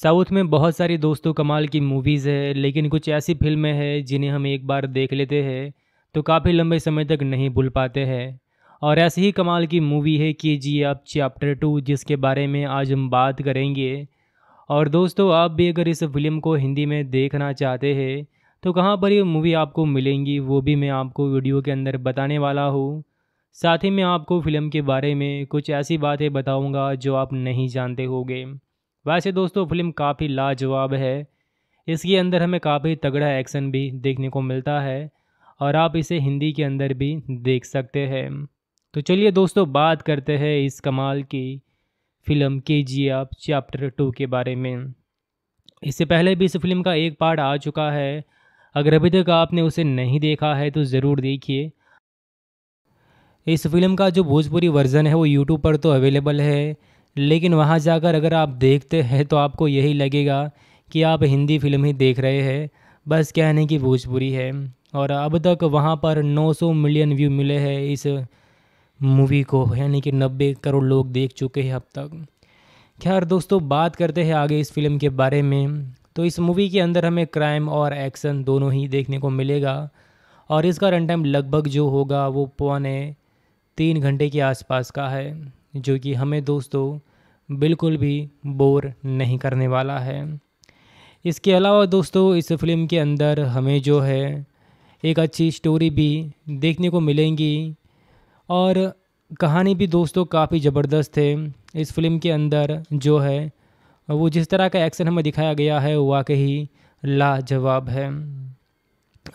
south में बहुत सारी दोस्तों कमाल की मूवीज़ है लेकिन कुछ ऐसी फिल्में हैं जिन्हें हम एक बार देख लेते हैं तो काफ़ी लंबे समय तक नहीं भूल पाते हैं और ऐसी ही कमाल की मूवी है के जी एफ चैप्टर टू जिसके बारे में आज हम बात करेंगे और दोस्तों आप भी अगर इस फिल्म को हिंदी में देखना चाहते हैं तो कहाँ पर ये मूवी आपको मिलेंगी वो भी मैं आपको वीडियो के अंदर बताने वाला हूँ साथ ही मैं आपको फिल्म के बारे में कुछ ऐसी बातें बताऊँगा जो आप नहीं जानते होंगे वैसे दोस्तों फिल्म काफ़ी लाजवाब है इसके अंदर हमें काफ़ी तगड़ा एक्शन भी देखने को मिलता है और आप इसे हिंदी के अंदर भी देख सकते हैं तो चलिए दोस्तों बात करते हैं इस कमाल की फिल्म के जी आप चैप्टर टू के बारे में इससे पहले भी इस फिल्म का एक पार्ट आ चुका है अगर अभी तक आपने उसे नहीं देखा है तो ज़रूर देखिए इस फिल्म का जो भोजपुरी वर्ज़न है वो यूट्यूब पर तो अवेलेबल है लेकिन वहाँ जाकर अगर आप देखते हैं तो आपको यही लगेगा कि आप हिंदी फिल्म ही देख रहे हैं बस कहने की भोजपुरी है और अब तक वहाँ पर 900 मिलियन व्यू मिले हैं इस मूवी को यानी कि 90 करोड़ लोग देख चुके हैं अब तक खैर दोस्तों बात करते हैं आगे इस फिल्म के बारे में तो इस मूवी के अंदर हमें क्राइम और एक्शन दोनों ही देखने को मिलेगा और इसका रन टाइम लगभग जो होगा वो पौने तीन घंटे के आसपास का है जो कि हमें दोस्तों बिल्कुल भी बोर नहीं करने वाला है इसके अलावा दोस्तों इस फिल्म के अंदर हमें जो है एक अच्छी स्टोरी भी देखने को मिलेंगी और कहानी भी दोस्तों काफ़ी ज़बरदस्त है इस फिल्म के अंदर जो है वो जिस तरह का एक्शन हमें दिखाया गया है वाकई लाजवाब है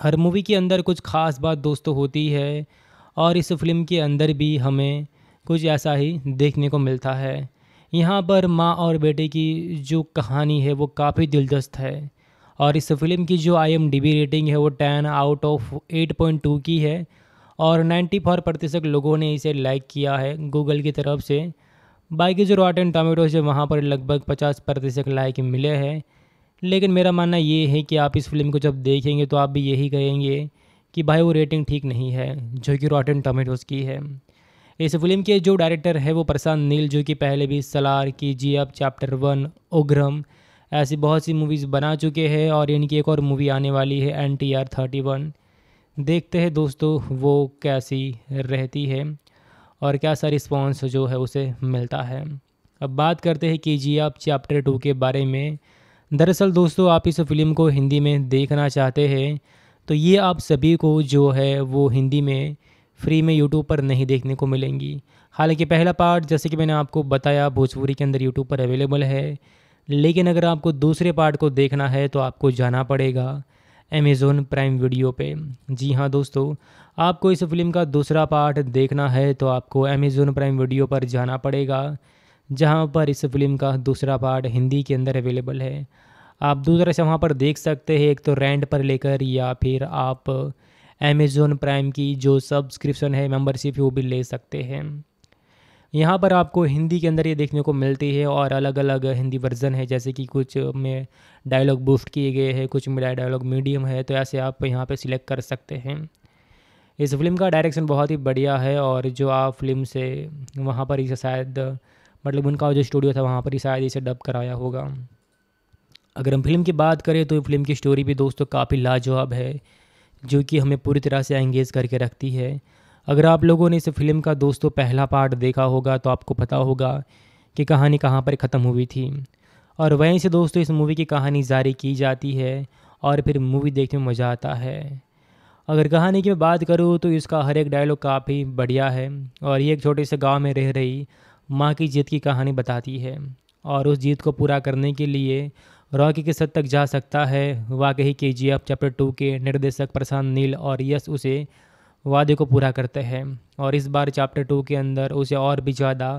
हर मूवी के अंदर कुछ ख़ास बात दोस्तों होती है और इस फिल्म के अंदर भी हमें कुछ ऐसा ही देखने को मिलता है यहाँ पर माँ और बेटे की जो कहानी है वो काफ़ी दिलचस्प है और इस फिल्म की जो आई रेटिंग है वो ten out of eight point two की है और नाइन्टी फोर प्रतिशत लोगों ने इसे लाइक किया है गूगल की तरफ से बाकी जो रॉटन टमेटोज़ है वहाँ पर लगभग पचास प्रतिशत लाइक मिले हैं लेकिन मेरा मानना ये है कि आप इस फिल्म को जब देखेंगे तो आप भी यही कहेंगे कि भाई वो रेटिंग ठीक नहीं है जो कि रॉटन टोमेटोज़ की है इस फिल्म के जो डायरेक्टर है वो प्रशांत नील जो कि पहले भी सलार की जी अब चैप्टर वन उग्रम ऐसी बहुत सी मूवीज़ बना चुके हैं और इनकी एक और मूवी आने वाली है एन टी आर थर्टी वन देखते हैं दोस्तों वो कैसी रहती है और क्या सा रिस्पॉन्स जो है उसे मिलता है अब बात करते हैं के जी आप चैप्टर टू के बारे में दरअसल दोस्तों आप इस फिल्म को हिंदी में देखना चाहते हैं तो ये आप सभी को जो है वो हिंदी में फ्री में यूट्यूब पर नहीं देखने को मिलेंगी हालांकि पहला पार्ट जैसे कि मैंने आपको बताया भोजपुरी के अंदर यूट्यूब पर अवेलेबल है लेकिन अगर आपको दूसरे पार्ट को देखना है तो आपको जाना पड़ेगा अमेज़ोन प्राइम वीडियो पे जी हाँ दोस्तों आपको इस फिल्म का दूसरा पार्ट देखना है तो आपको अमेज़ोन प्राइम वीडियो पर जाना पड़ेगा जहाँ पर इस फिल्म का दूसरा पार्ट हिंदी के अंदर अवेलेबल है आप दूसरा से वहाँ पर देख सकते हैं एक तो रेंट पर लेकर या फिर आप अमेज़ोन प्राइम की जो सब्सक्रिप्शन है मेंबरशिप वो भी ले सकते हैं यहाँ पर आपको हिंदी के अंदर ये देखने को मिलती है और अलग अलग हिंदी वर्जन है जैसे कि कुछ में डायलॉग बूस्ट किए गए हैं कुछ में डायलॉग मीडियम है तो ऐसे आप यहाँ पे सिलेक्ट कर सकते हैं इस फिल्म का डायरेक्शन बहुत ही बढ़िया है और जो आप फिल्म से वहाँ पर इसे शायद मतलब उनका जो स्टूडियो था वहाँ पर ही शायद इसे डब कराया होगा अगर हम फिल्म की बात करें तो फिल्म की स्टोरी भी दोस्तों काफ़ी लाजवाब है जो कि हमें पूरी तरह से एंगेज करके रखती है अगर आप लोगों ने इस फिल्म का दोस्तों पहला पार्ट देखा होगा तो आपको पता होगा कि कहानी कहाँ पर ख़त्म हुई थी और वहीं से दोस्तों इस मूवी की कहानी जारी की जाती है और फिर मूवी देखने में मज़ा आता है अगर कहानी की बात करूँ तो इसका हर एक डायलॉग काफ़ी बढ़िया है और ये एक छोटे से गांव में रह रही माँ की जीत की कहानी बताती है और उस जीत को पूरा करने के लिए रॉकी किस हद तक जा सकता है वाकई के जी एफ चैप्टर टू के निर्देशक प्रशांत नील और यश उसे वादे को पूरा करते हैं और इस बार चैप्टर टू के अंदर उसे और भी ज़्यादा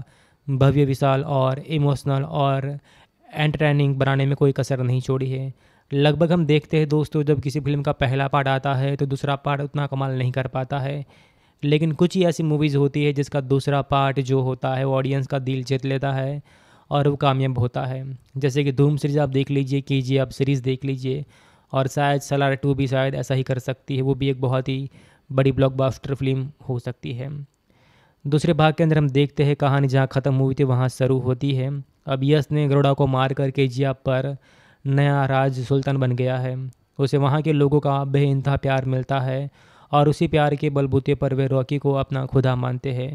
भव्य विशाल और इमोशनल और एंटरटेनिंग बनाने में कोई कसर नहीं छोड़ी है लगभग हम देखते हैं दोस्तों जब किसी फिल्म का पहला पार्ट आता है तो दूसरा पार्ट उतना कमाल नहीं कर पाता है लेकिन कुछ ही ऐसी मूवीज़ होती है जिसका दूसरा पार्ट जो होता है वो ऑडियंस का दिल जीत लेता है और वो कामयाब होता है जैसे कि धूम सीरीज़ आप देख लीजिए कीजिए आप सीरीज़ देख लीजिए और शायद सलार टू भी शायद ऐसा ही कर सकती है वो भी एक बहुत ही बड़ी ब्लॉकबस्टर फिल्म हो सकती है दूसरे भाग के अंदर हम देखते हैं कहानी जहाँ ख़त्म हुई थी वहाँ शुरू होती है अब यश ने गरोड़ा को मार कर के जिया पर नया राज सुल्तान बन गया है उसे वहाँ के लोगों का बे इंतहा प्यार मिलता है और उसी प्यार के बलबूते पर वे रॉकी को अपना खुदा मानते हैं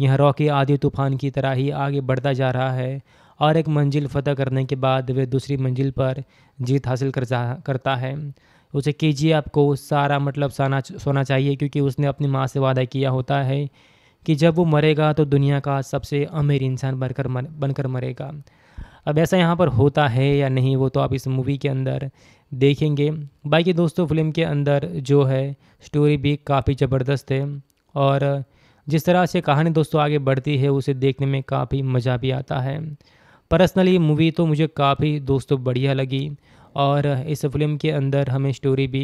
यह रॉकी आदि तूफान की तरह ही आगे बढ़ता जा रहा है और एक मंजिल फतह करने के बाद वे दूसरी मंजिल पर जीत हासिल कर करता है उसे कीजिए आपको सारा मतलब साना सोना चाहिए क्योंकि उसने अपनी माँ से वादा किया होता है कि जब वो मरेगा तो दुनिया का सबसे अमीर इंसान बनकर मर, बनकर मरेगा अब ऐसा यहाँ पर होता है या नहीं वो तो आप इस मूवी के अंदर देखेंगे बाकी दोस्तों फिल्म के अंदर जो है स्टोरी भी काफ़ी ज़बरदस्त है और जिस तरह से कहानी दोस्तों आगे बढ़ती है उसे देखने में काफ़ी मज़ा भी आता है पर्सनली मूवी तो मुझे काफ़ी दोस्तों तो बढ़िया लगी और इस फिल्म के अंदर हमें स्टोरी भी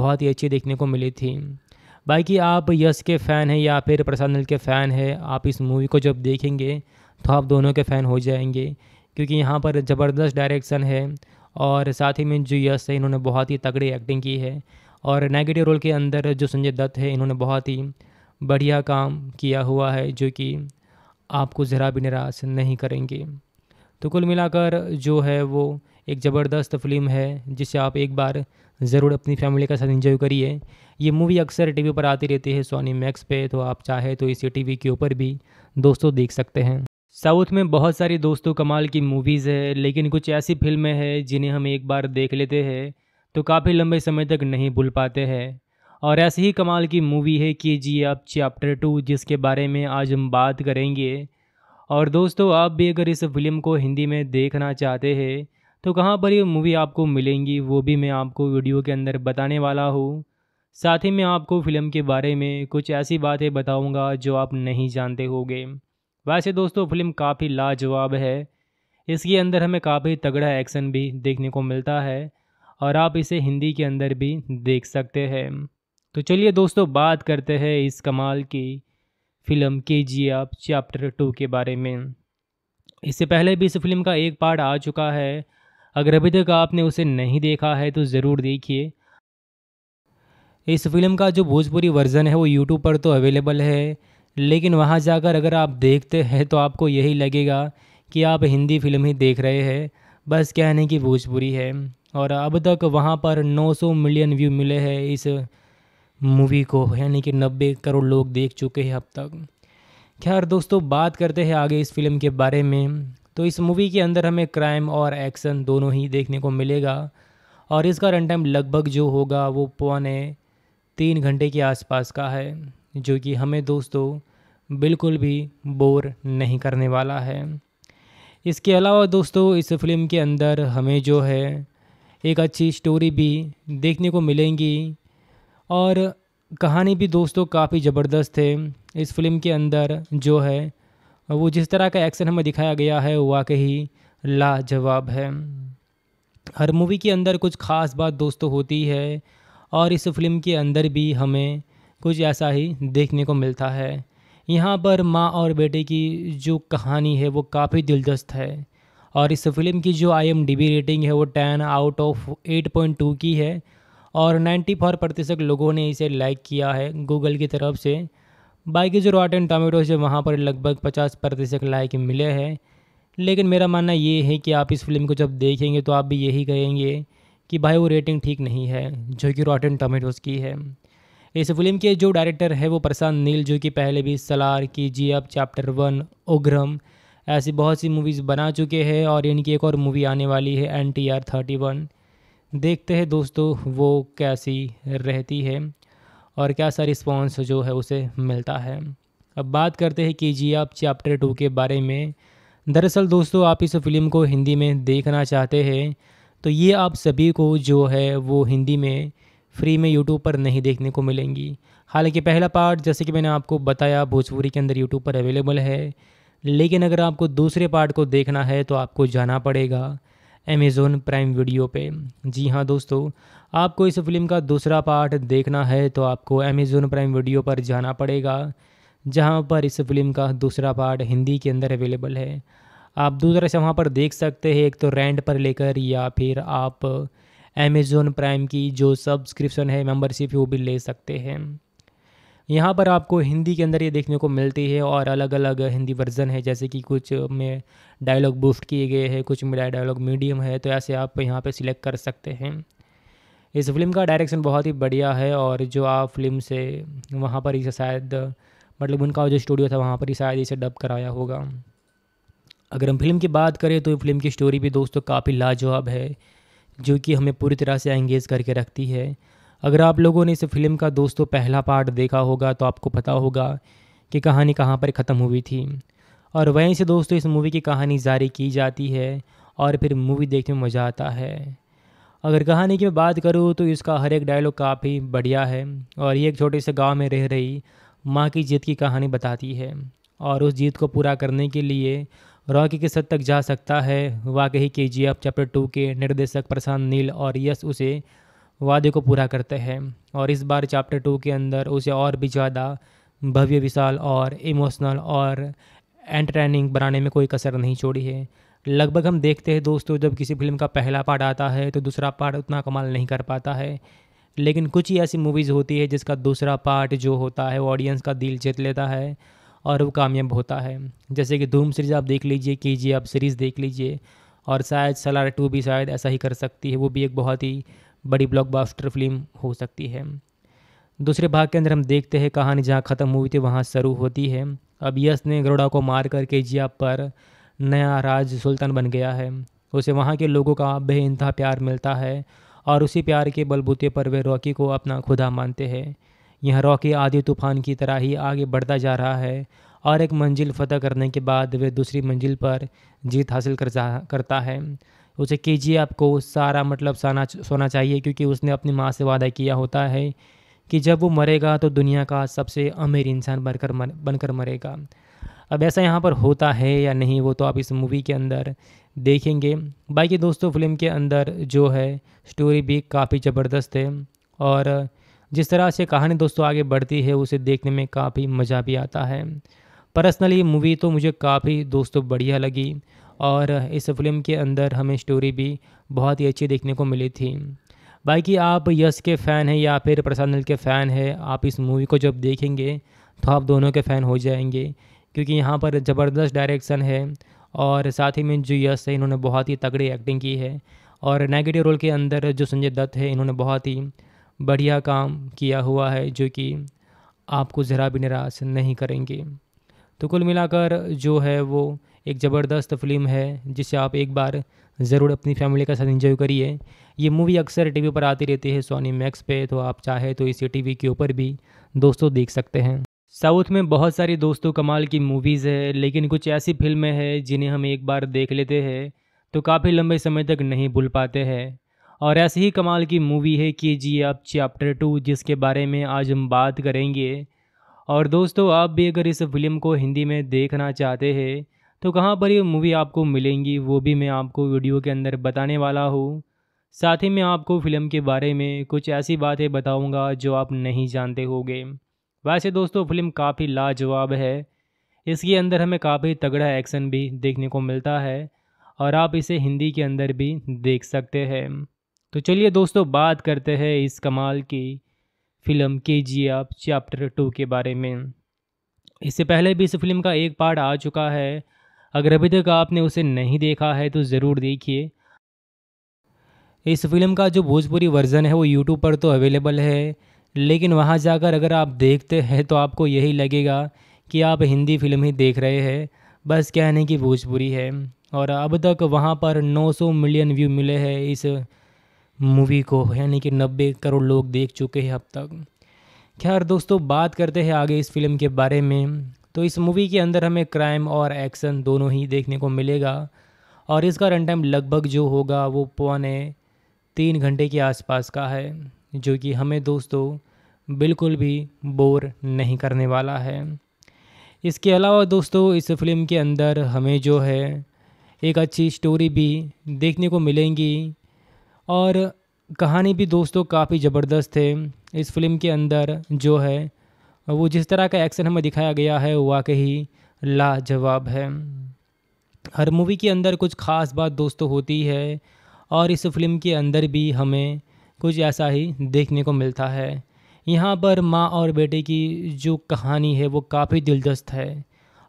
बहुत ही अच्छी देखने को मिली थी बाकी आप यश के फ़ैन हैं या फिर प्रसाद नल के फ़ैन हैं आप इस मूवी को जब देखेंगे तो आप दोनों के फ़ैन हो जाएंगे क्योंकि यहाँ पर ज़बरदस्त डायरेक्शन है और साथ ही में जो यश है इन्होंने बहुत ही तगड़ी एक्टिंग की है और नेगेटिव रोल के अंदर जो संजय दत्त है इन्होंने बहुत ही बढ़िया काम किया हुआ है जो कि आपको ज़रा भी निराश नहीं करेंगे तो कुल मिलाकर जो है वो एक ज़बरदस्त फिल्म है जिसे आप एक बार ज़रूर अपनी फैमिली के साथ इंजॉय करिए ये मूवी अक्सर टीवी पर आती रहती है सोनी मैक्स पे तो आप चाहे तो इसे टीवी के ऊपर भी दोस्तों देख सकते हैं साउथ में बहुत सारी दोस्तों कमाल की मूवीज़ है लेकिन कुछ ऐसी फिल्में हैं जिन्हें हम एक बार देख लेते हैं तो काफ़ी लंबे समय तक नहीं भूल पाते हैं और ऐसी ही कमाल की मूवी है के जी आप चैप्टर टू जिसके बारे में आज हम बात करेंगे और दोस्तों आप भी अगर इस फिल्म को हिंदी में देखना चाहते हैं तो कहाँ पर ये मूवी आपको मिलेंगी वो भी मैं आपको वीडियो के अंदर बताने वाला हूँ साथ ही मैं आपको फ़िल्म के बारे में कुछ ऐसी बातें बताऊँगा जो आप नहीं जानते होंगे वैसे दोस्तों फिल्म काफ़ी लाजवाब है इसके अंदर हमें काफ़ी तगड़ा एक्शन भी देखने को मिलता है और आप इसे हिंदी के अंदर भी देख सकते हैं तो चलिए दोस्तों बात करते हैं इस कमाल की फिल्म के जी एफ चैप्टर टू के बारे में इससे पहले भी इस फिल्म का एक पार्ट आ चुका है अगर अभी तक आपने उसे नहीं देखा है तो ज़रूर देखिए इस फिल्म का जो भोजपुरी वर्जन है वो यूट्यूब पर तो अवेलेबल है लेकिन वहाँ जाकर अगर आप देखते हैं तो आपको यही लगेगा कि आप हिंदी फिल्म ही देख रहे हैं बस कहने की भोजपुरी है और अब तक वहाँ पर 900 मिलियन व्यू मिले हैं इस मूवी को यानी कि नब्बे करोड़ लोग देख चुके हैं अब तक खैर दोस्तों बात करते हैं आगे इस फिल्म के बारे में तो इस मूवी के अंदर हमें क्राइम और एक्शन दोनों ही देखने को मिलेगा और इसका रन टाइम लगभग जो होगा वो पौने तीन घंटे के आसपास का है जो कि हमें दोस्तों बिल्कुल भी बोर नहीं करने वाला है इसके अलावा दोस्तों इस फिल्म के अंदर हमें जो है एक अच्छी स्टोरी भी देखने को मिलेंगी और कहानी भी दोस्तों काफ़ी ज़बरदस्त है इस फिल्म के अंदर जो है वो जिस तरह का एक्शन हमें दिखाया गया है वाकई लाजवाब है हर मूवी के अंदर कुछ ख़ास बात दोस्तों होती है और इस फिल्म के अंदर भी हमें कुछ ऐसा ही देखने को मिलता है यहाँ पर माँ और बेटे की जो कहानी है वो काफ़ी दिलचस्प है और इस फिल्म की जो आई रेटिंग है वो ten out of eight point two की है और 94 प्रतिशत लोगों ने इसे लाइक किया है गूगल की तरफ से बाकी जो रॉटन टोमेटोज है वहाँ पर लगभग पचास प्रतिशत लाइक मिले हैं लेकिन मेरा मानना ये है कि आप इस फिल्म को जब देखेंगे तो आप भी यही कहेंगे कि भाई वो रेटिंग ठीक नहीं है जो कि रॉटन टोमेटोज़ की है इस फिल्म के जो डायरेक्टर है वो प्रशांत नील जो कि पहले भी सलार की जी अब चैप्टर वन ओग्रम ऐसी बहुत सी मूवीज़ बना चुके हैं और इनकी एक और मूवी आने वाली है एन टी आर थर्टी वन देखते हैं दोस्तों वो कैसी रहती है और कैसा रिस्पॉन्स जो है उसे मिलता है अब बात करते हैं के जी आप चैप्टर टू के बारे में दरअसल दोस्तों आप इस फिल्म को हिंदी में देखना चाहते हैं तो ये आप सभी को जो है वो हिंदी में फ्री में यूट्यूब पर नहीं देखने को मिलेंगी हालांकि पहला पार्ट जैसे कि मैंने आपको बताया भोजपुरी के अंदर यूट्यूब पर अवेलेबल है लेकिन अगर आपको दूसरे पार्ट को देखना है तो आपको जाना पड़ेगा अमेज़ोन प्राइम वीडियो पे जी हाँ दोस्तों आपको इस फिल्म का दूसरा पार्ट देखना है तो आपको अमेज़ोन प्राइम वीडियो पर जाना पड़ेगा जहाँ पर इस फिल्म का दूसरा पार्ट हिंदी के अंदर अवेलेबल है आप दूसरा से वहाँ पर देख सकते हैं एक तो रेंट पर लेकर या फिर आप अमेज़ोन प्राइम की जो सब्सक्रिप्शन है मेम्बरशिप वो भी ले सकते हैं यहाँ पर आपको हिंदी के अंदर ये देखने को मिलती है और अलग अलग हिंदी वर्जन है जैसे कि कुछ में डायलॉग बूस्ट किए गए हैं कुछ में डायलॉग मीडियम है तो ऐसे आप यहाँ पर सिलेक्ट कर सकते हैं इस फिल्म का डायरेक्शन बहुत ही बढ़िया है और जो आप फिल्म से वहाँ पर इसे शायद मतलब उनका जो स्टूडियो था वहाँ पर ही शायद इसे डब कराया होगा अगर हम फिल्म की बात करें तो फिल्म की स्टोरी भी दोस्तों काफ़ी लाजवाब है जो कि हमें पूरी तरह से एंगेज करके रखती है अगर आप लोगों ने इस फिल्म का दोस्तों पहला पार्ट देखा होगा तो आपको पता होगा कि कहानी कहाँ पर ख़त्म हुई थी और वहीं से दोस्तों इस मूवी की कहानी जारी की जाती है और फिर मूवी देखने में मज़ा आता है अगर कहानी की बात करूँ तो इसका हर एक डायलॉग काफ़ी बढ़िया है और ये एक छोटे से गांव में रह रही माँ की जीत की कहानी बताती है और उस जीत को पूरा करने के लिए रॉकी किस हद तक जा सकता है वाकई के जी एफ चैप्टर टू के निर्देशक प्रशांत नील और यश उसे वादे को पूरा करते हैं और इस बार चैप्टर टू के अंदर उसे और भी ज़्यादा भव्य विशाल और इमोशनल और एंटरटेनिंग बनाने में कोई कसर नहीं छोड़ी है लगभग हम देखते हैं दोस्तों जब किसी फिल्म का पहला पार्ट आता है तो दूसरा पार्ट उतना कमाल नहीं कर पाता है लेकिन कुछ ही ऐसी मूवीज़ होती है जिसका दूसरा पार्ट जो होता है वो ऑडियंस का दिल जीत लेता है और वो कामयाब होता है जैसे कि धूम सीरीज़ आप देख लीजिए कीजिए आप सीरीज़ देख लीजिए और शायद सलार टू भी शायद ऐसा ही कर सकती है वो भी एक बहुत ही बड़ी ब्लॉकबस्टर फिल्म हो सकती है दूसरे भाग के अंदर हम देखते हैं कहानी जहाँ ख़त्म हुई थी वहाँ शुरू होती है अब यश ने गरोड़ा को मार कर जिया पर नया राज सुल्तान बन गया है उसे वहाँ के लोगों का बेानतहा प्यार मिलता है और उसी प्यार के बलबूते पर वे रॉकी को अपना खुदा मानते हैं यह रॉकी आदि तूफान की तरह ही आगे बढ़ता जा रहा है और एक मंजिल फतह करने के बाद वे दूसरी मंजिल पर जीत हासिल कर जा करता है उसे कीजिए आपको सारा मतलब साना सोना चाहिए क्योंकि उसने अपनी माँ से वादा किया होता है कि जब वो मरेगा तो दुनिया का सबसे अमीर इंसान बनकर मर, बनकर मरेगा अब ऐसा यहाँ पर होता है या नहीं वो तो आप इस मूवी के अंदर देखेंगे बाकी दोस्तों फिल्म के अंदर जो है स्टोरी भी काफ़ी ज़बरदस्त है और जिस तरह से कहानी दोस्तों आगे बढ़ती है उसे देखने में काफ़ी मज़ा भी आता है पर्सनली मूवी तो मुझे काफ़ी दोस्तों बढ़िया लगी और इस फिल्म के अंदर हमें स्टोरी भी बहुत ही अच्छी देखने को मिली थी बाकी आप यश के फ़ैन हैं या फिर प्रसाद नल के फ़ैन हैं आप इस मूवी को जब देखेंगे तो आप दोनों के फ़ैन हो जाएंगे क्योंकि यहाँ पर ज़बरदस्त डायरेक्शन है और साथ ही में जो यश है इन्होंने बहुत ही तगड़ी एक्टिंग की है और नेगेटिव रोल के अंदर जो संजय दत्त है इन्होंने बहुत ही बढ़िया काम किया हुआ है जो कि आपको ज़रा भी निराश नहीं करेंगे तो कुल मिलाकर जो है वो एक ज़बरदस्त फिल्म है जिसे आप एक बार ज़रूर अपनी फैमिली के साथ इंजॉय करिए ये मूवी अक्सर टीवी पर आती रहती है सोनी मैक्स पे तो आप चाहे तो इसे टीवी के ऊपर भी दोस्तों देख सकते हैं साउथ में बहुत सारी दोस्तों कमाल की मूवीज़ है लेकिन कुछ ऐसी फिल्में हैं जिन्हें हम एक बार देख लेते हैं तो काफ़ी लंबे समय तक नहीं भूल पाते हैं और ऐसी ही कमाल की मूवी है के जी एफ चैप्टर टू जिसके बारे में आज हम बात करेंगे और दोस्तों आप भी अगर इस फिल्म को हिंदी में देखना चाहते हैं तो कहाँ पर ये मूवी आपको मिलेंगी वो भी मैं आपको वीडियो के अंदर बताने वाला हूँ साथ ही मैं आपको फ़िल्म के बारे में कुछ ऐसी बातें बताऊँगा जो आप नहीं जानते होंगे वैसे दोस्तों फिल्म काफ़ी लाजवाब है इसके अंदर हमें काफ़ी तगड़ा एक्शन भी देखने को मिलता है और आप इसे हिंदी के अंदर भी देख सकते हैं तो चलिए दोस्तों बात करते हैं इस कमाल की फ़िल्म के जी आप चैप्टर टू के बारे में इससे पहले भी इस फिल्म का एक पार्ट आ चुका है अगर अभी तक आपने उसे नहीं देखा है तो ज़रूर देखिए इस फिल्म का जो भोजपुरी वर्जन है वो यूट्यूब पर तो अवेलेबल है लेकिन वहाँ जाकर अगर आप देखते हैं तो आपको यही लगेगा कि आप हिंदी फिल्म ही देख रहे हैं बस कहने की भोजपुरी है और अब तक वहाँ पर 900 मिलियन व्यू मिले हैं इस मूवी को यानी कि 90 करोड़ लोग देख चुके हैं अब तक खैर दोस्तों बात करते हैं आगे इस फिल्म के बारे में तो इस मूवी के अंदर हमें क्राइम और एक्शन दोनों ही देखने को मिलेगा और इसका रन टाइम लगभग जो होगा वो पौने तीन घंटे के आसपास का है जो कि हमें दोस्तों बिल्कुल भी बोर नहीं करने वाला है इसके अलावा दोस्तों इस फिल्म के अंदर हमें जो है एक अच्छी स्टोरी भी देखने को मिलेंगी और कहानी भी दोस्तों काफ़ी ज़बरदस्त है इस फिल्म के अंदर जो है वो जिस तरह का एक्शन हमें दिखाया गया है वाकई ही लाजवाब है हर मूवी के अंदर कुछ ख़ास बात दोस्तों होती है और इस फिल्म के अंदर भी हमें कुछ ऐसा ही देखने को मिलता है यहाँ पर माँ और बेटे की जो कहानी है वो काफ़ी दिलचस्प है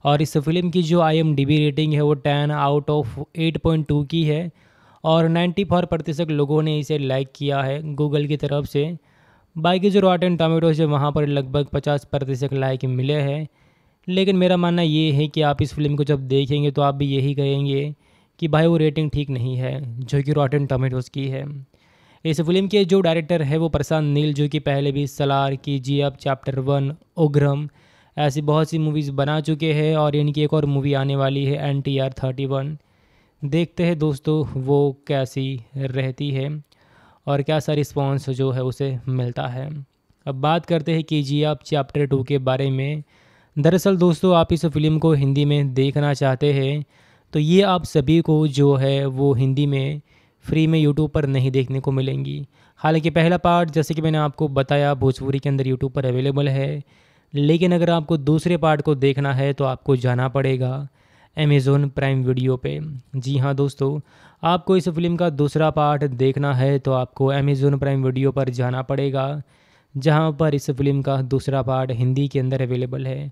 और इस फिल्म की जो आई रेटिंग है वो ten out of eight point two की है और नाइन्टी फोर प्रतिशत लोगों ने इसे लाइक किया है गूगल की तरफ से बाकी जो रॉटन टोमेटोज है वहाँ पर लगभग पचास प्रतिशत लाइक मिले हैं लेकिन मेरा मानना ये है कि आप इस फिल्म को जब देखेंगे तो आप भी यही कहेंगे कि भाई वो रेटिंग ठीक नहीं है जो कि रॉटन टोमेटोज़ की है इस फिल्म के जो डायरेक्टर है वो प्रशांत नील जो कि पहले भी सलार की जी अब चैप्टर वन उग्रम ऐसी बहुत सी मूवीज़ बना चुके हैं और इनकी एक और मूवी आने वाली है एन टी आर थर्टी वन देखते हैं दोस्तों वो कैसी रहती है और क्या सा रिस्पॉन्स जो है उसे मिलता है अब बात करते हैं के जी एफ चैप्टर टू के बारे में दरअसल दोस्तों आप इस फिल्म को हिंदी में देखना चाहते हैं तो ये आप सभी को जो है वो हिंदी में फ्री में यूट्यूब पर नहीं देखने को मिलेंगी हालांकि पहला पार्ट जैसे कि मैंने आपको बताया भोजपुरी के अंदर यूट्यूब पर अवेलेबल है लेकिन अगर आपको दूसरे पार्ट को देखना है तो आपको जाना पड़ेगा अमेज़ोन प्राइम वीडियो पे जी हाँ दोस्तों आपको इस फिल्म का दूसरा पार्ट देखना है तो आपको अमेज़ोन प्राइम वीडियो पर जाना पड़ेगा जहाँ पर इस फिल्म का दूसरा पार्ट हिंदी के अंदर अवेलेबल है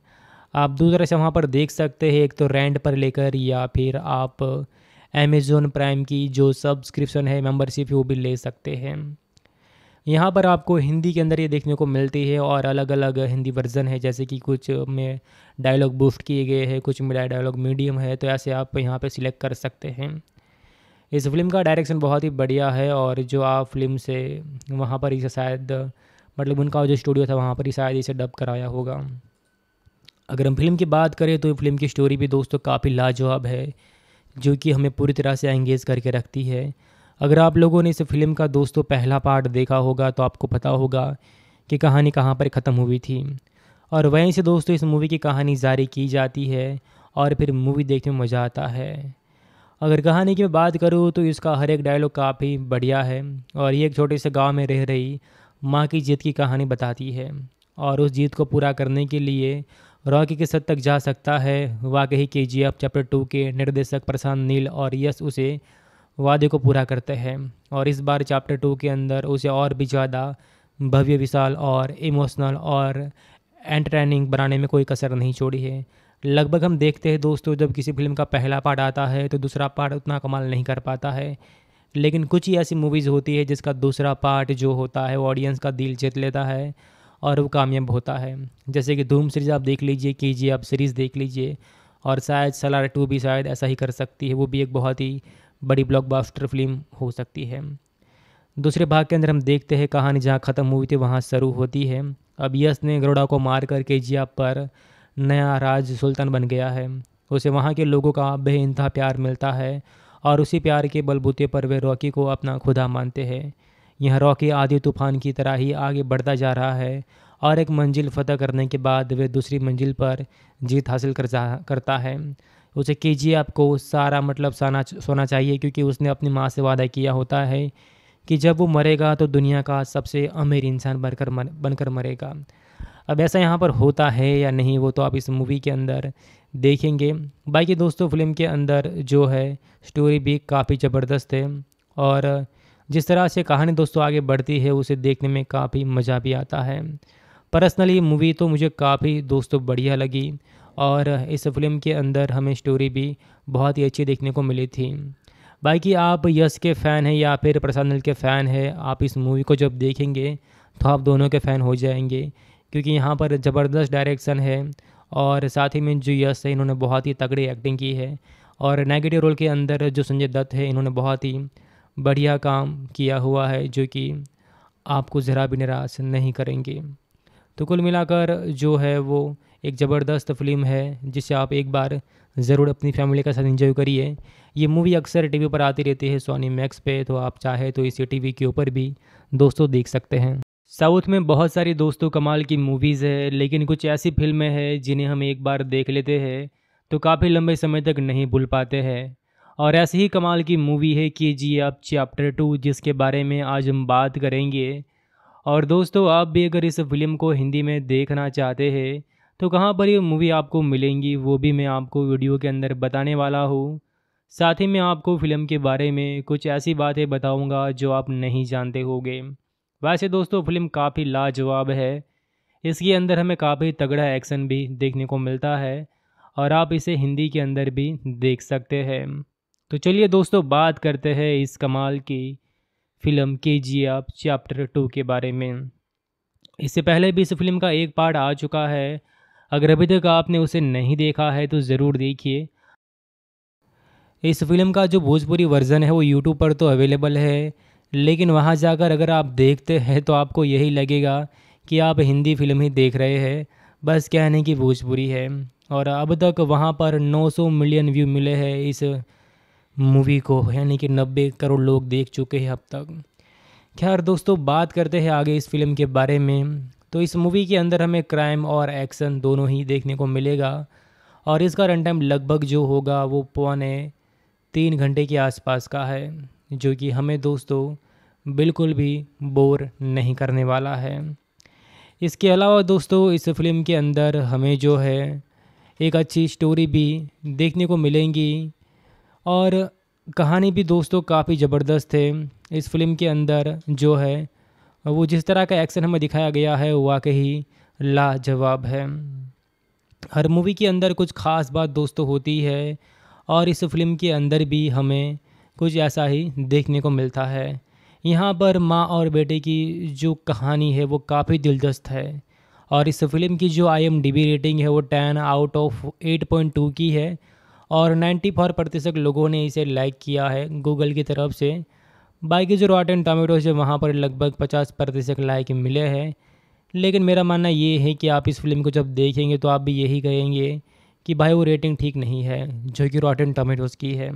आप दूसरा से वहाँ पर देख सकते हैं एक तो रेंट पर लेकर या फिर आप अमेज़ोन प्राइम की जो सब्सक्रिप्शन है मेम्बरशिप वो भी ले सकते हैं यहाँ पर आपको हिंदी के अंदर ये देखने को मिलती है और अलग अलग हिंदी वर्जन है जैसे कि कुछ में डायलॉग बूस्ट किए गए हैं कुछ में डायलॉग मीडियम है तो ऐसे आप यहाँ पर सिलेक्ट कर सकते हैं इस फिल्म का डायरेक्शन बहुत ही बढ़िया है और जो आप फिल्म से वहाँ पर इसे शायद मतलब उनका जो स्टूडियो था वहाँ पर ही शायद इसे डब कराया होगा अगर हम फिल्म की बात करें तो फिल्म की स्टोरी भी दोस्तों काफ़ी लाजवाब है जो कि हमें पूरी तरह से एंगेज करके रखती है अगर आप लोगों ने इस फिल्म का दोस्तों पहला पार्ट देखा होगा तो आपको पता होगा कि कहानी कहाँ पर ख़त्म हुई थी और वहीं से दोस्तों इस मूवी की कहानी जारी की जाती है और फिर मूवी देखने में मज़ा आता है अगर कहानी की बात करूँ तो इसका हर एक डायलॉग काफ़ी बढ़िया है और ये एक छोटे से गांव में रह रही माँ की जीत की कहानी बताती है और उस जीत को पूरा करने के लिए रॉकी के सद तक जा सकता है वाकई के जी एफ चैप्टर टू के निर्देशक प्रशांत नील और यश उसे वादे को पूरा करते हैं और इस बार चैप्टर टू के अंदर उसे और भी ज़्यादा भव्य विशाल और इमोशनल और एंटरटेनिंग बनाने में कोई कसर नहीं छोड़ी है लगभग हम देखते हैं दोस्तों जब किसी फिल्म का पहला पार्ट आता है तो दूसरा पार्ट उतना कमाल नहीं कर पाता है लेकिन कुछ ही ऐसी मूवीज़ होती है जिसका दूसरा पार्ट जो होता है वो ऑडियंस का दिल जीत लेता है और वो कामयाब होता है जैसे कि धूम सीरीज़ आप देख लीजिए कीजिए आप सीरीज़ देख लीजिए और शायद सलार टू भी शायद ऐसा ही कर सकती है वो भी एक बहुत ही बड़ी ब्लॉकबास्टर फिल्म हो सकती है दूसरे भाग के अंदर हम देखते हैं कहानी जहाँ ख़त्म हुई थी वहाँ शुरू होती है अब यश ने गरुड़ा को मार कर के जिया पर नया राज सुल्तान बन गया है उसे वहाँ के लोगों का बेानतहा प्यार मिलता है और उसी प्यार के बलबूते पर वे रॉकी को अपना खुदा मानते हैं यह रॉकी आदि तूफान की तरह ही आगे बढ़ता जा रहा है और एक मंजिल फतह करने के बाद वे दूसरी मंजिल पर जीत हासिल कर जा करता है उसे कीजिए आपको सारा मतलब साना सोना चाहिए क्योंकि उसने अपनी माँ से वादा किया होता है कि जब वो मरेगा तो दुनिया का सबसे अमीर इंसान बनकर मर बनकर मरेगा अब ऐसा यहाँ पर होता है या नहीं वो तो आप इस मूवी के अंदर देखेंगे बाकी दोस्तों फिल्म के अंदर जो है स्टोरी भी काफ़ी ज़बरदस्त है और जिस तरह से कहानी दोस्तों आगे बढ़ती है उसे देखने में काफ़ी मज़ा भी आता है पर्सनली मूवी तो मुझे काफ़ी दोस्तों बढ़िया लगी और इस फिल्म के अंदर हमें स्टोरी भी बहुत ही अच्छी देखने को मिली थी बाकी आप यस के फ़ैन हैं या फिर प्रसाद नल के फ़ैन हैं आप इस मूवी को जब देखेंगे तो आप दोनों के फ़ैन हो जाएंगे क्योंकि यहाँ पर ज़बरदस्त डायरेक्शन है और साथ ही में जो यस है इन्होंने बहुत ही तगड़ी एक्टिंग की है और नेगेटिव रोल के अंदर जो संजय दत्त है इन्होंने बहुत ही बढ़िया काम किया हुआ है जो कि आपको ज़रा भी निराश नहीं करेंगे तो कुल मिलाकर जो है वो एक ज़बरदस्त फिल्म है जिसे आप एक बार ज़रूर अपनी फैमिली के साथ इंजॉय करिए ये मूवी अक्सर टीवी पर आती रहती है सोनी मैक्स पे तो आप चाहे तो इसे टीवी के ऊपर भी दोस्तों देख सकते हैं साउथ में बहुत सारी दोस्तों कमाल की मूवीज़ है लेकिन कुछ ऐसी फिल्में हैं जिन्हें हम एक बार देख लेते हैं तो काफ़ी लंबे समय तक नहीं भूल पाते हैं और ऐसी ही कमाल की मूवी है के जी एफ चैप्टर टू जिसके बारे में आज हम बात करेंगे और दोस्तों आप भी अगर इस फिल्म को हिंदी में देखना चाहते हैं तो कहाँ पर ये मूवी आपको मिलेंगी वो भी मैं आपको वीडियो के अंदर बताने वाला हूँ साथ ही मैं आपको फ़िल्म के बारे में कुछ ऐसी बातें बताऊँगा जो आप नहीं जानते होंगे वैसे दोस्तों फिल्म काफ़ी लाजवाब है इसके अंदर हमें काफ़ी तगड़ा एक्शन भी देखने को मिलता है और आप इसे हिंदी के अंदर भी देख सकते हैं तो चलिए दोस्तों बात करते हैं इस कमाल की फिल्म के जी आप चैप्टर टू के बारे में इससे पहले भी इस फिल्म का एक पार्ट आ चुका है अगर अभी तक आपने उसे नहीं देखा है तो ज़रूर देखिए इस फिल्म का जो भोजपुरी वर्जन है वो यूट्यूब पर तो अवेलेबल है लेकिन वहाँ जाकर अगर आप देखते हैं तो आपको यही लगेगा कि आप हिंदी फिल्म ही देख रहे हैं बस कहने की भोजपुरी है और अब तक वहाँ पर 900 मिलियन व्यू मिले हैं इस मूवी को यानी कि 90 करोड़ लोग देख चुके हैं अब तक खैर दोस्तों बात करते हैं आगे इस फिल्म के बारे में तो इस मूवी के अंदर हमें क्राइम और एक्शन दोनों ही देखने को मिलेगा और इसका रन टाइम लगभग जो होगा वो पौने तीन घंटे के आसपास का है जो कि हमें दोस्तों बिल्कुल भी बोर नहीं करने वाला है इसके अलावा दोस्तों इस फिल्म के अंदर हमें जो है एक अच्छी स्टोरी भी देखने को मिलेंगी और कहानी भी दोस्तों काफ़ी ज़बरदस्त है इस फिल्म के अंदर जो है वो जिस तरह का एक्शन हमें दिखाया गया है वाकई लाजवाब है हर मूवी के अंदर कुछ ख़ास बात दोस्तों होती है और इस फिल्म के अंदर भी हमें कुछ ऐसा ही देखने को मिलता है यहाँ पर माँ और बेटे की जो कहानी है वो काफ़ी दिलचस्प है और इस फिल्म की जो आई रेटिंग है वो ten out of eight point two की है और नाइन्टी फोर प्रतिशत लोगों ने इसे लाइक किया है गूगल की तरफ से बाकी जो एंड टोमेटोज है वहाँ पर लगभग पचास प्रतिशत लाइक मिले हैं लेकिन मेरा मानना ये है कि आप इस फिल्म को जब देखेंगे तो आप भी यही कहेंगे कि भाई वो रेटिंग ठीक नहीं है जो कि एंड टोमेटोज़ की है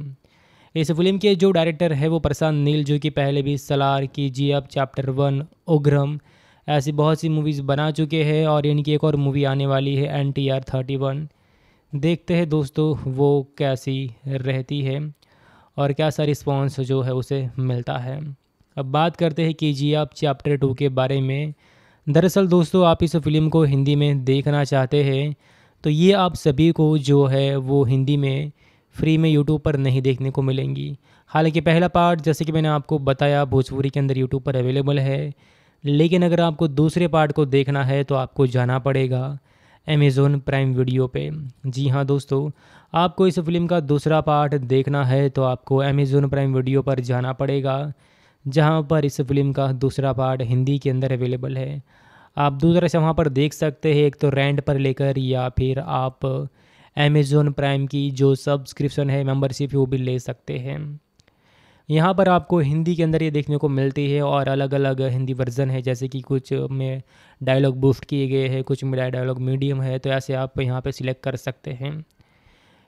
इस फिल्म के जो डायरेक्टर है वो प्रशांत नील जो कि पहले भी सलार की जी अब चैप्टर वन उग्रम ऐसी बहुत सी मूवीज़ बना चुके हैं और इनकी एक और मूवी आने वाली है एन टी आर थर्टी वन देखते हैं दोस्तों वो कैसी रहती है और क्या सा रिस्पॉन्स जो है उसे मिलता है अब बात करते हैं के जी आप चैप्टर टू के बारे में दरअसल दोस्तों आप इस फिल्म को हिंदी में देखना चाहते हैं तो ये आप सभी को जो है वो हिंदी में फ्री में यूट्यूब पर नहीं देखने को मिलेंगी हालांकि पहला पार्ट जैसे कि मैंने आपको बताया भोजपुरी के अंदर यूट्यूब पर अवेलेबल है लेकिन अगर आपको दूसरे पार्ट को देखना है तो आपको जाना पड़ेगा अमेज़ोन प्राइम वीडियो पे जी हाँ दोस्तों आपको इस फिल्म का दूसरा पार्ट देखना है तो आपको अमेज़ोन प्राइम वीडियो पर जाना पड़ेगा जहां पर इस फिल्म का दूसरा पार्ट हिंदी के अंदर अवेलेबल है आप दूसरा से वहाँ पर देख सकते हैं एक तो रेंट पर लेकर या फिर आप अमेज़ोन प्राइम की जो सब्सक्रिप्शन है मेम्बरशिप वो भी ले सकते हैं यहाँ पर आपको हिंदी के अंदर ये देखने को मिलती है और अलग अलग हिंदी वर्जन है जैसे कि कुछ में डायलॉग बूस्ट किए गए हैं कुछ में डायलॉग मीडियम है तो ऐसे आप यहाँ पे सिलेक्ट कर सकते हैं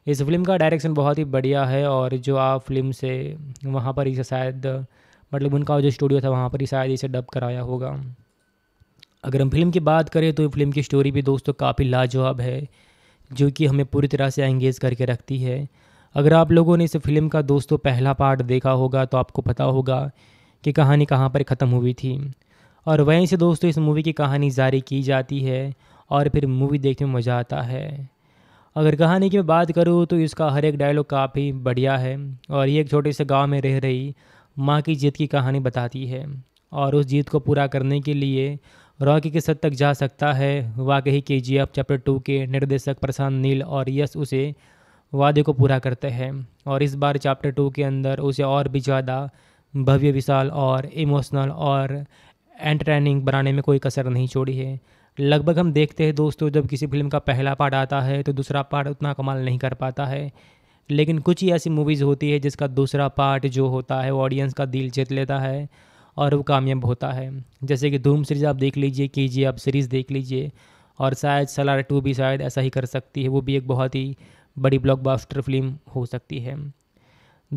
इस फिल्म का डायरेक्शन बहुत ही बढ़िया है और जो आप फिल्म से वहाँ पर इसे शायद मतलब उनका जो स्टूडियो था वहाँ पर ही शायद इसे डब कराया होगा अगर हम फिल्म की बात करें तो फिल्म की स्टोरी भी दोस्तों काफ़ी लाजवाब है जो कि हमें पूरी तरह से एंगेज करके रखती है अगर आप लोगों ने इस फिल्म का दोस्तों पहला पार्ट देखा होगा तो आपको पता होगा कि कहानी कहाँ पर ख़त्म हुई थी और वहीं से दोस्तों इस मूवी की कहानी जारी की जाती है और फिर मूवी देखने में मज़ा आता है अगर कहानी की मैं बात करूँ तो इसका हर एक डायलॉग काफ़ी बढ़िया है और ये एक छोटे से गांव में रह रही माँ की जीत की कहानी बताती है और उस जीत को पूरा करने के लिए रॉकी किस हद तक जा सकता है वाकई के जी एफ चैप्टर टू के निर्देशक प्रशांत नील और यश उसे वादे को पूरा करते हैं और इस बार चैप्टर टू के अंदर उसे और भी ज़्यादा भव्य विशाल और इमोशनल और एंटरटेनिंग बनाने में कोई कसर नहीं छोड़ी है लगभग हम देखते हैं दोस्तों जब किसी फिल्म का पहला पार्ट आता है तो दूसरा पार्ट उतना कमाल नहीं कर पाता है लेकिन कुछ ही ऐसी मूवीज़ होती है जिसका दूसरा पार्ट जो होता है ऑडियंस का दिल जीत लेता है और वो कामयाब होता है जैसे कि धूम सीरीज़ आप देख लीजिए के जी आप सीरीज़ देख लीजिए और शायद सलार टू भी शायद ऐसा ही कर सकती है वो भी एक बहुत ही बड़ी ब्लॉकबस्टर फिल्म हो सकती है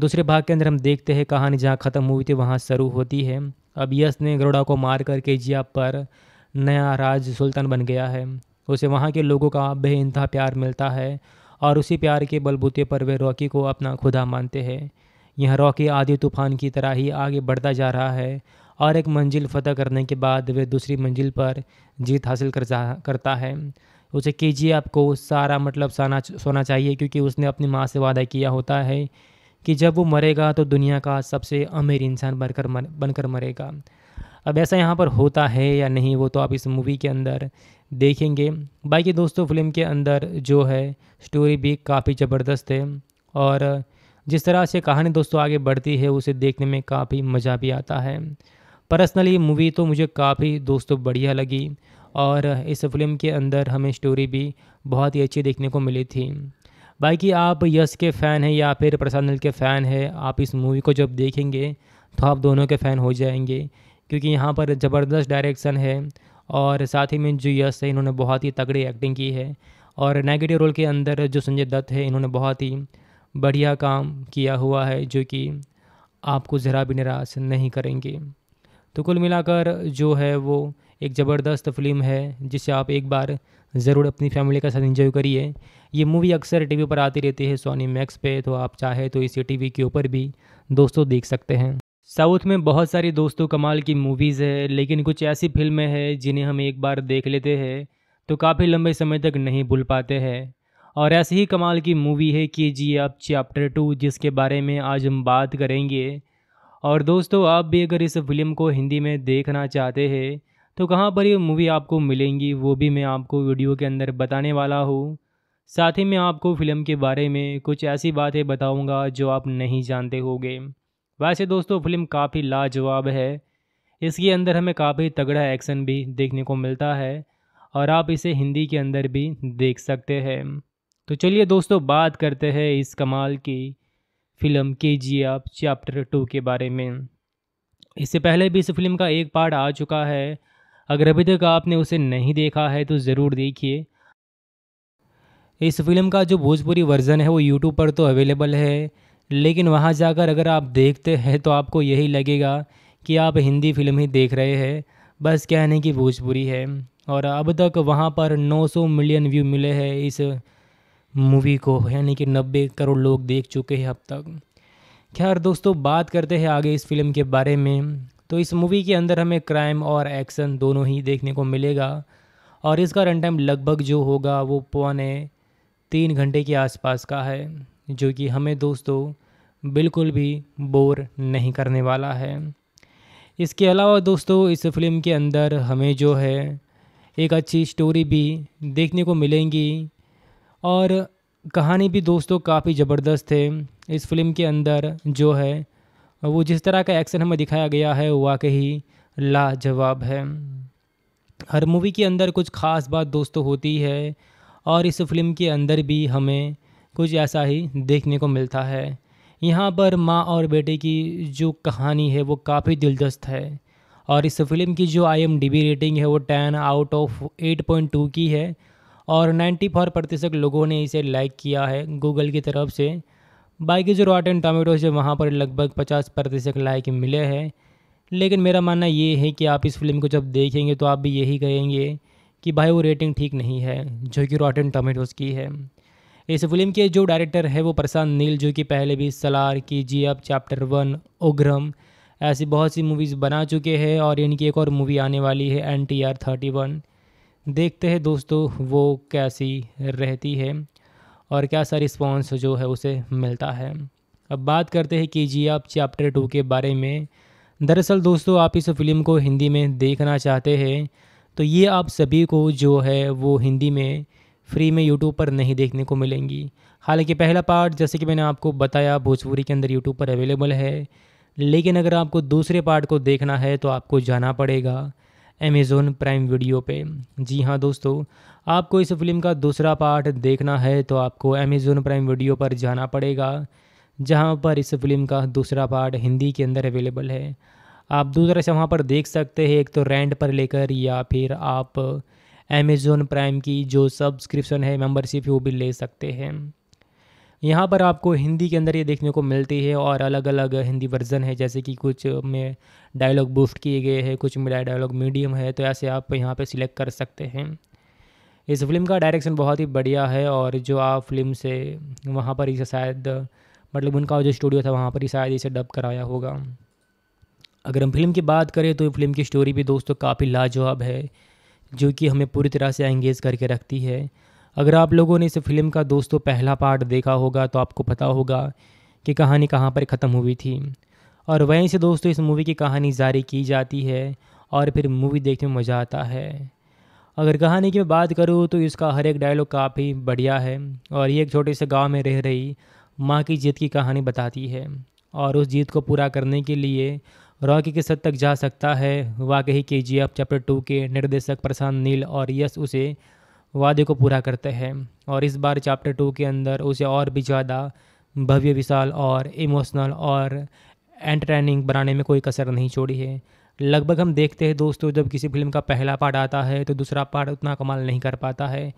दूसरे भाग के अंदर हम देखते हैं कहानी जहाँ ख़त्म हुई थी वहाँ शुरू होती है अब यश ने गरुड़ा को मार कर के जी पर नया राज सुल्तान बन गया है उसे वहाँ के लोगों का बेानतहा प्यार मिलता है और उसी प्यार के बलबूते पर वे रॉकी को अपना खुदा मानते हैं यह रॉकी आदि तूफान की तरह ही आगे बढ़ता जा रहा है और एक मंजिल फतह करने के बाद वे दूसरी मंजिल पर जीत हासिल कर जा करता है उसे के जी आपको सारा मतलब साना सोना चाहिए क्योंकि उसने अपनी माँ से वादा किया होता है कि जब वो मरेगा तो दुनिया का सबसे अमीर इंसान बनकर मर, बनकर मरेगा अब ऐसा यहाँ पर होता है या नहीं वो तो आप इस मूवी के अंदर देखेंगे बाकी दोस्तों फिल्म के अंदर जो है स्टोरी भी काफ़ी ज़बरदस्त है और जिस तरह से कहानी दोस्तों आगे बढ़ती है उसे देखने में काफ़ी मज़ा भी आता है पर्सनली मूवी तो मुझे काफ़ी दोस्तों बढ़िया लगी और इस फिल्म के अंदर हमें स्टोरी भी बहुत ही अच्छी देखने को मिली थी बाकी आप यस के फ़ैन हैं या फिर प्रसाद नल के फ़ैन हैं आप इस मूवी को जब देखेंगे तो आप दोनों के फ़ैन हो जाएंगे क्योंकि यहाँ पर ज़बरदस्त डायरेक्शन है और साथ ही में जो यश है इन्होंने बहुत ही तगड़ी एक्टिंग की है और नेगेटिव रोल के अंदर जो संजय दत्त है इन्होंने बहुत ही बढ़िया काम किया हुआ है जो कि आपको ज़रा भी निराश नहीं करेंगे तो कुल मिलाकर जो है वो एक ज़बरदस्त फिल्म है जिसे आप एक बार ज़रूर अपनी फैमिली के साथ इंजॉय करिए ये मूवी अक्सर टीवी पर आती रहती है सोनी मैक्स पे तो आप चाहे तो इसे टीवी के ऊपर भी दोस्तों देख सकते हैं साउथ में बहुत सारी दोस्तों कमाल की मूवीज़ है लेकिन कुछ ऐसी फिल्में हैं जिन्हें हम एक बार देख लेते हैं तो काफ़ी लंबे समय तक नहीं भूल पाते हैं और ऐसी ही कमाल की मूवी है के जी एफ चैप्टर टू जिसके बारे में आज हम बात करेंगे और दोस्तों आप भी अगर इस फिल्म को हिंदी में देखना चाहते हैं तो कहाँ पर ये मूवी आपको मिलेंगी वो भी मैं आपको वीडियो के अंदर बताने वाला हूँ साथ ही मैं आपको फिल्म के बारे में कुछ ऐसी बातें बताऊँगा जो आप नहीं जानते होंगे वैसे दोस्तों फिल्म काफ़ी लाजवाब है इसके अंदर हमें काफ़ी तगड़ा एक्शन भी देखने को मिलता है और आप इसे हिंदी के अंदर भी देख सकते हैं तो चलिए दोस्तों बात करते हैं इस कमाल की फिल्म के जी आप चैप्टर टू के बारे में इससे पहले भी इस फिल्म का एक पार्ट आ चुका है अगर अभी तक आपने उसे नहीं देखा है तो ज़रूर देखिए इस फिल्म का जो भोजपुरी वर्ज़न है वो यूट्यूब पर तो अवेलेबल है लेकिन वहाँ जाकर अगर आप देखते हैं तो आपको यही लगेगा कि आप हिंदी फिल्म ही देख रहे हैं बस कहने की भोजपुरी है और अब तक वहाँ पर 900 मिलियन व्यू मिले हैं इस मूवी को यानी कि 90 करोड़ लोग देख चुके हैं अब तक खैर दोस्तों बात करते हैं आगे इस फिल्म के बारे में तो इस मूवी के अंदर हमें क्राइम और एक्शन दोनों ही देखने को मिलेगा और इसका रन टाइम लगभग जो होगा वो पौने तीन घंटे के आसपास का है जो कि हमें दोस्तों बिल्कुल भी बोर नहीं करने वाला है इसके अलावा दोस्तों इस फिल्म के अंदर हमें जो है एक अच्छी स्टोरी भी देखने को मिलेंगी और कहानी भी दोस्तों काफ़ी ज़बरदस्त है इस फिल्म के अंदर जो है वो जिस तरह का एक्शन हमें दिखाया गया है वाकई लाजवाब है हर मूवी के अंदर कुछ ख़ास बात दोस्तों होती है और इस फिल्म के अंदर भी हमें कुछ ऐसा ही देखने को मिलता है यहाँ पर माँ और बेटे की जो कहानी है वो काफ़ी दिलचस्प है और इस फिल्म की जो आई रेटिंग है वो ten out of eight point two की है और नाइन्टी फोर प्रतिशत लोगों ने इसे लाइक किया है गूगल की तरफ से बाकी जो रॉट एंड टोमेटोज है वहाँ पर लगभग पचास प्रतिशत लाइक मिले हैं लेकिन मेरा मानना ये है कि आप इस फिल्म को जब देखेंगे तो आप भी यही कहेंगे कि भाई वो रेटिंग ठीक नहीं है जो कि रॉट एंड टोमेटोज़ की है इस फिल्म के जो डायरेक्टर है वो प्रशांत नील जो कि पहले भी सलार की जी अब चैप्टर वन उग्रम ऐसी बहुत सी मूवीज़ बना चुके हैं और इनकी एक और मूवी आने वाली है एन टी आर थर्टी वन देखते हैं दोस्तों वो कैसी रहती है और क्या सा रिस्पॉन्स जो है उसे मिलता है अब बात करते हैं के जी आप चैप्टर टू के बारे में दरअसल दोस्तों आप इस फिल्म को हिंदी में देखना चाहते हैं तो ये आप सभी को जो है वो हिंदी में फ्री में यूट्यूब पर नहीं देखने को मिलेंगी हालांकि पहला पार्ट जैसे कि मैंने आपको बताया भोजपुरी के अंदर यूट्यूब पर अवेलेबल है लेकिन अगर आपको दूसरे पार्ट को देखना है तो आपको जाना पड़ेगा अमेज़ोन प्राइम वीडियो पे जी हाँ दोस्तों आपको इस फिल्म का दूसरा पार्ट देखना है तो आपको अमेज़ोन प्राइम वीडियो पर जाना पड़ेगा जहाँ पर इस फिल्म का दूसरा पार्ट हिंदी के अंदर अवेलेबल है आप दूसरा से वहाँ पर देख सकते हैं एक तो रेंट पर लेकर या फिर आप अमेज़ोन प्राइम की जो सब्सक्रिप्शन है मेंबरशिप वो भी ले सकते हैं यहाँ पर आपको हिंदी के अंदर ये देखने को मिलती है और अलग अलग हिंदी वर्जन है जैसे कि कुछ में डायलॉग बूस्ट किए गए हैं कुछ में डायलॉग मीडियम है तो ऐसे आप यहाँ पे सिलेक्ट कर सकते हैं इस फिल्म का डायरेक्शन बहुत ही बढ़िया है और जो आप फिल्म से वहाँ पर इसे शायद मतलब उनका जो स्टूडियो था वहाँ पर ही शायद इसे डब कराया होगा अगर हम फिल्म की बात करें तो फिल्म की स्टोरी भी दोस्तों काफ़ी लाजवाब है जो कि हमें पूरी तरह से एंगेज करके रखती है अगर आप लोगों ने इस फिल्म का दोस्तों पहला पार्ट देखा होगा तो आपको पता होगा कि कहानी कहाँ पर ख़त्म हुई थी और वहीं से दोस्तों इस मूवी की कहानी जारी की जाती है और फिर मूवी देखने में मज़ा आता है अगर कहानी की बात करूँ तो इसका हर एक डायलॉग काफ़ी बढ़िया है और ये एक छोटे से गांव में रह रही माँ की जीत की कहानी बताती है और उस जीत को पूरा करने के लिए रॉकी के सद तक जा सकता है वाकई के जी एफ चैप्टर टू के निर्देशक प्रशांत नील और यश उसे वादे को पूरा करते हैं और इस बार चैप्टर टू के अंदर उसे और भी ज़्यादा भव्य विशाल और इमोशनल और एंटरटेनिंग बनाने में कोई कसर नहीं छोड़ी है लगभग हम देखते हैं दोस्तों जब किसी फिल्म का पहला पार्ट आता है तो दूसरा पार्ट उतना कमाल नहीं कर पाता है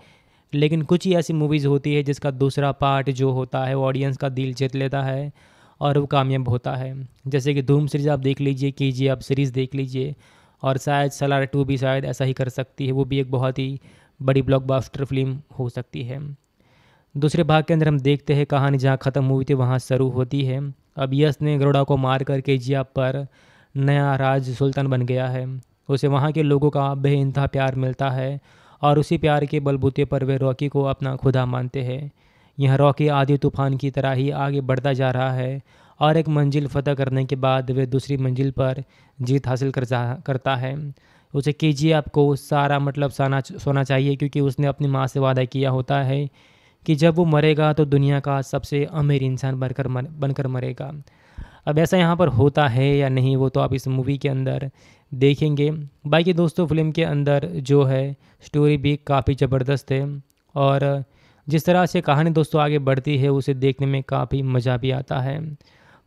लेकिन कुछ ही ऐसी मूवीज़ होती है जिसका दूसरा पार्ट जो होता है वो ऑडियंस का दिल जीत लेता है और वो कामयाब होता है जैसे कि धूम सीरीज़ आप देख लीजिए के जी आप सीरीज़ देख लीजिए और शायद सलार टू भी शायद ऐसा ही कर सकती है वो भी एक बहुत ही बड़ी ब्लॉकबस्टर फिल्म हो सकती है दूसरे भाग के अंदर हम देखते हैं कहानी जहाँ ख़त्म हुई थी वहाँ शुरू होती है अब यश ने गरुड़ा को मार कर के जी पर नया राज सुल्तान बन गया है उसे वहाँ के लोगों का बेानतहा प्यार मिलता है और उसी प्यार के बलबूते पर वे रॉकी को अपना खुदा मानते हैं यह रॉकी आदि तूफ़ान की तरह ही आगे बढ़ता जा रहा है और एक मंजिल फतह करने के बाद वह दूसरी मंजिल पर जीत हासिल कर जा करता है उसे के आपको सारा मतलब साना सोना चाहिए क्योंकि उसने अपनी माँ से वादा किया होता है कि जब वो मरेगा तो दुनिया का सबसे अमीर इंसान बनकर मर, बनकर मरेगा अब ऐसा यहाँ पर होता है या नहीं वो तो आप इस मूवी के अंदर देखेंगे बाकी दोस्तों फिल्म के अंदर जो है स्टोरी भी काफ़ी ज़बरदस्त है और जिस तरह से कहानी दोस्तों आगे बढ़ती है उसे देखने में काफ़ी मज़ा भी आता है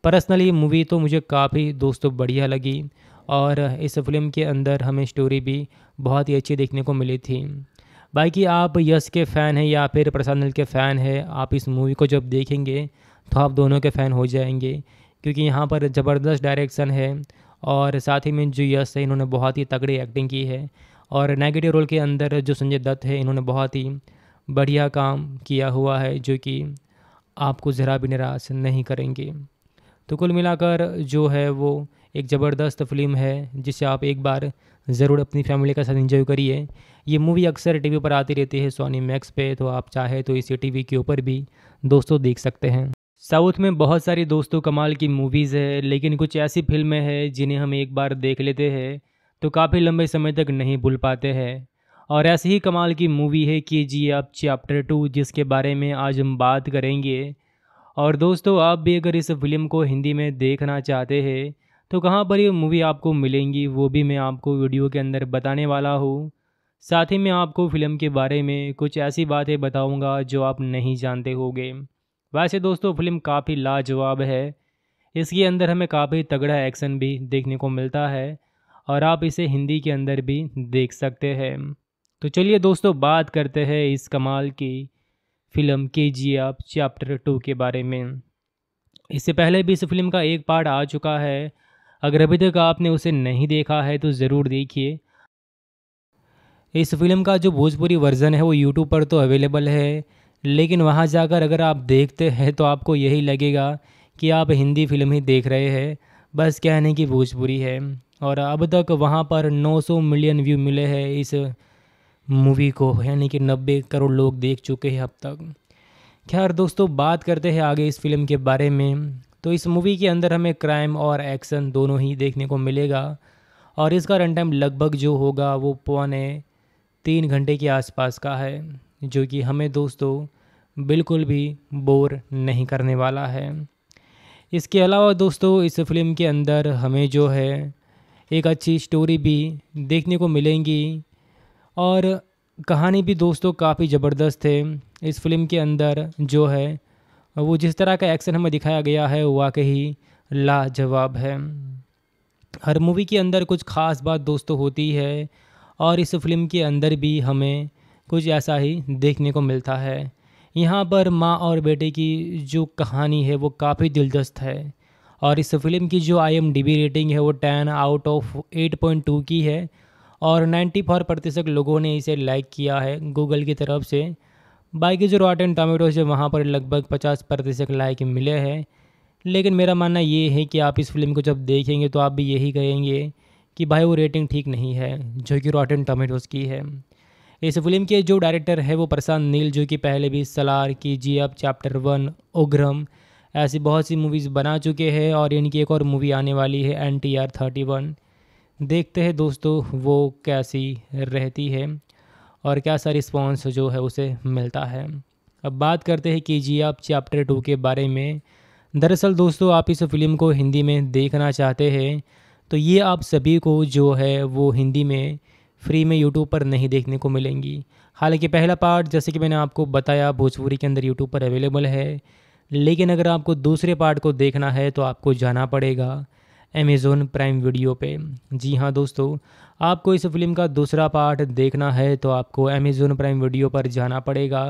पर्सनली मूवी तो मुझे काफ़ी दोस्तों बढ़िया लगी और इस फिल्म के अंदर हमें स्टोरी भी बहुत ही अच्छी देखने को मिली थी बाकी आप यश के फ़ैन हैं या फिर प्रसाद के फ़ैन हैं आप इस मूवी को जब देखेंगे तो आप दोनों के फ़ैन हो जाएंगे क्योंकि यहाँ पर ज़बरदस्त डायरेक्शन है और साथ ही में जो यश है इन्होंने बहुत ही तगड़ी एक्टिंग की है और नेगेटिव रोल के अंदर जो संजय दत्त है इन्होंने बहुत ही बढ़िया काम किया हुआ है जो कि आपको ज़रा भी निराश नहीं करेंगे तो कुल मिलाकर जो है वो एक ज़बरदस्त फिल्म है जिसे आप एक बार ज़रूर अपनी फैमिली के साथ इंजॉय करिए ये मूवी अक्सर टीवी पर आती रहती है सोनी मैक्स पे तो आप चाहे तो इसे टीवी के ऊपर भी दोस्तों देख सकते हैं साउथ में बहुत सारी दोस्तों कमाल की मूवीज़ है लेकिन कुछ ऐसी फिल्में हैं जिन्हें हम एक बार देख लेते हैं तो काफ़ी लंबे समय तक नहीं भूल पाते हैं और ऐसे ही कमाल की मूवी है के जी एफ चैप्टर टू जिसके बारे में आज हम बात करेंगे और दोस्तों आप भी अगर इस फिल्म को हिंदी में देखना चाहते हैं तो कहाँ पर ये मूवी आपको मिलेंगी वो भी मैं आपको वीडियो के अंदर बताने वाला हूँ साथ ही मैं आपको फ़िल्म के बारे में कुछ ऐसी बातें बताऊंगा जो आप नहीं जानते होंगे वैसे दोस्तों फिल्म काफ़ी लाजवाब है इसके अंदर हमें काफ़ी तगड़ा एक्शन भी देखने को मिलता है और आप इसे हिंदी के अंदर भी देख सकते हैं तो चलिए दोस्तों बात करते हैं इस कमाल की फिल्म के जी आप चैप्टर टू के बारे में इससे पहले भी इस फिल्म का एक पार्ट आ चुका है अगर अभी तक आपने उसे नहीं देखा है तो ज़रूर देखिए इस फिल्म का जो भोजपुरी वर्जन है वो यूट्यूब पर तो अवेलेबल है लेकिन वहाँ जाकर अगर आप देखते हैं तो आपको यही लगेगा कि आप हिंदी फिल्म ही देख रहे हैं बस कहने की भोजपुरी है और अब तक वहाँ पर 900 मिलियन व्यू मिले हैं इस मूवी को यानी कि नब्बे करोड़ लोग देख चुके हैं अब तक खैर दोस्तों बात करते हैं आगे इस फिल्म के बारे में तो इस मूवी के अंदर हमें क्राइम और एक्शन दोनों ही देखने को मिलेगा और इसका रन टाइम लगभग जो होगा वो पौने तीन घंटे के आसपास का है जो कि हमें दोस्तों बिल्कुल भी बोर नहीं करने वाला है इसके अलावा दोस्तों इस फिल्म के अंदर हमें जो है एक अच्छी स्टोरी भी देखने को मिलेंगी और कहानी भी दोस्तों काफ़ी ज़बरदस्त है इस फिल्म के अंदर जो है वो जिस तरह का एक्शन हमें दिखाया गया है वाकई लाजवाब है हर मूवी के अंदर कुछ ख़ास बात दोस्तों होती है और इस फिल्म के अंदर भी हमें कुछ ऐसा ही देखने को मिलता है यहाँ पर माँ और बेटे की जो कहानी है वो काफ़ी दिलचस्प है और इस फिल्म की जो आई रेटिंग है वो ten out of eight point two की है और 94 प्रतिशत लोगों ने इसे लाइक किया है गूगल की तरफ से बाकी जो रॉट एंड टोमेटोज है वहाँ पर लगभग 50 प्रतिशत लाइक मिले हैं लेकिन मेरा मानना ये है कि आप इस फिल्म को जब देखेंगे तो आप भी यही कहेंगे कि भाई वो रेटिंग ठीक नहीं है जो कि रॉट एंड टोमेटोज़ की है इस फिल्म के जो डायरेक्टर है वो प्रशांत नील जो कि पहले भी सलार की जी अब चैप्टर वन उग्रम ऐसी बहुत सी मूवीज़ बना चुके हैं और इनकी एक और मूवी आने वाली है एन टी आर थर्टी वन देखते हैं दोस्तों वो कैसी रहती है और क्या सा रिस्पॉन्स जो है उसे मिलता है अब बात करते हैं कीजिए जी आप चैप्टर टू के बारे में दरअसल दोस्तों आप इस फिल्म को हिंदी में देखना चाहते हैं तो ये आप सभी को जो है वो हिंदी में फ्री में यूट्यूब पर नहीं देखने को मिलेंगी हालांकि पहला पार्ट जैसे कि मैंने आपको बताया भोजपुरी के अंदर यूट्यूब पर अवेलेबल है लेकिन अगर आपको दूसरे पार्ट को देखना है तो आपको जाना पड़ेगा अमेज़ोन प्राइम वीडियो पे जी हाँ दोस्तों आपको इस फिल्म का दूसरा पार्ट देखना है तो आपको अमेज़ोन प्राइम वीडियो पर जाना पड़ेगा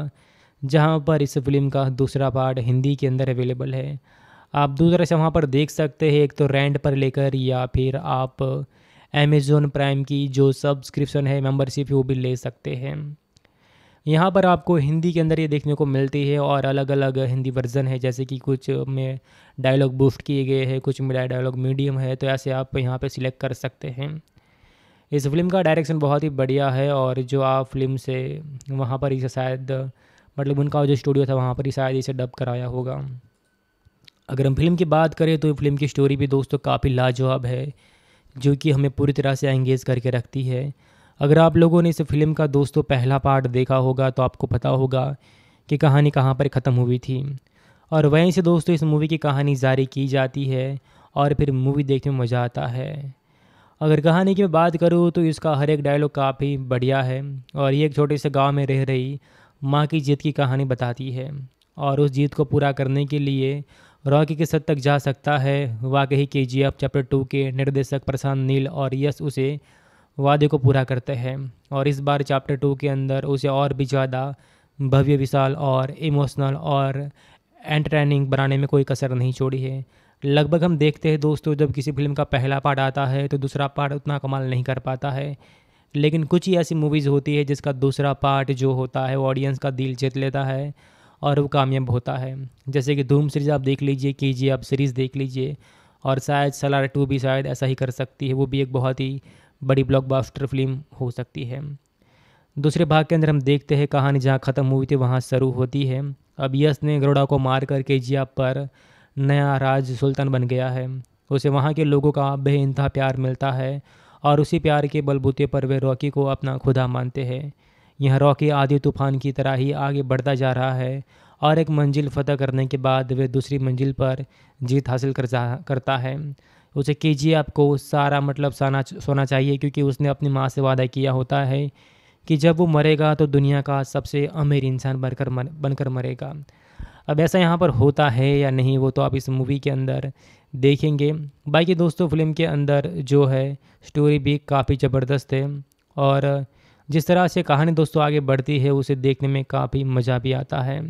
जहाँ पर इस फिल्म का दूसरा पार्ट हिंदी के अंदर अवेलेबल है आप दूसरा से वहाँ पर देख सकते हैं एक तो रेंट पर लेकर या फिर आप अमेज़ोन प्राइम की जो सब्सक्रिप्शन है मेम्बरशिप वो भी ले सकते हैं यहाँ पर आपको हिंदी के अंदर ये देखने को मिलती है और अलग अलग हिंदी वर्जन है जैसे कि कुछ में डायलॉग बूस्ट किए गए हैं कुछ में डायलॉग मीडियम है तो ऐसे आप यहाँ पर सिलेक्ट कर सकते हैं इस फिल्म का डायरेक्शन बहुत ही बढ़िया है और जो आप फिल्म से वहाँ पर ही शायद मतलब उनका जो स्टूडियो था वहाँ पर ही शायद इसे डब कराया होगा अगर हम फिल्म की बात करें तो फिल्म की स्टोरी भी दोस्तों काफ़ी लाजवाब है जो कि हमें पूरी तरह से एंगेज करके रखती है अगर आप लोगों ने इस फिल्म का दोस्तों तो पहला पार्ट देखा होगा तो आपको पता होगा कि कहानी कहाँ पर ख़त्म हुई थी और वहीं से दोस्तों इस मूवी की कहानी जारी की जाती है और फिर मूवी देखने में मज़ा आता है अगर कहानी की बात करूँ तो इसका हर एक डायलॉग काफ़ी बढ़िया है और ये एक छोटे से गांव में रह रही माँ की जीत की कहानी बताती है और उस जीत को पूरा करने के लिए रॉकी किस हद तक जा सकता है वाकई के जी एफ चैप्टर टू के निर्देशक प्रशांत नील और यश उसे वादे को पूरा करते हैं और इस बार चैप्टर टू के अंदर उसे और भी ज़्यादा भव्य विशाल और इमोशनल और एंटरटेनिंग बनाने में कोई कसर नहीं छोड़ी है लगभग हम देखते हैं दोस्तों जब किसी फिल्म का पहला पार्ट आता है तो दूसरा पार्ट उतना कमाल नहीं कर पाता है लेकिन कुछ ही ऐसी मूवीज़ होती है जिसका दूसरा पार्ट जो होता है वो ऑडियंस का दिल जीत लेता है और वो कामयाब होता है जैसे कि धूम सीरीज़ आप देख लीजिए कीजिए जी आप सीरीज़ देख लीजिए और शायद सलार टू भी शायद ऐसा ही कर सकती है वो भी एक बहुत ही बड़ी ब्लॉकबस्टर फिल्म हो सकती है दूसरे भाग के अंदर हम देखते हैं कहानी जहाँ ख़त्म हुई थी वहाँ शुरू होती है अब यश ने गरोड़ा को मार कर के जिया पर नया राज सुल्तान बन गया है उसे वहाँ के लोगों का बेानतहा प्यार मिलता है और उसी प्यार के बलबूते पर वे रॉकी को अपना खुदा मानते हैं यह रॉकी आदि तूफान की तरह ही आगे बढ़ता जा रहा है और एक मंजिल फतह करने के बाद वे दूसरी मंजिल पर जीत हासिल कर जा करता है उसे कीजिए आपको सारा मतलब साना सोना चाहिए क्योंकि उसने अपनी माँ से वादा किया होता है कि जब वो मरेगा तो दुनिया का सबसे अमीर इंसान बनकर मर, बनकर मरेगा अब ऐसा यहाँ पर होता है या नहीं वो तो आप इस मूवी के अंदर देखेंगे बाकी दोस्तों फिल्म के अंदर जो है स्टोरी भी काफ़ी ज़बरदस्त है और जिस तरह से कहानी दोस्तों आगे बढ़ती है उसे देखने में काफ़ी मज़ा भी आता है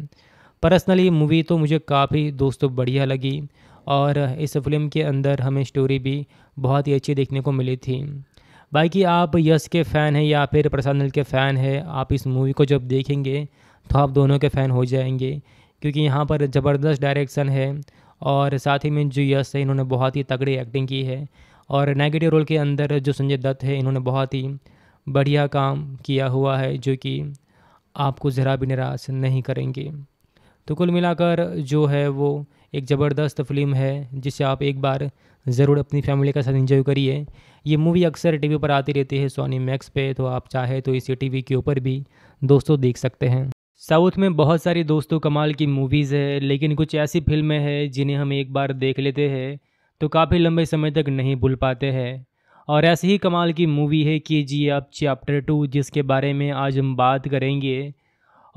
पर्सनली मूवी तो मुझे काफ़ी दोस्तों बढ़िया लगी और इस फिल्म के अंदर हमें स्टोरी भी बहुत ही अच्छी देखने को मिली थी बाकी आप यश के फ़ैन हैं या फिर प्रसाद नल के फ़ैन हैं आप इस मूवी को जब देखेंगे तो आप दोनों के फ़ैन हो जाएंगे क्योंकि यहाँ पर ज़बरदस्त डायरेक्शन है और साथ ही में जो यश है इन्होंने बहुत ही तगड़ी एक्टिंग की है और नेगेटिव रोल के अंदर जो संजय दत्त है इन्होंने बहुत ही बढ़िया काम किया हुआ है जो कि आपको ज़रा भी निराश नहीं करेंगे तो कुल मिलाकर जो है वो एक ज़बरदस्त फिल्म है जिसे आप एक बार ज़रूर अपनी फैमिली के साथ इंजॉय करिए ये मूवी अक्सर टीवी पर आती रहती है सोनी मैक्स पे तो आप चाहे तो इसे टीवी के ऊपर भी दोस्तों देख सकते हैं साउथ में बहुत सारी दोस्तों कमाल की मूवीज़ है लेकिन कुछ ऐसी फिल्में हैं जिन्हें हम एक बार देख लेते हैं तो काफ़ी लंबे समय तक नहीं भूल पाते हैं और ऐसी ही कमाल की मूवी है के जी एफ चैप्टर टू जिसके बारे में आज हम बात करेंगे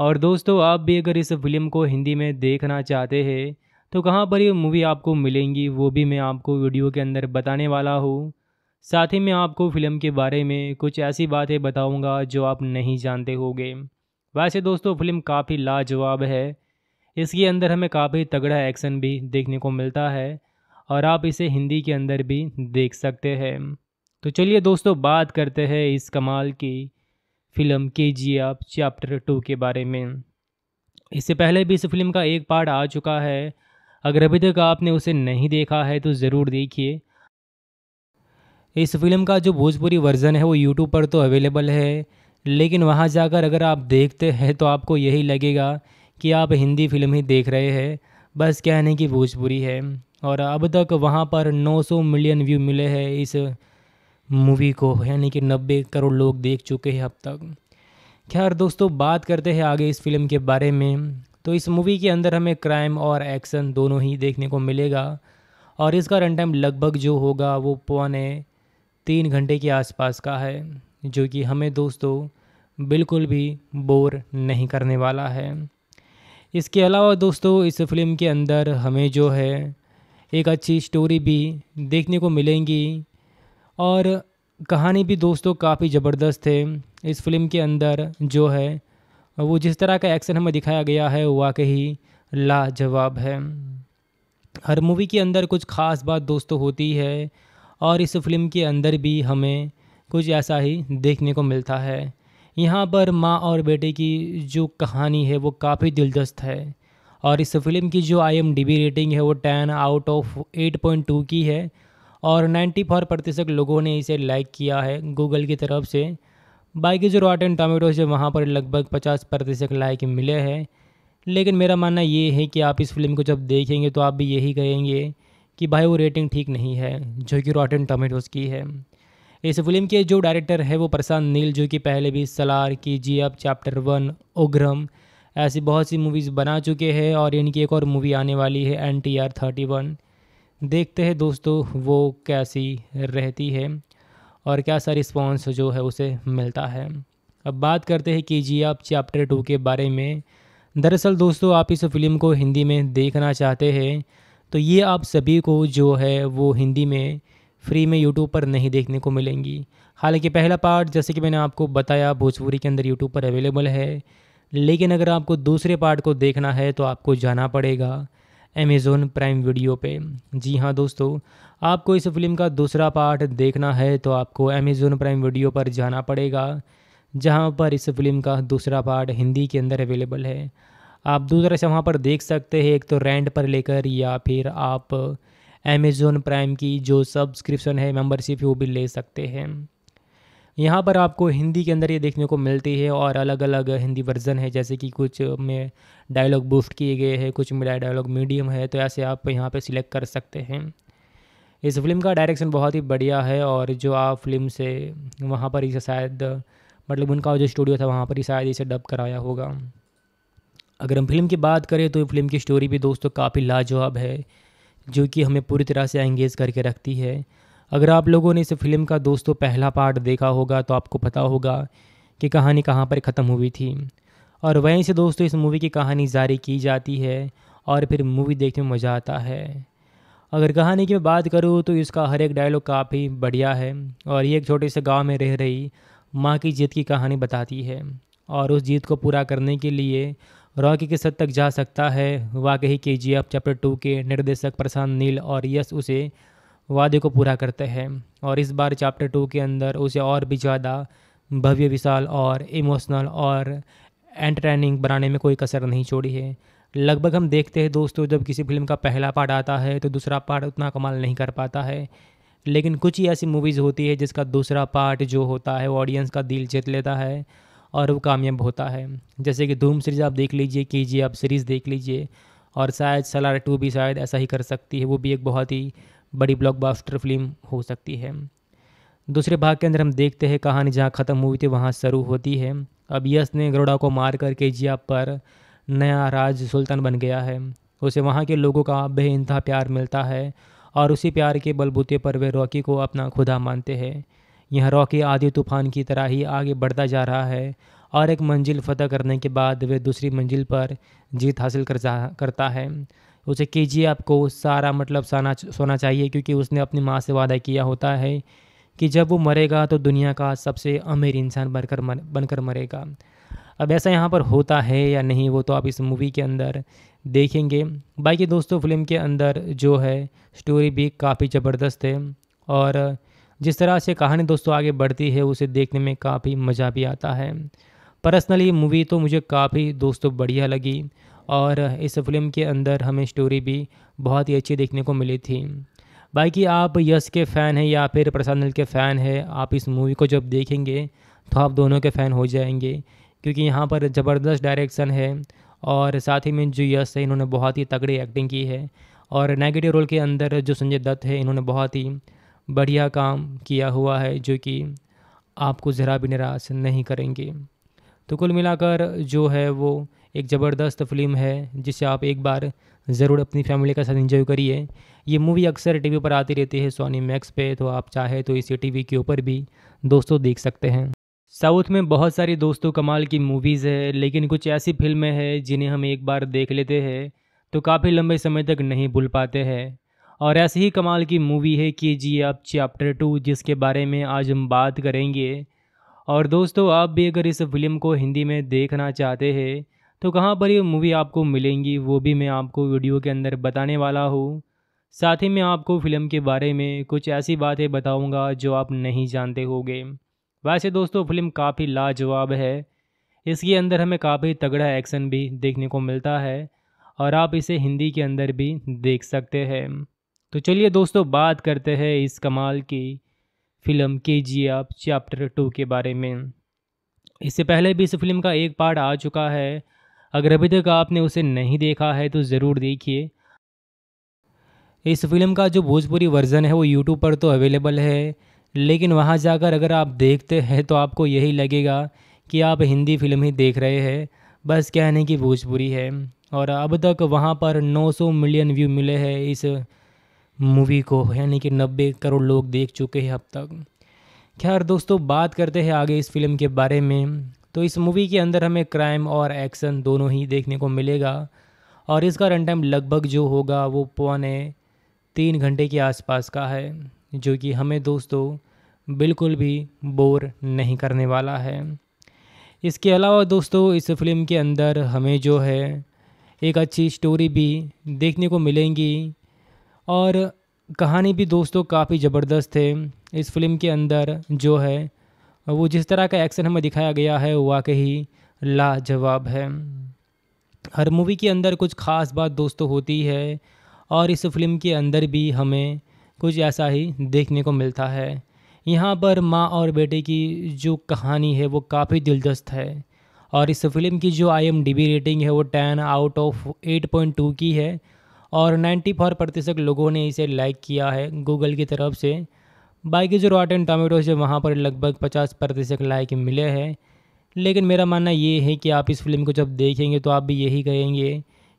और दोस्तों आप भी अगर इस फिल्म को हिंदी में देखना चाहते हैं तो कहाँ पर ये मूवी आपको मिलेंगी वो भी मैं आपको वीडियो के अंदर बताने वाला हूँ साथ ही मैं आपको फ़िल्म के बारे में कुछ ऐसी बातें बताऊंगा जो आप नहीं जानते होंगे वैसे दोस्तों फिल्म काफ़ी लाजवाब है इसके अंदर हमें काफ़ी तगड़ा एक्शन भी देखने को मिलता है और आप इसे हिंदी के अंदर भी देख सकते हैं तो चलिए दोस्तों बात करते हैं इस कमाल की फ़िल्म के जी आप चैप्टर टू के बारे में इससे पहले भी इस फिल्म का एक पार्ट आ चुका है अगर अभी तक आपने उसे नहीं देखा है तो ज़रूर देखिए इस फिल्म का जो भोजपुरी वर्जन है वो यूट्यूब पर तो अवेलेबल है लेकिन वहाँ जाकर अगर आप देखते हैं तो आपको यही लगेगा कि आप हिंदी फिल्म ही देख रहे हैं बस कहने की भोजपुरी है और अब तक वहाँ पर 900 मिलियन व्यू मिले हैं इस मूवी को यानी कि 90 करोड़ लोग देख चुके हैं अब तक खैर दोस्तों बात करते हैं आगे इस फिल्म के बारे में तो इस मूवी के अंदर हमें क्राइम और एक्शन दोनों ही देखने को मिलेगा और इसका रन टाइम लगभग जो होगा वो पौने तीन घंटे के आसपास का है जो कि हमें दोस्तों बिल्कुल भी बोर नहीं करने वाला है इसके अलावा दोस्तों इस फिल्म के अंदर हमें जो है एक अच्छी स्टोरी भी देखने को मिलेंगी और कहानी भी दोस्तों काफ़ी ज़बरदस्त है इस फिल्म के अंदर जो है वो जिस तरह का एक्शन हमें दिखाया गया है वाकई ही लाजवाब है हर मूवी के अंदर कुछ ख़ास बात दोस्तों होती है और इस फिल्म के अंदर भी हमें कुछ ऐसा ही देखने को मिलता है यहाँ पर माँ और बेटे की जो कहानी है वो काफ़ी दिलचस्प है और इस फिल्म की जो आई रेटिंग है वो ten out of eight point two की है और नाइन्टी फोर प्रतिशत लोगों ने इसे लाइक किया है गूगल की तरफ से बाकी के जो रॉटन टोमेटोज है वहाँ पर लगभग पचास प्रतिशत लाइक मिले हैं लेकिन मेरा मानना ये है कि आप इस फिल्म को जब देखेंगे तो आप भी यही कहेंगे कि भाई वो रेटिंग ठीक नहीं है जो कि रॉटन टोमेटोज़ की है इस फिल्म के जो डायरेक्टर है वो प्रशांत नील जो कि पहले भी सलार की जी अब चैप्टर वन ओग्रम ऐसी बहुत सी मूवीज़ बना चुके हैं और इनकी एक और मूवी आने वाली है एन टी आर थर्टी वन देखते हैं दोस्तों वो कैसी रहती है और क्या सा रिस्पॉन्स जो है उसे मिलता है अब बात करते हैं के जी एफ चैप्टर टू के बारे में दरअसल दोस्तों आप इस फिल्म को हिंदी में देखना चाहते हैं तो ये आप सभी को जो है वो हिंदी में फ्री में यूट्यूब पर नहीं देखने को मिलेंगी हालांकि पहला पार्ट जैसे कि मैंने आपको बताया भोजपुरी के अंदर यूट्यूब पर अवेलेबल है लेकिन अगर आपको दूसरे पार्ट को देखना है तो आपको जाना पड़ेगा अमेज़ोन प्राइम वीडियो पे जी हाँ दोस्तों आपको इस फिल्म का दूसरा पार्ट देखना है तो आपको अमेज़ोन प्राइम वीडियो पर जाना पड़ेगा जहां पर इस फिल्म का दूसरा पार्ट हिंदी के अंदर अवेलेबल है आप दूसरा से वहाँ पर देख सकते हैं एक तो रेंट पर लेकर या फिर आप अमेज़ोन प्राइम की जो सब्सक्रिप्शन है मेम्बरशिप वो भी ले सकते हैं यहाँ पर आपको हिंदी के अंदर ये देखने को मिलती है और अलग अलग हिंदी वर्जन है जैसे कि कुछ में डायलॉग बूस्ट किए गए हैं कुछ में डायलॉग मीडियम है तो ऐसे आप यहाँ पे सिलेक्ट कर सकते हैं इस फिल्म का डायरेक्शन बहुत ही बढ़िया है और जो आप फिल्म से वहाँ पर इसे शायद मतलब उनका जो स्टूडियो था वहाँ पर ही शायद इसे डब कराया होगा अगर हम फिल्म की बात करें तो फिल्म की स्टोरी भी दोस्तों काफ़ी लाजवाब है जो कि हमें पूरी तरह से एंगेज करके रखती है अगर आप लोगों ने इस फिल्म का दोस्तों पहला पार्ट देखा होगा तो आपको पता होगा कि कहानी कहाँ पर ख़त्म हुई थी और वहीं से दोस्तों इस मूवी की कहानी जारी की जाती है और फिर मूवी देखने में मज़ा आता है अगर कहानी की बात करूँ तो इसका हर एक डायलॉग काफ़ी बढ़िया है और ये एक छोटे से गांव में रह रही माँ की जीत की कहानी बताती है और उस जीत को पूरा करने के लिए रॉकी किस हद तक जा सकता है वाकई के जी एफ चैप्टर टू के निर्देशक प्रशांत नील और यश उसे वादे को पूरा करते हैं और इस बार चैप्टर टू के अंदर उसे और भी ज़्यादा भव्य विशाल और इमोशनल और एंटरटेनिंग बनाने में कोई कसर नहीं छोड़ी है लगभग हम देखते हैं दोस्तों जब किसी फिल्म का पहला पार्ट आता है तो दूसरा पार्ट उतना कमाल नहीं कर पाता है लेकिन कुछ ही ऐसी मूवीज़ होती है जिसका दूसरा पार्ट जो होता है वो ऑडियंस का दिल जीत लेता है और वो कामयाब होता है जैसे कि धूम सीरीज़ आप देख लीजिए के जी आप सीरीज़ देख लीजिए और शायद सलार टू भी शायद ऐसा ही कर सकती है वो भी एक बहुत ही बड़ी ब्लॉकबस्टर फिल्म हो सकती है दूसरे भाग के अंदर हम देखते हैं कहानी जहाँ ख़त्म हुई थी वहाँ शुरू होती है अब यश ने गरोड़ा को मार कर के जी पर नया राज सुल्तान बन गया है उसे वहाँ के लोगों का बे इनतहा प्यार मिलता है और उसी प्यार के बलबूते पर वे रॉकी को अपना खुदा मानते हैं यह रॉकी आदि तूफान की तरह ही आगे बढ़ता जा रहा है और एक मंजिल फतह करने के बाद वे दूसरी मंजिल पर जीत हासिल कर जा करता है उसे के जी आपको सारा मतलब साना सोना चाहिए क्योंकि उसने अपनी माँ से वादा किया होता है कि जब वो मरेगा तो दुनिया का सबसे अमीर इंसान बनकर मर, बनकर मरेगा अब ऐसा यहाँ पर होता है या नहीं वो तो आप इस मूवी के अंदर देखेंगे बाकी दोस्तों फिल्म के अंदर जो है स्टोरी भी काफ़ी ज़बरदस्त है और जिस तरह से कहानी दोस्तों आगे बढ़ती है उसे देखने में काफ़ी मज़ा भी आता है पर्सनली मूवी तो मुझे काफ़ी दोस्तों बढ़िया लगी और इस फिल्म के अंदर हमें स्टोरी भी बहुत ही अच्छी देखने को मिली थी बाकी आप यश के फ़ैन हैं या फिर प्रसाद नील के फ़ैन हैं आप इस मूवी को जब देखेंगे तो आप दोनों के फ़ैन हो जाएंगे क्योंकि यहाँ पर ज़बरदस्त डायरेक्शन है और साथ ही में जो यश है इन्होंने बहुत ही तगड़ी एक्टिंग की है और नेगेटिव रोल के अंदर जो संजय दत्त है इन्होंने बहुत ही बढ़िया काम किया हुआ है जो कि आपको ज़रा भी निराश नहीं करेंगे तो कुल मिलाकर जो है वो एक ज़बरदस्त फिल्म है जिसे आप एक बार ज़रूर अपनी फैमिली के साथ इंजॉय करिए ये मूवी अक्सर टीवी पर आती रहती है सोनी मैक्स पे तो आप चाहे तो इसे टीवी के ऊपर भी दोस्तों देख सकते हैं साउथ में बहुत सारी दोस्तों कमाल की मूवीज़ है लेकिन कुछ ऐसी फिल्में हैं जिन्हें हम एक बार देख लेते हैं तो काफ़ी लंबे समय तक नहीं भूल पाते हैं और ऐसी ही कमाल की मूवी है के जी एफ चैप्टर टू जिसके बारे में आज हम बात करेंगे और दोस्तों आप भी अगर इस फिल्म को हिंदी में देखना चाहते हैं तो कहाँ पर ये मूवी आपको मिलेंगी वो भी मैं आपको वीडियो के अंदर बताने वाला हूँ साथ ही मैं आपको फ़िल्म के बारे में कुछ ऐसी बातें बताऊंगा जो आप नहीं जानते होंगे वैसे दोस्तों फिल्म काफ़ी लाजवाब है इसके अंदर हमें काफ़ी तगड़ा एक्शन भी देखने को मिलता है और आप इसे हिंदी के अंदर भी देख सकते हैं तो चलिए दोस्तों बात करते हैं इस कमाल की फिल्म के जी आप चैप्टर टू के बारे में इससे पहले भी इस फिल्म का एक पार्ट आ चुका है अगर अभी तक आपने उसे नहीं देखा है तो ज़रूर देखिए इस फिल्म का जो भोजपुरी वर्जन है वो यूट्यूब पर तो अवेलेबल है लेकिन वहाँ जाकर अगर आप देखते हैं तो आपको यही लगेगा कि आप हिंदी फिल्म ही देख रहे हैं बस कहने की भोजपुरी है और अब तक वहाँ पर 900 मिलियन व्यू मिले हैं इस मूवी को यानी कि 90 करोड़ लोग देख चुके हैं अब तक खैर दोस्तों बात करते हैं आगे इस फिल्म के बारे में तो इस मूवी के अंदर हमें क्राइम और एक्शन दोनों ही देखने को मिलेगा और इसका रन टाइम लगभग जो होगा वो पौने तीन घंटे के आसपास का है जो कि हमें दोस्तों बिल्कुल भी बोर नहीं करने वाला है इसके अलावा दोस्तों इस फिल्म के अंदर हमें जो है एक अच्छी स्टोरी भी देखने को मिलेंगी और कहानी भी दोस्तों काफ़ी ज़बरदस्त है इस फिल्म के अंदर जो है वो जिस तरह का एक्शन हमें दिखाया गया है वाकई लाजवाब है हर मूवी के अंदर कुछ ख़ास बात दोस्तों होती है और इस फिल्म के अंदर भी हमें कुछ ऐसा ही देखने को मिलता है यहाँ पर माँ और बेटे की जो कहानी है वो काफ़ी दिलचस्प है और इस फिल्म की जो आई रेटिंग है वो ten out of eight point two की है और नाइन्टी फोर प्रतिशत लोगों ने इसे लाइक किया है गूगल की तरफ से बाकी के जो रॉटन टोमेटोज है वहाँ पर लगभग पचास प्रतिशत लाइक मिले हैं लेकिन मेरा मानना ये है कि आप इस फिल्म को जब देखेंगे तो आप भी यही कहेंगे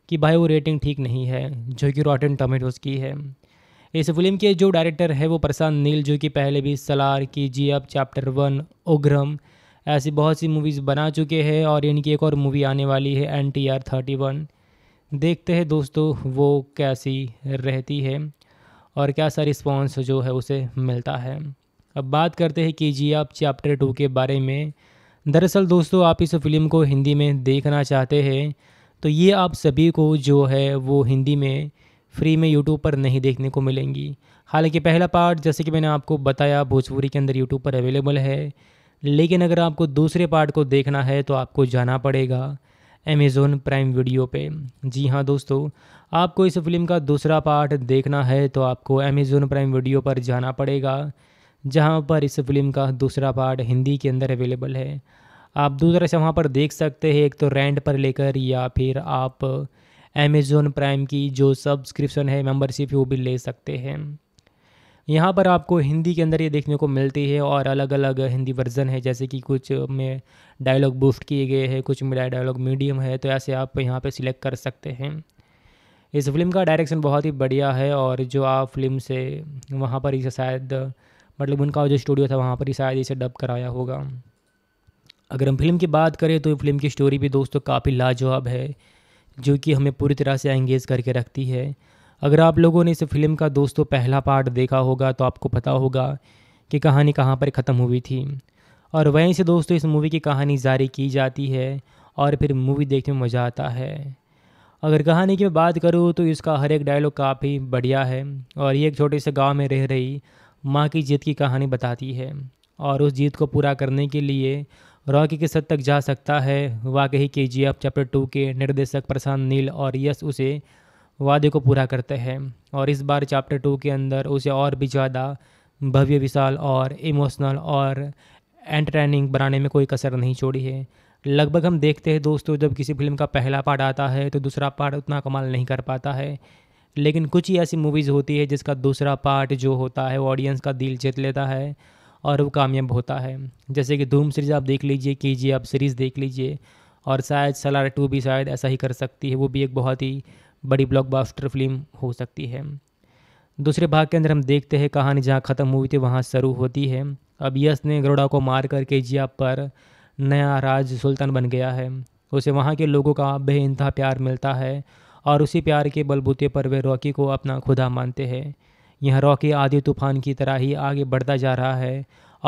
कि भाई वो रेटिंग ठीक नहीं है जो कि रॉटन टोमेटोज़ की है इस फिल्म के जो डायरेक्टर है वो प्रशांत नील जो कि पहले भी सलार की जी अब चैप्टर वन ओग्रम ऐसी बहुत सी मूवीज़ बना चुके हैं और इनकी एक और मूवी आने वाली है एन टी आर थर्टी वन देखते हैं दोस्तों वो कैसी रहती है और क्या सा रिस्पॉन्स जो है उसे मिलता है अब बात करते हैं के जी आप चैप्टर टू के बारे में दरअसल दोस्तों आप इस फिल्म को हिंदी में देखना चाहते हैं तो ये आप सभी को जो है वो हिंदी में फ्री में यूट्यूब पर नहीं देखने को मिलेंगी हालांकि पहला पार्ट जैसे कि मैंने आपको बताया भोजपुरी के अंदर यूट्यूब पर अवेलेबल है लेकिन अगर आपको दूसरे पार्ट को देखना है तो आपको जाना पड़ेगा अमेज़ोन प्राइम वीडियो पे जी हाँ दोस्तों आपको इस फिल्म का दूसरा पार्ट देखना है तो आपको अमेज़ोन प्राइम वीडियो पर जाना पड़ेगा जहाँ पर इस फिल्म का दूसरा पार्ट हिंदी के अंदर अवेलेबल है आप दूसरा से वहाँ पर देख सकते हैं एक तो रेंट पर लेकर या फिर आप अमेज़ोन प्राइम की जो सब्सक्रिप्शन है मेम्बरशिप वो भी ले सकते हैं यहाँ पर आपको हिंदी के अंदर ये देखने को मिलती है और अलग अलग हिंदी वर्जन है जैसे कि कुछ में डायलॉग बूस्ट किए गए हैं कुछ में डायलॉग मीडियम है तो ऐसे आप यहाँ पर सिलेक्ट कर सकते हैं इस फिल्म का डायरेक्शन बहुत ही बढ़िया है और जो आप फिल्म से वहाँ पर इसे शायद मतलब उनका जो स्टूडियो था वहाँ पर ही शायद इसे डब कराया होगा अगर हम फिल्म की बात करें तो फिल्म की स्टोरी भी दोस्तों काफ़ी लाजवाब है जो कि हमें पूरी तरह से एंगेज करके रखती है अगर आप लोगों ने इस फिल्म का दोस्तों पहला पार्ट देखा होगा तो आपको पता होगा कि कहानी कहाँ पर ख़त्म हुई थी और वहीं से दोस्तों इस मूवी की कहानी जारी की जाती है और फिर मूवी देखने में मज़ा आता है अगर कहानी की बात करूँ तो इसका हर एक डायलॉग काफ़ी बढ़िया है और ये एक छोटे से गांव में रह रही माँ की जीत की कहानी बताती है और उस जीत को पूरा करने के लिए रॉकी के सद तक जा सकता है वाकई के जी एफ चैप्टर टू के निर्देशक प्रशांत नील और यश उसे वादे को पूरा करते हैं और इस बार चैप्टर टू के अंदर उसे और भी ज़्यादा भव्य विशाल और इमोशनल और एंटरटेनिंग बनाने में कोई कसर नहीं छोड़ी है लगभग हम देखते हैं दोस्तों जब किसी फिल्म का पहला पार्ट आता है तो दूसरा पार्ट उतना कमाल नहीं कर पाता है लेकिन कुछ ही ऐसी मूवीज़ होती है जिसका दूसरा पार्ट जो होता है वो ऑडियंस का दिल जीत लेता है और वो कामयाब होता है जैसे कि धूम सीरीज़ आप देख लीजिए कीजिए आप सीरीज़ देख लीजिए और शायद सलार टू भी शायद ऐसा ही कर सकती है वो भी एक बहुत ही बड़ी ब्लॉकबस्टर फिल्म हो सकती है दूसरे भाग के अंदर हम देखते हैं कहानी जहाँ ख़त्म हुई थी वहाँ शुरू होती है अब यश ने गरुड़ा को मार कर जिया पर नया राज सुल्तान बन गया है उसे वहाँ के लोगों का बे बेानतहा प्यार मिलता है और उसी प्यार के बलबूते पर वे रॉकी को अपना खुदा मानते हैं यह रॉकी आदि तूफान की तरह ही आगे बढ़ता जा रहा है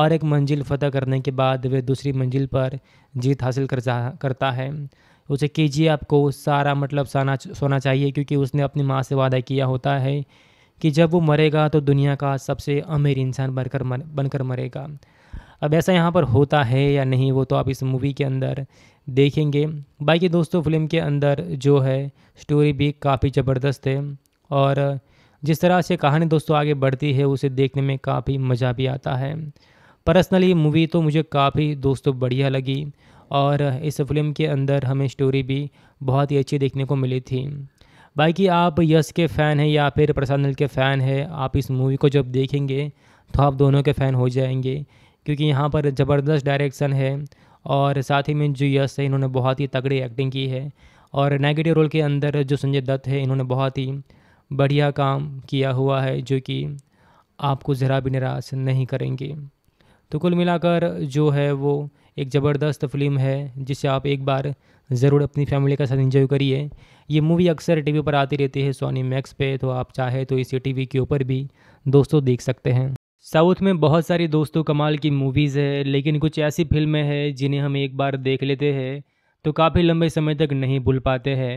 और एक मंजिल फतह करने के बाद वे दूसरी मंजिल पर जीत हासिल कर जा करता है उसे कीजिए आपको सारा मतलब साना सोना चाहिए क्योंकि उसने अपनी माँ से वादा किया होता है कि जब वो मरेगा तो दुनिया का सबसे अमीर इंसान बनकर मर, बनकर मरेगा अब ऐसा यहाँ पर होता है या नहीं वो तो आप इस मूवी के अंदर देखेंगे बाकी दोस्तों फिल्म के अंदर जो है स्टोरी भी काफ़ी ज़बरदस्त है और जिस तरह से कहानी दोस्तों आगे बढ़ती है उसे देखने में काफ़ी मज़ा भी आता है पर्सनली मूवी तो मुझे काफ़ी दोस्तों बढ़िया लगी और इस फिल्म के अंदर हमें स्टोरी भी बहुत ही अच्छी देखने को मिली थी बाकी आप यश के फ़ैन हैं या फिर प्रसाद नल के फ़ैन हैं आप इस मूवी को जब देखेंगे तो आप दोनों के फ़ैन हो जाएंगे क्योंकि यहाँ पर ज़बरदस्त डायरेक्शन है और साथ ही में जो यश है इन्होंने बहुत ही तगड़ी एक्टिंग की है और नेगेटिव रोल के अंदर जो संजय दत्त है इन्होंने बहुत ही बढ़िया काम किया हुआ है जो कि आपको ज़रा भी निराश नहीं करेंगे तो कुल मिलाकर जो है वो एक ज़बरदस्त फिल्म है जिसे आप एक बार ज़रूर अपनी फैमिली के साथ इंजॉय करिए ये मूवी अक्सर टीवी पर आती रहती है सोनी मैक्स पे तो आप चाहे तो इसे टीवी के ऊपर भी दोस्तों देख सकते हैं साउथ में बहुत सारी दोस्तों कमाल की मूवीज़ है लेकिन कुछ ऐसी फिल्में हैं जिन्हें हम एक बार देख लेते हैं तो काफ़ी लंबे समय तक नहीं भूल पाते हैं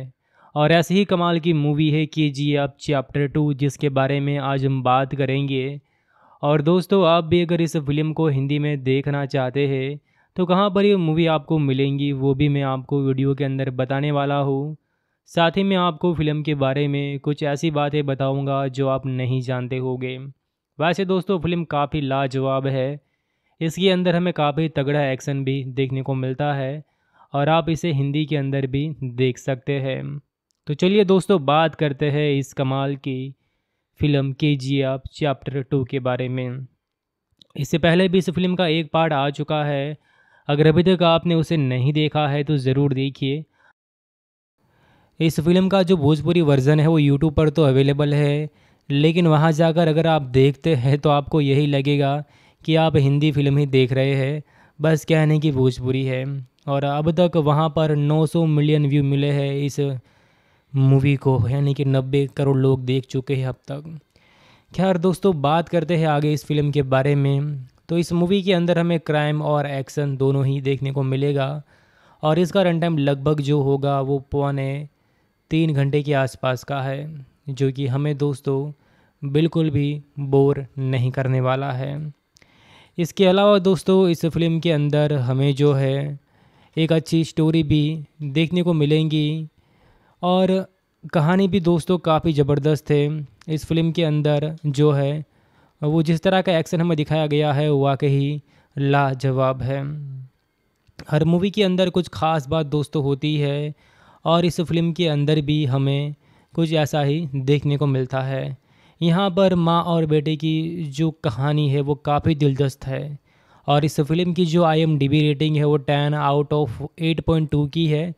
और ऐसी ही कमाल की मूवी है के जी एफ चैप्टर टू जिसके बारे में आज हम बात करेंगे और दोस्तों आप भी अगर इस फिल्म को हिंदी में देखना चाहते हैं तो कहाँ पर ये मूवी आपको मिलेंगी वो भी मैं आपको वीडियो के अंदर बताने वाला हूँ साथ ही मैं आपको फ़िल्म के बारे में कुछ ऐसी बातें बताऊँगा जो आप नहीं जानते होंगे वैसे दोस्तों फिल्म काफ़ी लाजवाब है इसके अंदर हमें काफ़ी तगड़ा एक्शन भी देखने को मिलता है और आप इसे हिंदी के अंदर भी देख सकते हैं तो चलिए दोस्तों बात करते हैं इस कमाल की फ़िल्म के जी आप चैप्टर टू के बारे में इससे पहले भी इस फिल्म का एक पार्ट आ चुका है अगर अभी तक आपने उसे नहीं देखा है तो ज़रूर देखिए इस फिल्म का जो भोजपुरी वर्जन है वो यूट्यूब पर तो अवेलेबल है लेकिन वहाँ जाकर अगर आप देखते हैं तो आपको यही लगेगा कि आप हिंदी फिल्म ही देख रहे हैं बस कहने की भोजपुरी है और अब तक वहाँ पर 900 मिलियन व्यू मिले हैं इस मूवी को यानी कि 90 करोड़ लोग देख चुके हैं अब तक खैर दोस्तों बात करते हैं आगे इस फिल्म के बारे में तो इस मूवी के अंदर हमें क्राइम और एक्शन दोनों ही देखने को मिलेगा और इसका रन टाइम लगभग जो होगा वो पौने तीन घंटे के आसपास का है जो कि हमें दोस्तों बिल्कुल भी बोर नहीं करने वाला है इसके अलावा दोस्तों इस फिल्म के अंदर हमें जो है एक अच्छी स्टोरी भी देखने को मिलेंगी और कहानी भी दोस्तों काफ़ी ज़बरदस्त है इस फिल्म के अंदर जो है वो जिस तरह का एक्शन हमें दिखाया गया है वाकई लाजवाब है हर मूवी के अंदर कुछ ख़ास बात दोस्तों होती है और इस फिल्म के अंदर भी हमें कुछ ऐसा ही देखने को मिलता है यहाँ पर माँ और बेटे की जो कहानी है वो काफ़ी दिलचस्प है और इस फिल्म की जो आई रेटिंग है वो ten out of eight point two की है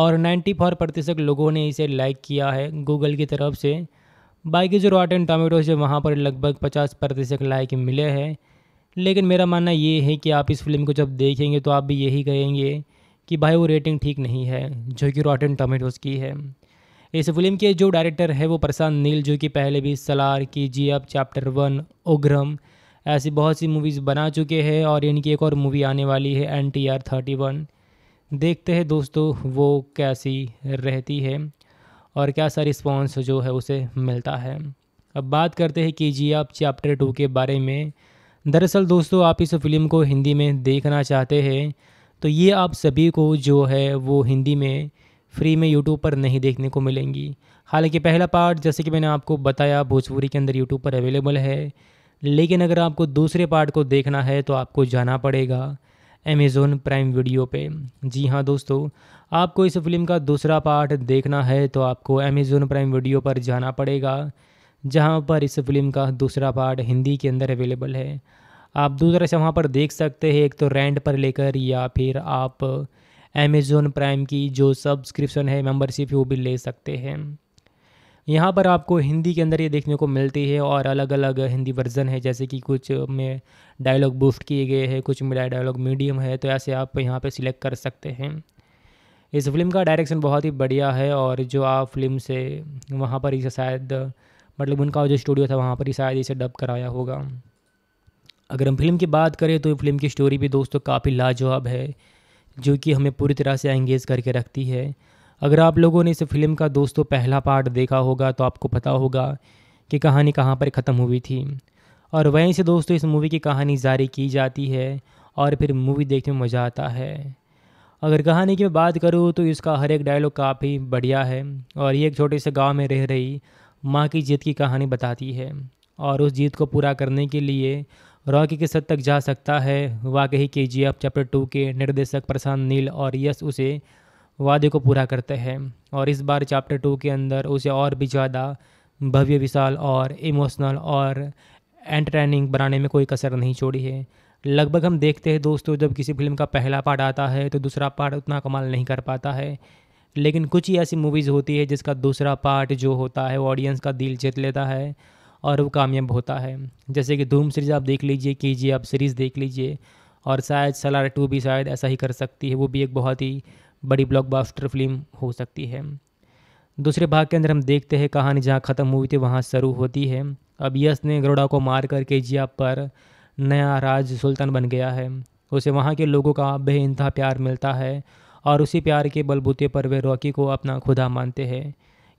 और नाइन्टी फोर प्रतिशत लोगों ने इसे लाइक किया है गूगल की तरफ से बाकी जो रॉटन टोमेटोज है वहाँ पर लगभग पचास प्रतिशत लाइक मिले हैं लेकिन मेरा मानना ये है कि आप इस फिल्म को जब देखेंगे तो आप भी यही कहेंगे कि भाई वो रेटिंग ठीक नहीं है जो कि रॉटन टोमेटोज़ की है इस फिल्म के जो डायरेक्टर है वो प्रशांत नील जो कि पहले भी सलार की जी अब चैप्टर वन ओग्रम ऐसी बहुत सी मूवीज़ बना चुके हैं और इनकी एक और मूवी आने वाली है एन टी आर थर्टी वन देखते हैं दोस्तों वो कैसी रहती है और क्या सा रिस्पॉन्स जो है उसे मिलता है अब बात करते हैं के जी एफ चैप्टर टू के बारे में दरअसल दोस्तों आप इस फिल्म को हिंदी में देखना चाहते हैं तो ये आप सभी को जो है वो हिंदी में फ्री में यूट्यूब पर नहीं देखने को मिलेंगी हालांकि पहला पार्ट जैसे कि मैंने आपको बताया भोजपुरी के अंदर यूट्यूब पर अवेलेबल है लेकिन अगर आपको दूसरे पार्ट को देखना है तो आपको जाना पड़ेगा अमेज़ोन प्राइम वीडियो पे जी हाँ दोस्तों आपको इस फिल्म का दूसरा पार्ट देखना है तो आपको अमेज़ोन प्राइम वीडियो पर जाना पड़ेगा जहाँ पर इस फिल्म का दूसरा पार्ट हिंदी के अंदर अवेलेबल है आप दूसरा से वहाँ पर देख सकते हैं एक तो रेंट पर लेकर या फिर आप अमेज़ोन प्राइम की जो सब्सक्रिप्शन है मेम्बरशिप वो भी ले सकते हैं यहाँ पर आपको हिंदी के अंदर ये देखने को मिलती है और अलग अलग हिंदी वर्जन है जैसे कि कुछ में डायलॉग बूस्ट किए गए हैं कुछ में डायलॉग मीडियम है तो ऐसे आप यहाँ पर सिलेक्ट कर सकते हैं इस फिल्म का डायरेक्शन बहुत ही बढ़िया है और जो आप फिल्म से वहाँ पर इसे शायद मतलब उनका जो स्टूडियो था वहाँ पर ही शायद इसे डब कराया होगा अगर हम फिल्म की बात करें तो फिल्म की स्टोरी भी दोस्तों काफ़ी लाजवाब है जो कि हमें पूरी तरह से एंगेज करके रखती है अगर आप लोगों ने इस फिल्म का दोस्तों पहला पार्ट देखा होगा तो आपको पता होगा कि कहानी कहाँ पर ख़त्म हुई थी और वहीं से दोस्तों इस मूवी की कहानी जारी की जाती है और फिर मूवी देखने में मज़ा आता है अगर कहानी की बात करूँ तो इसका हर एक डायलॉग काफ़ी बढ़िया है और ये एक छोटे से गांव में रह रही माँ की जीत की कहानी बताती है और उस जीत को पूरा करने के लिए रॉकी के सद तक जा सकता है वाकई के जी एफ चैप्टर टू के निर्देशक प्रशांत नील और यश उसे वादे को पूरा करते हैं और इस बार चैप्टर टू के अंदर उसे और भी ज़्यादा भव्य विशाल और इमोशनल और एंटरटेनिंग बनाने में कोई कसर नहीं छोड़ी है लगभग हम देखते हैं दोस्तों जब किसी फिल्म का पहला पार्ट आता है तो दूसरा पार्ट उतना कमाल नहीं कर पाता है लेकिन कुछ ही ऐसी मूवीज़ होती है जिसका दूसरा पार्ट जो होता है वो ऑडियंस का दिल जीत लेता है और वो कामयाब होता है जैसे कि धूम सीरीज़ आप देख लीजिए कीजिए आप सीरीज़ देख लीजिए और शायद सलार टू भी शायद ऐसा ही कर सकती है वो भी एक बहुत ही बड़ी ब्लॉकबास्टर फिल्म हो सकती है दूसरे भाग के अंदर हम देखते हैं कहानी जहाँ ख़त्म हुई थी वहाँ शुरू होती है अब यश ने गरुड़ा को मार कर के जिया पर नया राज सुल्तान बन गया है उसे वहाँ के लोगों का बेानतहा प्यार मिलता है और उसी प्यार के बलबूते पर वे रॉकी को अपना खुदा मानते हैं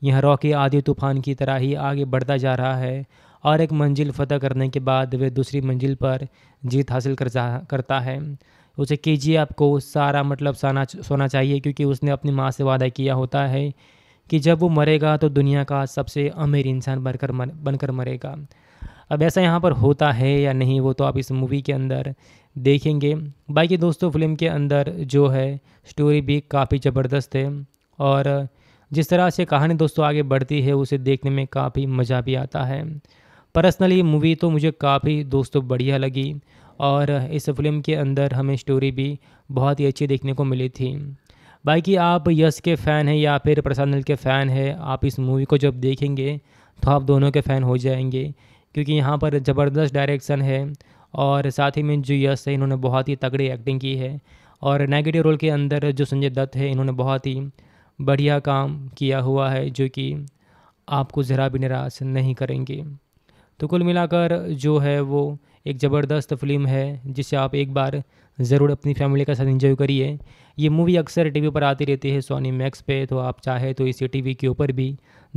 यह रॉकी आदि तूफान की तरह ही आगे बढ़ता जा रहा है और एक मंजिल फतह करने के बाद वे दूसरी मंजिल पर जीत हासिल कर जा करता है उसे के एफ आपको सारा मतलब साना सोना चाहिए क्योंकि उसने अपनी माँ से वादा किया होता है कि जब वो मरेगा तो दुनिया का सबसे अमीर इंसान बनकर मर बनकर मरेगा अब ऐसा यहाँ पर होता है या नहीं वो तो आप इस मूवी के अंदर देखेंगे बाकी दोस्तों फिल्म के अंदर जो है स्टोरी भी काफ़ी ज़बरदस्त है और जिस तरह से कहानी दोस्तों आगे बढ़ती है उसे देखने में काफ़ी मज़ा भी आता है पर्सनली मूवी तो मुझे काफ़ी दोस्तों बढ़िया लगी और इस फिल्म के अंदर हमें स्टोरी भी बहुत ही अच्छी देखने को मिली थी बाकी आप यश के फ़ैन हैं या फिर प्रसाद नल के फ़ैन हैं आप इस मूवी को जब देखेंगे तो आप दोनों के फ़ैन हो जाएंगे क्योंकि यहाँ पर ज़बरदस्त डायरेक्शन है और साथ ही में जो यश है इन्होंने बहुत ही तगड़ी एक्टिंग की है और नेगेटिव रोल के अंदर जो संजय दत्त है इन्होंने बहुत ही बढ़िया काम किया हुआ है जो कि आपको ज़रा भी निराश नहीं करेंगे तो कुल मिलाकर जो है वो एक ज़बरदस्त फिल्म है जिसे आप एक बार ज़रूर अपनी फैमिली के साथ इंजॉय करिए ये मूवी अक्सर टीवी पर आती रहती है सोनी मैक्स पे तो आप चाहे तो इसे टीवी के ऊपर भी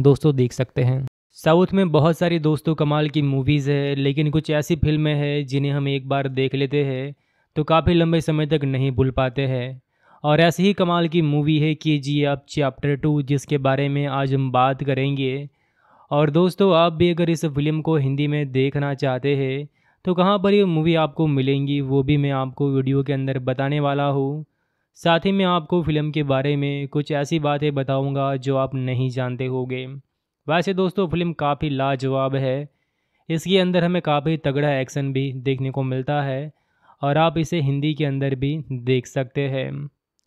दोस्तों देख सकते हैं साउथ में बहुत सारी दोस्तों कमाल की मूवीज़ है लेकिन कुछ ऐसी फिल्में हैं जिन्हें हम एक बार देख लेते हैं तो काफ़ी लंबे समय तक नहीं भूल पाते हैं और ऐसी ही कमाल की मूवी है के जी एफ चैप्टर टू जिसके बारे में आज हम बात करेंगे और दोस्तों आप भी अगर इस फिल्म को हिंदी में देखना चाहते हैं तो कहाँ पर ये मूवी आपको मिलेंगी वो भी मैं आपको वीडियो के अंदर बताने वाला हूँ साथ ही मैं आपको फ़िल्म के बारे में कुछ ऐसी बातें बताऊँगा जो आप नहीं जानते होंगे वैसे दोस्तों फिल्म काफ़ी लाजवाब है इसके अंदर हमें काफ़ी तगड़ा एक्शन भी देखने को मिलता है और आप इसे हिंदी के अंदर भी देख सकते हैं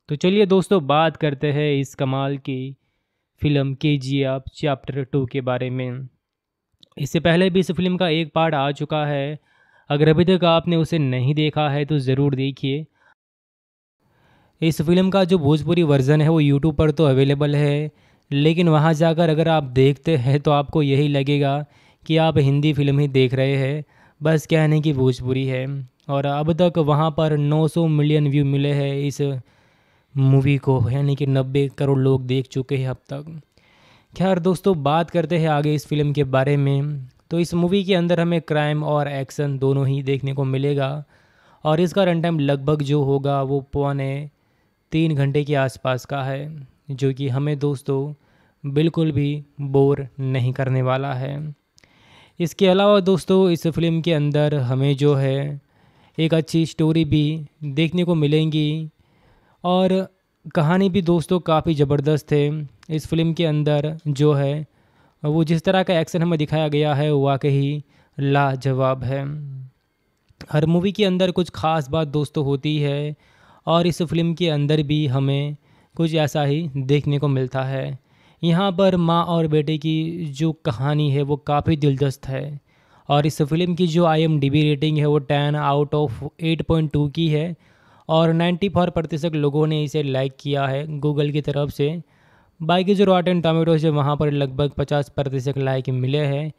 तो चलिए दोस्तों बात करते हैं इस कमाल की फिल्म के जी आप चैप्टर टू के बारे में इससे पहले भी इस फिल्म का एक पार्ट आ चुका है अगर अभी तक आपने उसे नहीं देखा है तो ज़रूर देखिए इस फिल्म का जो भोजपुरी वर्जन है वो यूट्यूब पर तो अवेलेबल है लेकिन वहाँ जाकर अगर आप देखते हैं तो आपको यही लगेगा कि आप हिंदी फिल्म ही देख रहे हैं बस कहने की भोजपुरी है और अब तक वहाँ पर 900 मिलियन व्यू मिले हैं इस मूवी को यानी कि 90 करोड़ लोग देख चुके हैं अब तक खैर दोस्तों बात करते हैं आगे इस फिल्म के बारे में तो इस मूवी के अंदर हमें क्राइम और एक्शन दोनों ही देखने को मिलेगा और इसका रन टाइम लगभग जो होगा वो पौने तीन घंटे के आसपास का है जो कि हमें दोस्तों बिल्कुल भी बोर नहीं करने वाला है इसके अलावा दोस्तों इस फिल्म के अंदर हमें जो है एक अच्छी स्टोरी भी देखने को मिलेंगी और कहानी भी दोस्तों काफ़ी ज़बरदस्त है इस फिल्म के अंदर जो है वो जिस तरह का एक्शन हमें दिखाया गया है वाकई ही लाजवाब है हर मूवी के अंदर कुछ ख़ास बात दोस्तों होती है और इस फिल्म के अंदर भी हमें कुछ ऐसा ही देखने को मिलता है यहाँ पर माँ और बेटे की जो कहानी है वो काफ़ी दिलचस्प है और इस फिल्म की जो आई रेटिंग है वो ten out of eight point two की है और नाइन्टी फोर प्रतिशत लोगों ने इसे लाइक किया है गूगल की तरफ से बाकी जो रॉटन टोमेटोज है वहाँ पर लगभग पचास प्रतिशत लाइक मिले हैं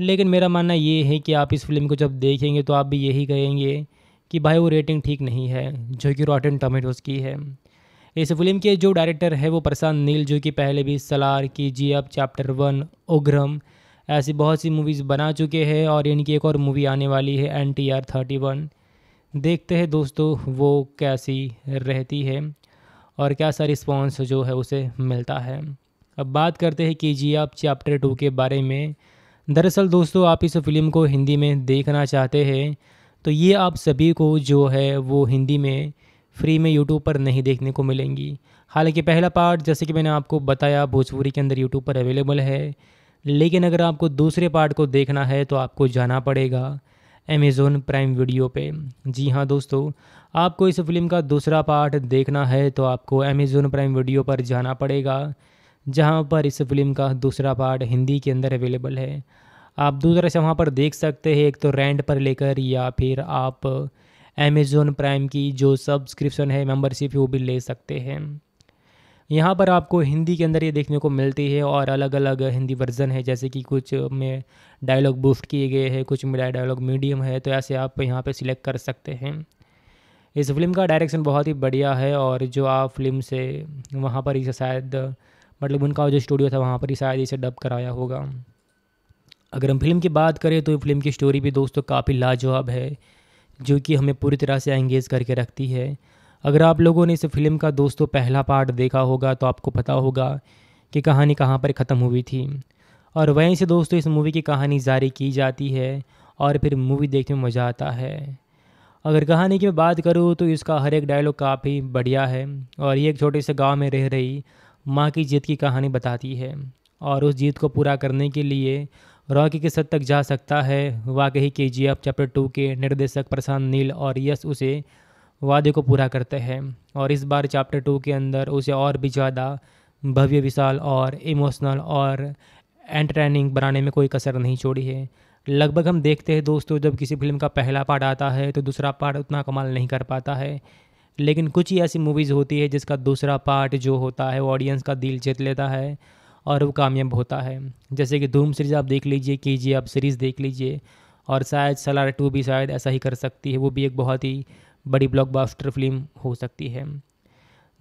लेकिन मेरा मानना ये है कि आप इस फिल्म को जब देखेंगे तो आप भी यही कहेंगे कि भाई वो रेटिंग ठीक नहीं है जो कि रॉटन टोमेटोज़ की है इस फिल्म के जो डायरेक्टर है वो प्रशांत नील जो कि पहले भी सलार की जी अब चैप्टर वन ओग्रम ऐसी बहुत सी मूवीज़ बना चुके हैं और इनकी एक और मूवी आने वाली है एन टी आर थर्टी वन देखते हैं दोस्तों वो कैसी रहती है और क्या सा रिस्पॉन्स जो है उसे मिलता है अब बात करते हैं के जी आप चैप्टर टू के बारे में दरअसल दोस्तों आप इस फिल्म को हिंदी में देखना चाहते हैं तो ये आप सभी को जो है वो हिंदी में फ्री में यूट्यूब पर नहीं देखने को मिलेंगी हालांकि पहला पार्ट जैसे कि मैंने आपको बताया भोजपुरी के अंदर यूट्यूब पर अवेलेबल है लेकिन अगर आपको दूसरे पार्ट को देखना है तो आपको जाना पड़ेगा अमेज़ोन प्राइम वीडियो पे जी हाँ दोस्तों आपको इस फिल्म का दूसरा पार्ट देखना है तो आपको अमेज़ोन प्राइम वीडियो पर जाना पड़ेगा जहाँ पर इस फिल्म का दूसरा पार्ट हिंदी के अंदर अवेलेबल है आप दूसरा से वहाँ पर देख सकते हैं एक तो रेंट पर लेकर या फिर आप अमेज़ोन प्राइम की जो सब्सक्रिप्शन है मेम्बरशिप वो भी ले सकते हैं यहाँ पर आपको हिंदी के अंदर ये देखने को मिलती है और अलग अलग हिंदी वर्जन है जैसे कि कुछ में डायलॉग बूस्ट किए गए हैं कुछ में डायलॉग मीडियम है तो ऐसे आप यहाँ पर सिलेक्ट कर सकते हैं इस फिल्म का डायरेक्शन बहुत ही बढ़िया है और जो आप फिल्म से वहाँ पर इसे शायद मतलब उनका जो स्टूडियो था वहाँ पर ही शायद इसे डब कराया होगा अगर हम फिल्म की बात करें तो फिल्म की स्टोरी भी दोस्तों काफ़ी लाजवाब है जो कि हमें पूरी तरह से एंगेज करके रखती है अगर आप लोगों ने इस फिल्म का दोस्तों पहला पार्ट देखा होगा तो आपको पता होगा कि कहानी कहाँ पर ख़त्म हुई थी और वहीं से दोस्तों इस मूवी की कहानी जारी की जाती है और फिर मूवी देखने में मज़ा आता है अगर कहानी की मैं बात करूँ तो इसका हर एक डायलॉग काफ़ी बढ़िया है और ये एक छोटे से गांव में रह रही माँ की जीत की कहानी बताती है और उस जीत को पूरा करने के लिए रॉकी के सद तक जा सकता है वाकई के जी एफ चैप्टर टू के निर्देशक प्रशांत नील और यश उसे वादे को पूरा करते हैं और इस बार चैप्टर टू के अंदर उसे और भी ज़्यादा भव्य विशाल और इमोशनल और एंटरटेनिंग बनाने में कोई कसर नहीं छोड़ी है लगभग हम देखते हैं दोस्तों जब किसी फिल्म का पहला पार्ट आता है तो दूसरा पार्ट उतना कमाल नहीं कर पाता है लेकिन कुछ ही ऐसी मूवीज़ होती है जिसका दूसरा पार्ट जो होता है वो ऑडियंस का दिल जीत लेता है और वो कामयाब होता है जैसे कि धूम सीरीज़ आप देख लीजिए कीजिए आप सीरीज़ देख लीजिए और शायद सलार टू भी शायद ऐसा ही कर सकती है वो भी एक बहुत ही बड़ी ब्लॉकबस्टर फिल्म हो सकती है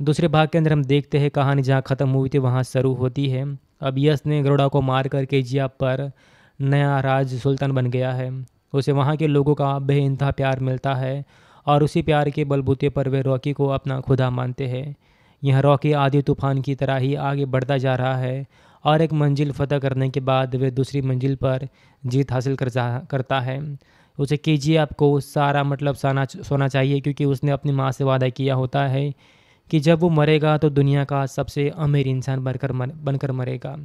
दूसरे भाग के अंदर हम देखते हैं कहानी जहाँ ख़त्म हुई थी वहाँ शुरू होती है अब यश ने गरुड़ा को मार करके जिया पर नया राज सुल्तान बन गया है उसे वहाँ के लोगों का बेानतहा प्यार मिलता है और उसी प्यार के बलबूते पर वे रॉकी को अपना खुदा मानते हैं यह रॉकी आदि तूफान की तरह ही आगे बढ़ता जा रहा है और एक मंजिल फतह करने के बाद वे दूसरी मंजिल पर जीत हासिल कर जा करता है उसे कीजिए आपको सारा मतलब साना सोना चाहिए क्योंकि उसने अपनी माँ से वादा किया होता है कि जब वो मरेगा तो दुनिया का सबसे अमीर इंसान बनकर मर बनकर मरेगा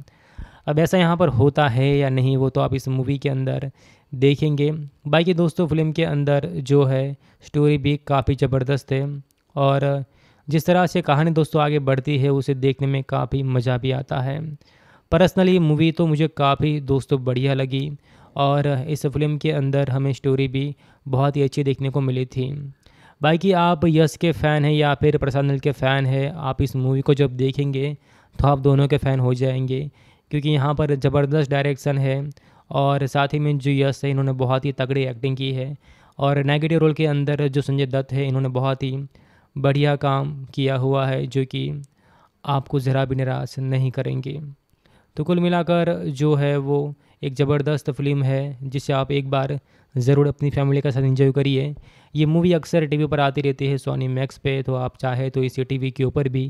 अब ऐसा यहाँ पर होता है या नहीं वो तो आप इस मूवी के अंदर देखेंगे बाकी दोस्तों फिल्म के अंदर जो है स्टोरी भी काफ़ी ज़बरदस्त है और जिस तरह से कहानी दोस्तों आगे बढ़ती है उसे देखने में काफ़ी मज़ा भी आता है पर्सनली मूवी तो मुझे काफ़ी दोस्तों बढ़िया लगी और इस फिल्म के अंदर हमें स्टोरी भी बहुत ही अच्छी देखने को मिली थी बाकी आप यस के फ़ैन हैं या फिर प्रसाद नल के फ़ैन हैं आप इस मूवी को जब देखेंगे तो आप दोनों के फ़ैन हो जाएंगे क्योंकि यहाँ पर ज़बरदस्त डायरेक्शन है और साथ ही में जो यस है इन्होंने बहुत ही तगड़ी एक्टिंग की है और नेगेटिव रोल के अंदर जो संजय दत्त है इन्होंने बहुत ही बढ़िया काम किया हुआ है जो कि आपको ज़रा भी निराश नहीं करेंगे तो कुल मिलाकर जो है वो एक ज़बरदस्त फिल्म है जिसे आप एक बार ज़रूर अपनी फैमिली के साथ इंजॉय करिए ये मूवी अक्सर टीवी पर आती रहती है सोनी मैक्स पे तो आप चाहे तो इसे टीवी के ऊपर भी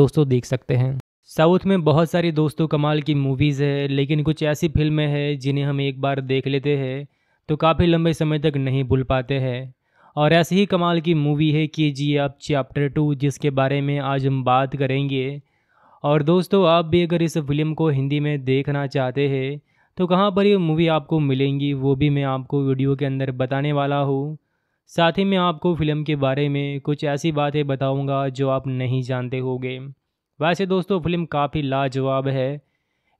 दोस्तों देख सकते हैं साउथ में बहुत सारी दोस्तों कमाल की मूवीज़ है लेकिन कुछ ऐसी फिल्में हैं जिन्हें हम एक बार देख लेते हैं तो काफ़ी लंबे समय तक नहीं भूल पाते हैं और ऐसी ही कमाल की मूवी है के जी एफ चैप्टर टू जिसके बारे में आज हम बात करेंगे और दोस्तों आप भी अगर इस फिल्म को हिंदी में देखना चाहते हैं तो कहाँ पर ये मूवी आपको मिलेंगी वो भी मैं आपको वीडियो के अंदर बताने वाला हूँ साथ ही मैं आपको फ़िल्म के बारे में कुछ ऐसी बातें बताऊँगा जो आप नहीं जानते होंगे वैसे दोस्तों फिल्म काफ़ी लाजवाब है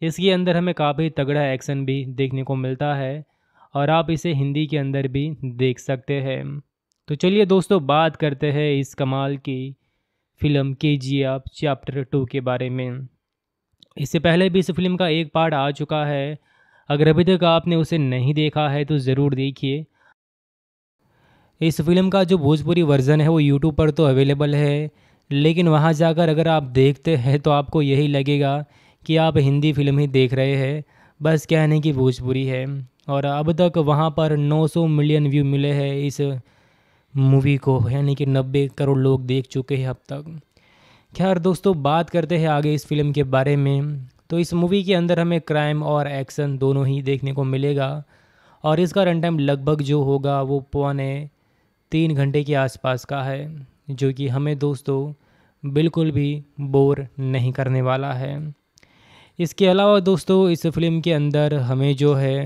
इसके अंदर हमें काफ़ी तगड़ा एक्शन भी देखने को मिलता है और आप इसे हिंदी के अंदर भी देख सकते हैं तो चलिए दोस्तों बात करते हैं इस कमाल की फिल्म के जी आप चैप्टर टू के बारे में इससे पहले भी इस फिल्म का एक पार्ट आ चुका है अगर अभी तक आपने उसे नहीं देखा है तो ज़रूर देखिए इस फिल्म का जो भोजपुरी वर्जन है वो यूट्यूब पर तो अवेलेबल है लेकिन वहाँ जाकर अगर आप देखते हैं तो आपको यही लगेगा कि आप हिंदी फिल्म ही देख रहे हैं बस कहने की भोजपुरी है और अब तक वहाँ पर 900 मिलियन व्यू मिले हैं इस मूवी को यानी कि 90 करोड़ लोग देख चुके हैं अब तक खैर दोस्तों बात करते हैं आगे इस फिल्म के बारे में तो इस मूवी के अंदर हमें क्राइम और एक्शन दोनों ही देखने को मिलेगा और इसका रन टाइम लगभग जो होगा वो पौने तीन घंटे के आसपास का है जो कि हमें दोस्तों बिल्कुल भी बोर नहीं करने वाला है इसके अलावा दोस्तों इस फिल्म के अंदर हमें जो है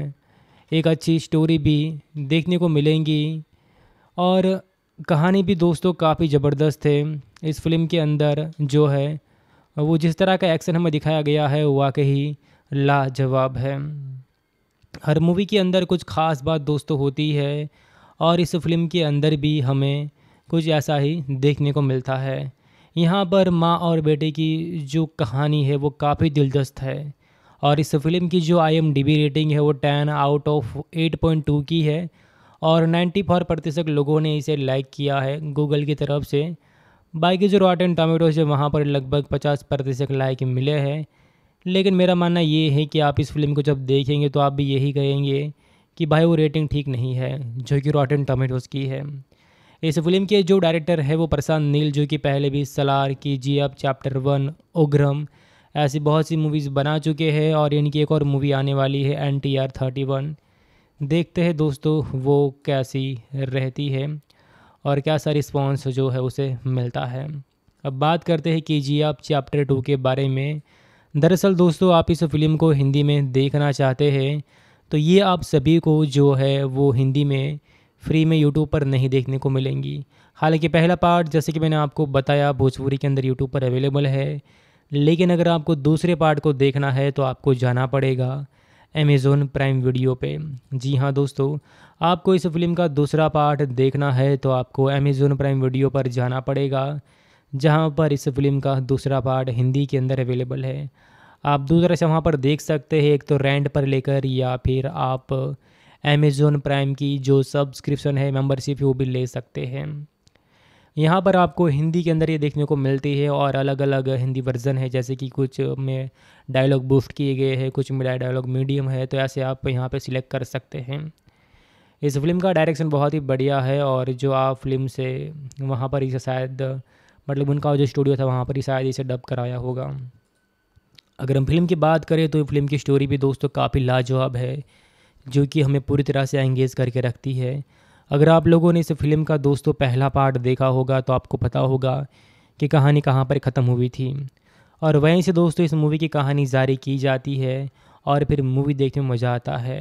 एक अच्छी स्टोरी भी देखने को मिलेंगी और कहानी भी दोस्तों काफ़ी ज़बरदस्त है इस फिल्म के अंदर जो है वो जिस तरह का एक्शन हमें दिखाया गया है वाकई ही लाजवाब है हर मूवी के अंदर कुछ ख़ास बात दोस्तों होती है और इस फिल्म के अंदर भी हमें कुछ ऐसा ही देखने को मिलता है यहाँ पर माँ और बेटे की जो कहानी है वो काफ़ी दिलचस्प है और इस फिल्म की जो आई रेटिंग है वो ten out of eight point two की है और नाइन्टी फोर प्रतिशत लोगों ने इसे लाइक किया है गूगल की तरफ से बाकी जो एंड टोमेटोज है वहाँ पर लगभग पचास प्रतिशत लाइक मिले हैं लेकिन मेरा मानना ये है कि आप इस फिल्म को जब देखेंगे तो आप भी यही कहेंगे कि भाई वो रेटिंग ठीक नहीं है जो कि एंड टोमेटोज़ की है इस फिल्म के जो डायरेक्टर है वो प्रशांत नील जो कि पहले भी सलार की जी अब चैप्टर वन ओग्रम ऐसी बहुत सी मूवीज़ बना चुके हैं और इनकी एक और मूवी आने वाली है एन टी आर थर्टी वन देखते हैं दोस्तों वो कैसी रहती है और क्या सा रिस्पॉन्स जो है उसे मिलता है अब बात करते हैं के आप चैप्टर टू के बारे में दरअसल दोस्तों आप इस फिल्म को हिंदी में देखना चाहते हैं तो ये आप सभी को जो है वो हिंदी में फ्री में यूट्यूब पर नहीं देखने को मिलेंगी हालांकि पहला पार्ट जैसे कि मैंने आपको बताया भोजपुरी के अंदर यूट्यूब पर अवेलेबल है लेकिन अगर आपको दूसरे पार्ट को देखना है तो आपको जाना पड़ेगा अमेज़ोन प्राइम वीडियो पे जी हाँ दोस्तों आपको इस फिल्म का दूसरा पार्ट देखना है तो आपको अमेज़ोन प्राइम वीडियो पर जाना पड़ेगा जहाँ पर इस फिल्म का दूसरा पार्ट हिंदी के अंदर अवेलेबल है आप दूसरा से वहाँ पर देख सकते हैं एक तो रेंट पर लेकर या फिर आप अमेज़ोन प्राइम की जो सब्सक्रिप्शन है मेम्बरशिप वो भी ले सकते हैं यहाँ पर आपको हिंदी के अंदर ये देखने को मिलती है और अलग अलग हिंदी वर्जन है जैसे कि कुछ में डायलॉग बूस्ट किए गए हैं कुछ में डायलॉग मीडियम है तो ऐसे आप यहाँ पर सिलेक्ट कर सकते हैं इस फिल्म का डायरेक्शन बहुत ही बढ़िया है और जो आप फिल्म से वहाँ पर इसे शायद मतलब उनका जो स्टूडियो था वहाँ पर ही शायद इसे डब कराया होगा अगर हम फिल्म की बात करें तो फिल्म की स्टोरी भी दोस्तों काफ़ी लाजवाब है जो कि हमें पूरी तरह से एंगेज करके रखती है अगर आप लोगों ने इस फिल्म का दोस्तों पहला पार्ट देखा होगा तो आपको पता होगा कि कहानी कहाँ पर ख़त्म हुई थी और वहीं से दोस्तों इस मूवी की कहानी जारी की जाती है और फिर मूवी देखने में मज़ा आता है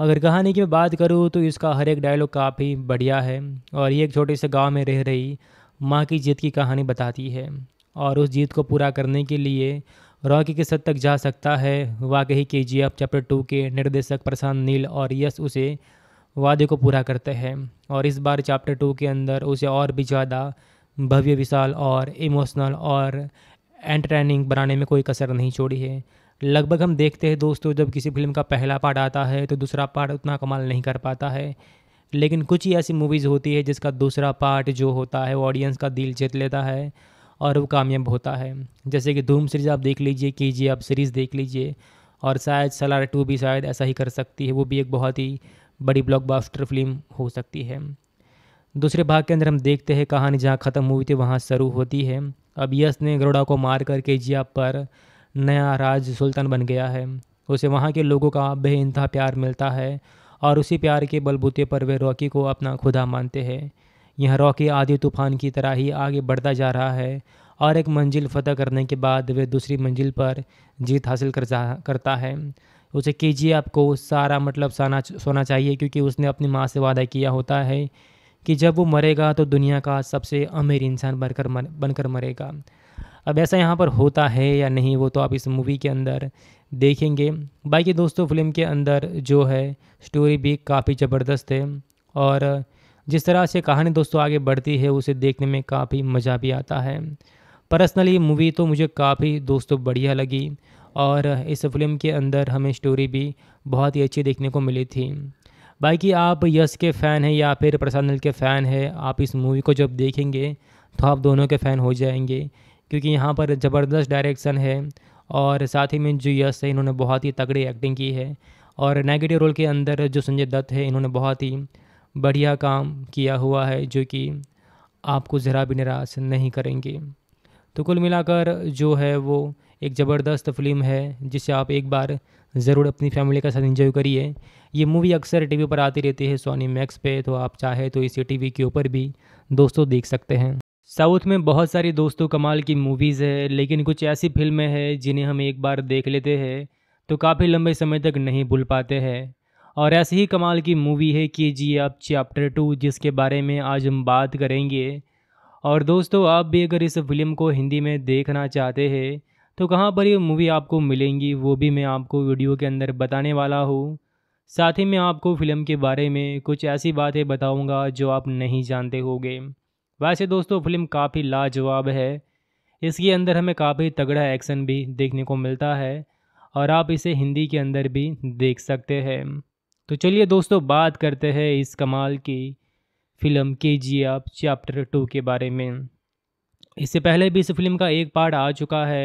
अगर कहानी की बात करूँ तो इसका हर एक डायलॉग काफ़ी बढ़िया है और ये एक छोटे से गांव में रह रही माँ की जीत की कहानी बताती है और उस जीत को पूरा करने के लिए रॉकी के सद तक जा सकता है वाकई के जी एफ चैप्टर टू के निर्देशक प्रशांत नील और यश उसे वादे को पूरा करते हैं और इस बार चैप्टर टू के अंदर उसे और भी ज़्यादा भव्य विशाल और इमोशनल और एंटरटेनिंग बनाने में कोई कसर नहीं छोड़ी है लगभग हम देखते हैं दोस्तों जब किसी फिल्म का पहला पार्ट आता है तो दूसरा पार्ट उतना कमाल नहीं कर पाता है लेकिन कुछ ही ऐसी मूवीज़ होती है जिसका दूसरा पार्ट जो होता है वो ऑडियंस का दिल जीत लेता है और वो कामयाब होता है जैसे कि धूम सीरीज़ आप देख लीजिए कीजिए आप सीरीज़ देख लीजिए और शायद सलार टू भी शायद ऐसा ही कर सकती है वो भी एक बहुत ही बड़ी ब्लॉकबस्टर फिल्म हो सकती है दूसरे भाग के अंदर हम देखते हैं कहानी जहाँ ख़त्म हुई थी वहाँ शुरू होती है अब यश ने गरुड़ा को मार कर के जिया पर नया राज सुल्तान बन गया है उसे वहाँ के लोगों का बेानतहा प्यार मिलता है और उसी प्यार के बलबूते पर वे रॉकी को अपना खुदा मानते हैं यह रॉकी आदि तूफान की तरह ही आगे बढ़ता जा रहा है और एक मंजिल फतह करने के बाद वे दूसरी मंजिल पर जीत हासिल कर जा करता है उसे कीजिए आपको सारा मतलब साना सोना चाहिए क्योंकि उसने अपनी माँ से वादा किया होता है कि जब वो मरेगा तो दुनिया का सबसे अमीर इंसान बनकर मर, बनकर मरेगा अब ऐसा यहाँ पर होता है या नहीं वो तो आप इस मूवी के अंदर देखेंगे बाकी दोस्तों फिल्म के अंदर जो है स्टोरी भी काफ़ी ज़बरदस्त है और जिस तरह से कहानी दोस्तों आगे बढ़ती है उसे देखने में काफ़ी मज़ा भी आता है पर्सनली मूवी तो मुझे काफ़ी दोस्तों बढ़िया लगी और इस फिल्म के अंदर हमें स्टोरी भी बहुत ही अच्छी देखने को मिली थी बाकी आप यस के फ़ैन हैं या फिर प्रसाद नल के फ़ैन हैं आप इस मूवी को जब देखेंगे तो आप दोनों के फ़ैन हो जाएंगे क्योंकि यहाँ पर ज़बरदस्त डायरेक्शन है और साथ ही में जो यश है इन्होंने बहुत ही तगड़ी एक्टिंग की है और नेगेटिव रोल के अंदर जो संजय दत्त है इन्होंने बहुत ही बढ़िया काम किया हुआ है जो कि आपको ज़रा भी निराश नहीं करेंगे तो कुल मिलाकर जो है वो एक ज़बरदस्त फिल्म है जिसे आप एक बार ज़रूर अपनी फैमिली के साथ इंजॉय करिए ये मूवी अक्सर टीवी पर आती रहती है सोनी मैक्स पे तो आप चाहे तो इसे टीवी के ऊपर भी दोस्तों देख सकते हैं साउथ में बहुत सारी दोस्तों कमाल की मूवीज़ है लेकिन कुछ ऐसी फिल्में हैं जिन्हें हम एक बार देख लेते हैं तो काफ़ी लंबे समय तक नहीं भूल पाते हैं और ऐसी ही कमाल की मूवी है के जी एफ चैप्टर टू जिसके बारे में आज हम बात करेंगे और दोस्तों आप भी अगर इस फिल्म को हिंदी में देखना चाहते हैं तो कहाँ पर ये मूवी आपको मिलेंगी वो भी मैं आपको वीडियो के अंदर बताने वाला हूँ साथ ही मैं आपको फ़िल्म के बारे में कुछ ऐसी बातें बताऊँगा जो आप नहीं जानते होंगे वैसे दोस्तों फिल्म काफ़ी लाजवाब है इसके अंदर हमें काफ़ी तगड़ा एक्शन भी देखने को मिलता है और आप इसे हिंदी के अंदर भी देख सकते हैं तो चलिए दोस्तों बात करते हैं इस कमाल की फ़िल्म के जी आप चैप्टर टू के बारे में इससे पहले भी इस फिल्म का एक पार्ट आ चुका है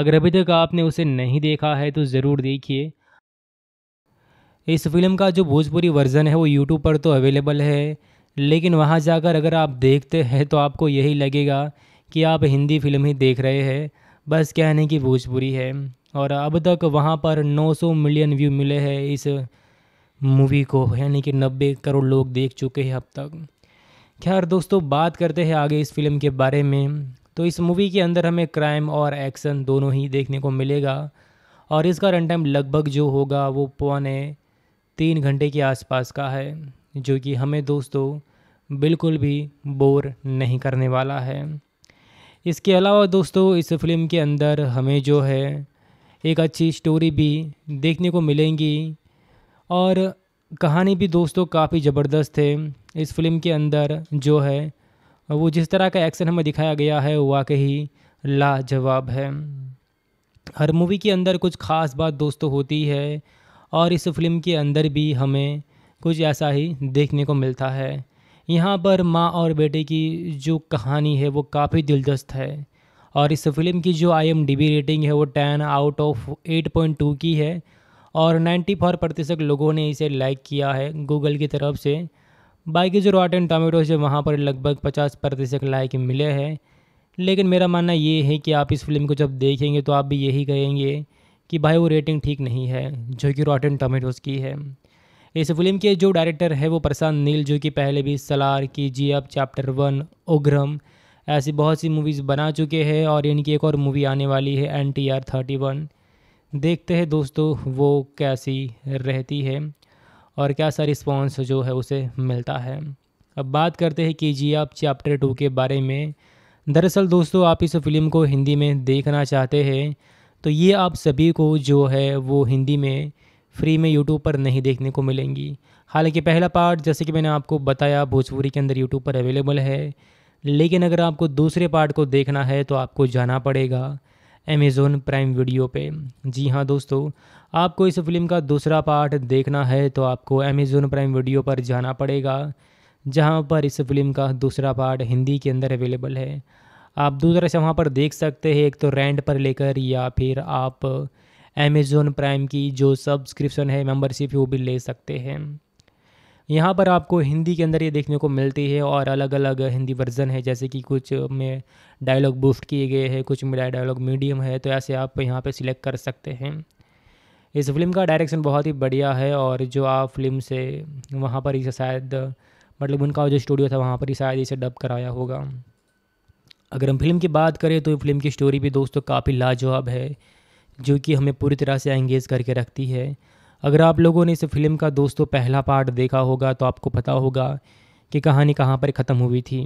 अगर अभी तक आपने उसे नहीं देखा है तो ज़रूर देखिए इस फिल्म का जो भोजपुरी वर्जन है वो यूट्यूब पर तो अवेलेबल है लेकिन वहाँ जाकर अगर आप देखते हैं तो आपको यही लगेगा कि आप हिंदी फिल्म ही देख रहे हैं बस कहने की भोजपुरी है और अब तक वहाँ पर 900 मिलियन व्यू मिले हैं इस मूवी को यानी कि 90 करोड़ लोग देख चुके हैं अब तक खैर दोस्तों बात करते हैं आगे इस फिल्म के बारे में तो इस मूवी के अंदर हमें क्राइम और एक्शन दोनों ही देखने को मिलेगा और इसका रन टाइम लगभग जो होगा वो पौने तीन घंटे के आसपास का है जो कि हमें दोस्तों बिल्कुल भी बोर नहीं करने वाला है इसके अलावा दोस्तों इस फिल्म के अंदर हमें जो है एक अच्छी स्टोरी भी देखने को मिलेंगी और कहानी भी दोस्तों काफ़ी ज़बरदस्त है इस फिल्म के अंदर जो है वो जिस तरह का एक्शन हमें दिखाया गया है वाकई लाजवाब है हर मूवी के अंदर कुछ ख़ास बात दोस्तों होती है और इस फिल्म के अंदर भी हमें कुछ ऐसा ही देखने को मिलता है यहाँ पर माँ और बेटे की जो कहानी है वो काफ़ी दिलचस्प है और इस फिल्म की जो आई रेटिंग है वो ten out of eight point two की है और नाइन्टी फोर प्रतिशत लोगों ने इसे लाइक किया है गूगल की तरफ से बाकी जो एंड टोमेटोज है वहाँ पर लगभग पचास प्रतिशत लाइक मिले हैं लेकिन मेरा मानना ये है कि आप इस फिल्म को जब देखेंगे तो आप भी यही कहेंगे कि भाई वो रेटिंग ठीक नहीं है जो कि एंड टोमेटोज़ की है इस फिल्म के जो डायरेक्टर है वो प्रशांत नील जो कि पहले भी सलार की जी अब चैप्टर वन उग्रम ऐसी बहुत सी मूवीज़ बना चुके हैं और इनकी एक और मूवी आने वाली है एन टी आर थर्टी वन देखते हैं दोस्तों वो कैसी रहती है और क्या सा रिस्पॉन्स जो है उसे मिलता है अब बात करते हैं के जी आप चैप्टर टू के बारे में दरअसल दोस्तों आप इस फिल्म को हिंदी में देखना चाहते हैं तो ये आप सभी को जो है वो हिंदी में फ्री में यूट्यूब पर नहीं देखने को मिलेंगी हालांकि पहला पार्ट जैसे कि मैंने आपको बताया भोजपुरी के अंदर यूट्यूब पर अवेलेबल है लेकिन अगर आपको दूसरे पार्ट को देखना है तो आपको जाना पड़ेगा अमेज़ोन प्राइम वीडियो पे जी हाँ दोस्तों आपको इस फिल्म का दूसरा पार्ट देखना है तो आपको अमेज़ोन प्राइम वीडियो पर जाना पड़ेगा जहाँ पर इस फिल्म का दूसरा पार्ट हिंदी के अंदर अवेलेबल है आप दूसरा से वहाँ पर देख सकते हैं एक तो रेंट पर लेकर या फिर आप अमेज़ोन प्राइम की जो सब्सक्रिप्शन है मेम्बरशिप वो भी ले सकते हैं यहाँ पर आपको हिंदी के अंदर ये देखने को मिलती है और अलग अलग हिंदी वर्जन है जैसे कि कुछ में डायलॉग बूस्ट किए गए हैं कुछ में डायलॉग मीडियम है तो ऐसे आप यहाँ पे सिलेक्ट कर सकते हैं इस फिल्म का डायरेक्शन बहुत ही बढ़िया है और जो आप फिल्म से वहाँ पर इसे शायद मतलब उनका जो स्टूडियो था वहाँ पर ही शायद इसे डब कराया होगा अगर हम फिल्म की बात करें तो फिल्म की स्टोरी भी दोस्तों काफ़ी लाजवाब है जो कि हमें पूरी तरह से एंगेज करके रखती है अगर आप लोगों ने इस फिल्म का दोस्तों पहला पार्ट देखा होगा तो आपको पता होगा कि कहानी कहाँ पर ख़त्म हुई थी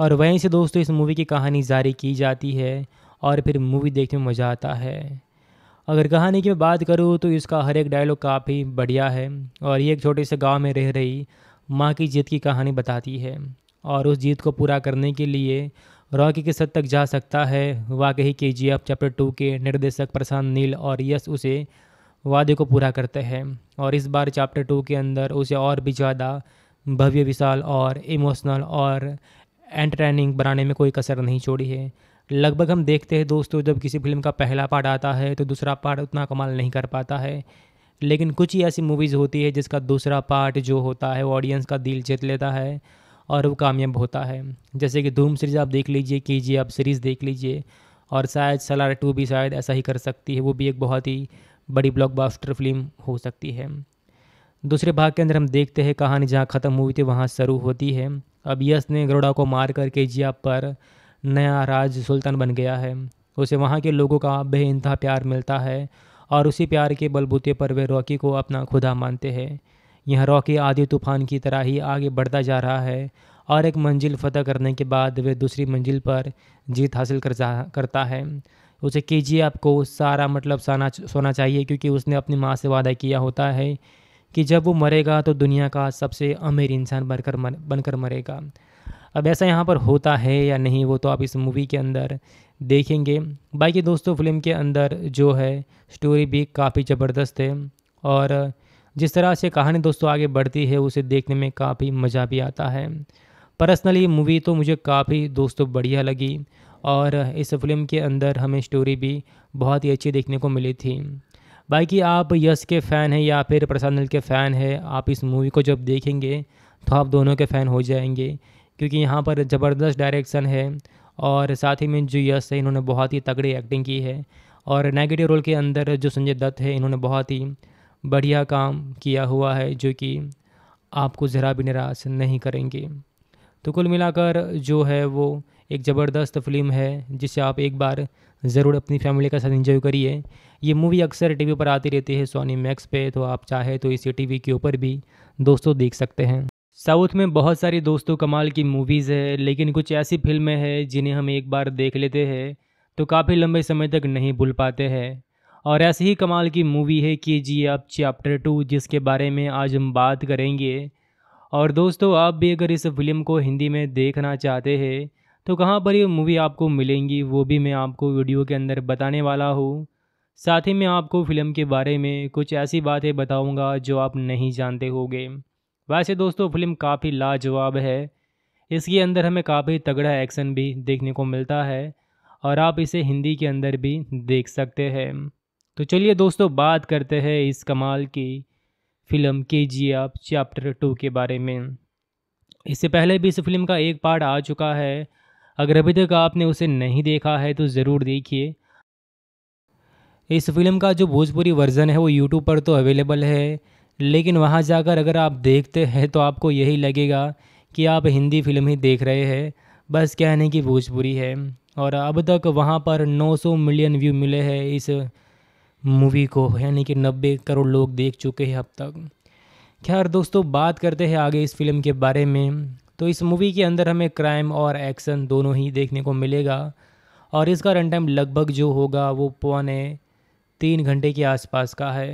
और वहीं से दोस्तों इस मूवी की कहानी जारी की जाती है और फिर मूवी देखने में मज़ा आता है अगर कहानी की बात करूँ तो इसका हर एक डायलॉग काफ़ी बढ़िया है और ये एक छोटे से गांव में रह रही माँ की जीत की कहानी बताती है और उस जीत को पूरा करने के लिए रॉकी के सद तक जा सकता है वाकई के जी एफ चैप्टर टू के निर्देशक प्रशांत नील और यश उसे वादे को पूरा करते हैं और इस बार चैप्टर टू के अंदर उसे और भी ज़्यादा भव्य विशाल और इमोशनल और एंटरटेनिंग बनाने में कोई कसर नहीं छोड़ी है लगभग हम देखते हैं दोस्तों जब किसी फिल्म का पहला पार्ट आता है तो दूसरा पार्ट उतना कमाल नहीं कर पाता है लेकिन कुछ ही ऐसी मूवीज़ होती है जिसका दूसरा पार्ट जो होता है ऑडियंस का दिल जीत लेता है और वो कामयाब होता है जैसे कि धूम सीरीज़ आप देख लीजिए कीजिए आप सीरीज़ देख लीजिए और शायद सलार टू भी शायद ऐसा ही कर सकती है वो भी एक बहुत ही बड़ी ब्लॉकबस्टर फिल्म हो सकती है दूसरे भाग के अंदर हम देखते हैं कहानी जहाँ ख़त्म हुई थी वहाँ शुरू होती है अब यश ने गरुड़ा को मार कर के जिया पर नया राज सुल्तान बन गया है उसे वहाँ के लोगों का बेानतहा प्यार मिलता है और उसी प्यार के बलबूते पर वे रॉकी को अपना खुदा मानते हैं यह रॉकी आदि तूफान की तरह ही आगे बढ़ता जा रहा है और एक मंजिल फतह करने के बाद वे दूसरी मंजिल पर जीत हासिल कर जा करता है उसे कीजिए आपको सारा मतलब साना सोना चाहिए क्योंकि उसने अपनी माँ से वादा किया होता है कि जब वो मरेगा तो दुनिया का सबसे अमीर इंसान बनकर मर, बनकर मरेगा अब ऐसा यहाँ पर होता है या नहीं वो तो आप इस मूवी के अंदर देखेंगे बाकी दोस्तों फिल्म के अंदर जो है स्टोरी भी काफ़ी ज़बरदस्त है और जिस तरह से कहानी दोस्तों आगे बढ़ती है उसे देखने में काफ़ी मज़ा भी आता है पर्सनली मूवी तो मुझे काफ़ी दोस्तों बढ़िया लगी और इस फिल्म के अंदर हमें स्टोरी भी बहुत ही अच्छी देखने को मिली थी बाकी आप यस के फ़ैन हैं या फिर प्रसाद नल के फ़ैन हैं आप इस मूवी को जब देखेंगे तो आप दोनों के फ़ैन हो जाएंगे क्योंकि यहाँ पर ज़बरदस्त डायरेक्शन है और साथ ही में जो यश है इन्होंने बहुत ही तगड़ी एक्टिंग की है और नेगेटिव रोल के अंदर जो संजय दत्त है इन्होंने बहुत ही बढ़िया काम किया हुआ है जो कि आपको ज़रा भी निराश नहीं करेंगे तो कुल मिलाकर जो है वो एक ज़बरदस्त फिल्म है जिसे आप एक बार ज़रूर अपनी फैमिली के साथ इंजॉय करिए ये मूवी अक्सर टीवी पर आती रहती है सोनी मैक्स पे तो आप चाहे तो इसे टीवी के ऊपर भी दोस्तों देख सकते हैं साउथ में बहुत सारी दोस्तों कमाल की मूवीज़ है लेकिन कुछ ऐसी फिल्में हैं जिन्हें हम एक बार देख लेते हैं तो काफ़ी लंबे समय तक नहीं भूल पाते हैं और ऐसी ही कमाल की मूवी है के जी आप चैप्टर टू जिसके बारे में आज हम बात करेंगे और दोस्तों आप भी अगर इस फिल्म को हिंदी में देखना चाहते हैं तो कहाँ पर ये मूवी आपको मिलेंगी वो भी मैं आपको वीडियो के अंदर बताने वाला हूँ साथ ही मैं आपको फ़िल्म के बारे में कुछ ऐसी बातें बताऊँगा जो आप नहीं जानते होंगे वैसे दोस्तों फिल्म काफ़ी लाजवाब है इसके अंदर हमें काफ़ी तगड़ा एक्शन भी देखने को मिलता है और आप इसे हिंदी के अंदर भी देख सकते हैं तो चलिए दोस्तों बात करते हैं इस कमाल की फ़िल्म के जी आप चैप्टर टू के बारे में इससे पहले भी इस फिल्म का एक पार्ट आ चुका है अगर अभी तक आपने उसे नहीं देखा है तो ज़रूर देखिए इस फिल्म का जो भोजपुरी वर्ज़न है वो यूट्यूब पर तो अवेलेबल है लेकिन वहाँ जाकर अगर आप देखते हैं तो आपको यही लगेगा कि आप हिंदी फिल्म ही देख रहे हैं बस कहने की भोजपुरी है और अब तक वहाँ पर 900 मिलियन व्यू मिले हैं इस मूवी को यानी कि 90 करोड़ लोग देख चुके हैं अब तक खैर दोस्तों बात करते हैं आगे इस फिल्म के बारे में तो इस मूवी के अंदर हमें क्राइम और एक्शन दोनों ही देखने को मिलेगा और इसका रन टाइम लगभग जो होगा वो पौने तीन घंटे के आसपास का है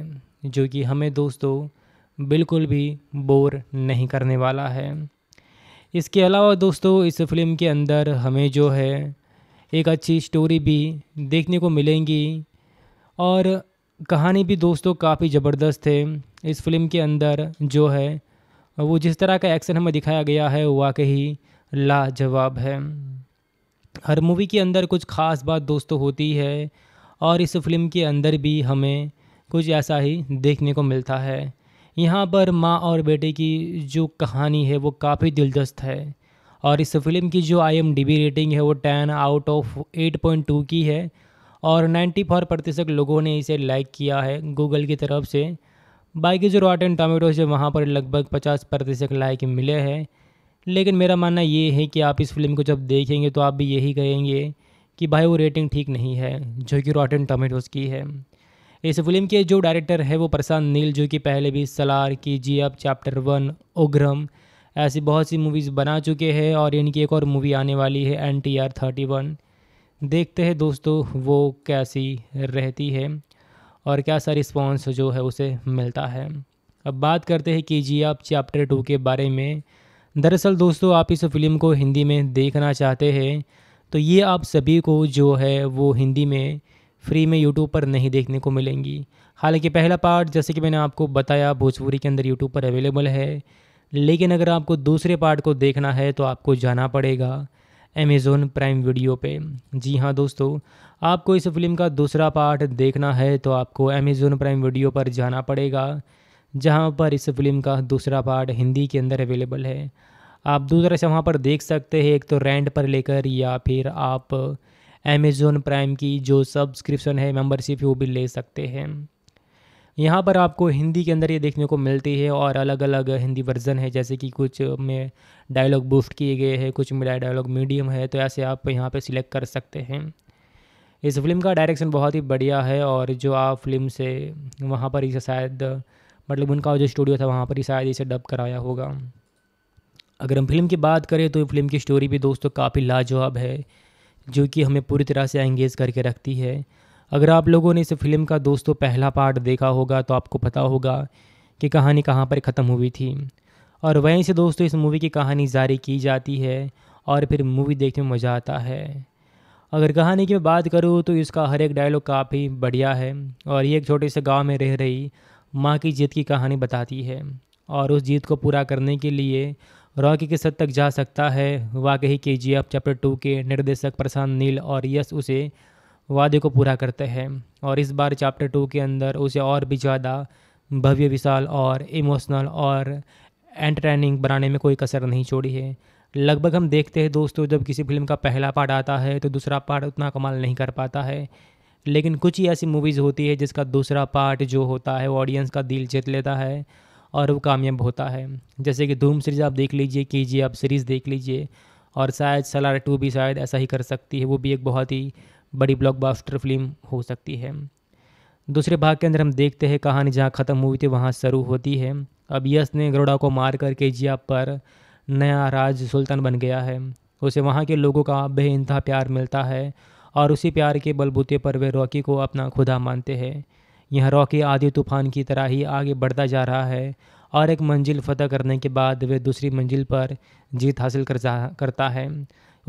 जो कि हमें दोस्तों बिल्कुल भी बोर नहीं करने वाला है इसके अलावा दोस्तों इस फिल्म के अंदर हमें जो है एक अच्छी स्टोरी भी देखने को मिलेंगी और कहानी भी दोस्तों काफ़ी ज़बरदस्त है इस फिल्म के अंदर जो है वो जिस तरह का एक्शन हमें दिखाया गया है वाकई लाजवाब है हर मूवी के अंदर कुछ ख़ास बात दोस्तों तो होती है और इस फिल्म के अंदर भी हमें कुछ ऐसा ही देखने को मिलता है यहाँ पर माँ और बेटे की जो कहानी है वो काफ़ी दिलचस्प है और इस फिल्म की जो आई रेटिंग है वो ten out of eight point two की है और नाइन्टी फोर प्रतिशत लोगों ने इसे लाइक किया है गूगल की तरफ से बाकी जो रॉटन टोमेटोज है वहाँ पर लगभग पचास प्रतिशत लाइक मिले हैं लेकिन मेरा मानना ये है कि आप इस फिल्म को जब देखेंगे तो आप भी यही कहेंगे कि भाई वो रेटिंग ठीक नहीं है जो कि रॉटन टोमेटोज़ की है इस फिल्म के जो डायरेक्टर है वो प्रशांत नील जो कि पहले भी सलार की जी अब चैप्टर वन ओग्रम ऐसी बहुत सी मूवीज़ बना चुके हैं और इनकी एक और मूवी आने वाली है एन टी आर थर्टी वन देखते हैं दोस्तों वो कैसी रहती है और क्या सा रिस्पॉन्स जो है उसे मिलता है अब बात करते हैं के जी एफ चैप्टर टू के बारे में दरअसल दोस्तों आप इस फिल्म को हिंदी में देखना चाहते हैं तो ये आप सभी को जो है वो हिंदी में फ्री में यूट्यूब पर नहीं देखने को मिलेंगी हालांकि पहला पार्ट जैसे कि मैंने आपको बताया भोजपुरी के अंदर यूट्यूब पर अवेलेबल है लेकिन अगर आपको दूसरे पार्ट को देखना है तो आपको जाना पड़ेगा अमेज़ोन प्राइम वीडियो पे जी हाँ दोस्तों आपको इस फिल्म का दूसरा पार्ट देखना है तो आपको अमेज़ोन प्राइम वीडियो पर जाना पड़ेगा जहाँ पर इस फिल्म का दूसरा पार्ट हिंदी के अंदर अवेलेबल है आप दूसरा से वहाँ पर देख सकते हैं एक तो रेंट पर लेकर या फिर आप अमेज़ोन प्राइम की जो सब्सक्रिप्शन है मेम्बरशिप वो भी ले सकते हैं यहाँ पर आपको हिंदी के अंदर ये देखने को मिलती है और अलग अलग हिंदी वर्जन है जैसे कि कुछ में डायलॉग बूस्ट किए गए हैं कुछ में डायलॉग मीडियम है तो ऐसे आप यहाँ पर सिलेक्ट कर सकते हैं इस फिल्म का डायरेक्शन बहुत ही बढ़िया है और जो आप फिल्म से वहाँ पर इसे शायद मतलब उनका जो स्टूडियो था वहाँ पर ही शायद इसे डब कराया होगा अगर हम फिल्म की बात करें तो फिल्म की स्टोरी भी दोस्तों काफ़ी लाजवाब है जो कि हमें पूरी तरह से एंगेज करके रखती है अगर आप लोगों ने इस फिल्म का दोस्तों तो पहला पार्ट देखा होगा तो आपको पता होगा कि कहानी कहाँ पर ख़त्म हुई थी और वहीं से दोस्तों इस मूवी की कहानी जारी की जाती है और फिर मूवी देखने में मज़ा आता है अगर कहानी की बात करूँ तो इसका हर एक डायलॉग काफ़ी बढ़िया है और ये एक छोटे से गांव में रह रही माँ की जीत की कहानी बताती है और उस जीत को पूरा करने के लिए रॉकी के सद तक जा सकता है वाकई के जी एफ चैप्टर टू के निर्देशक प्रशांत नील और यश उसे वादे को पूरा करते हैं और इस बार चैप्टर टू के अंदर उसे और भी ज़्यादा भव्य विशाल और इमोशनल और एंटरटेनिंग बनाने में कोई कसर नहीं छोड़ी है लगभग हम देखते हैं दोस्तों जब किसी फिल्म का पहला पार्ट आता है तो दूसरा पार्ट उतना कमाल नहीं कर पाता है लेकिन कुछ ही ऐसी मूवीज़ होती है जिसका दूसरा पार्ट जो होता है वो ऑडियंस का दिल जीत लेता है और वो कामयाब होता है जैसे कि धूम सीरीज़ आप देख लीजिए कीजिए जी आप सीरीज़ देख लीजिए और शायद सलार टू भी शायद ऐसा ही कर सकती है वो भी एक बहुत ही बड़ी ब्लॉकबस्टर फिल्म हो सकती है दूसरे भाग के अंदर हम देखते हैं कहानी जहाँ ख़त्म हुई थी वहाँ शुरू होती है अब यश ने गरुड़ा को मार कर के जिया पर नया राज सुल्तान बन गया है उसे वहाँ के लोगों का बेानतहा प्यार मिलता है और उसी प्यार के बलबूते पर वे रॉकी को अपना खुदा मानते हैं यह रॉकी आदि तूफान की तरह ही आगे बढ़ता जा रहा है और एक मंजिल फतह करने के बाद वे दूसरी मंजिल पर जीत हासिल कर जा करता है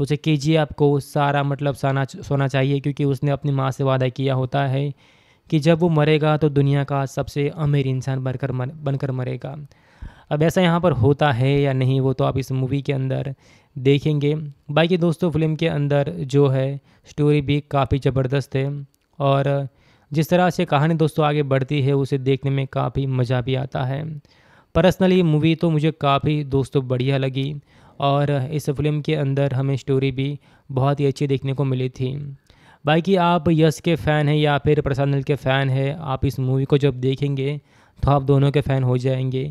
उसे कीजिए आपको सारा मतलब साना सोना चाहिए क्योंकि उसने अपनी माँ से वादा किया होता है कि जब वो मरेगा तो दुनिया का सबसे अमीर इंसान बनकर मर, बनकर मरेगा अब ऐसा यहाँ पर होता है या नहीं वो तो आप इस मूवी के अंदर देखेंगे बाकी दोस्तों फिल्म के अंदर जो है स्टोरी भी काफ़ी ज़बरदस्त है और जिस तरह से कहानी दोस्तों आगे बढ़ती है उसे देखने में काफ़ी मज़ा भी आता है पर्सनली मूवी तो मुझे काफ़ी दोस्तों बढ़िया लगी और इस फिल्म के अंदर हमें स्टोरी भी बहुत ही अच्छी देखने को मिली थी बाकी आप यस के फ़ैन हैं या फिर प्रसाद नल के फ़ैन हैं आप इस मूवी को जब देखेंगे तो आप दोनों के फ़ैन हो जाएंगे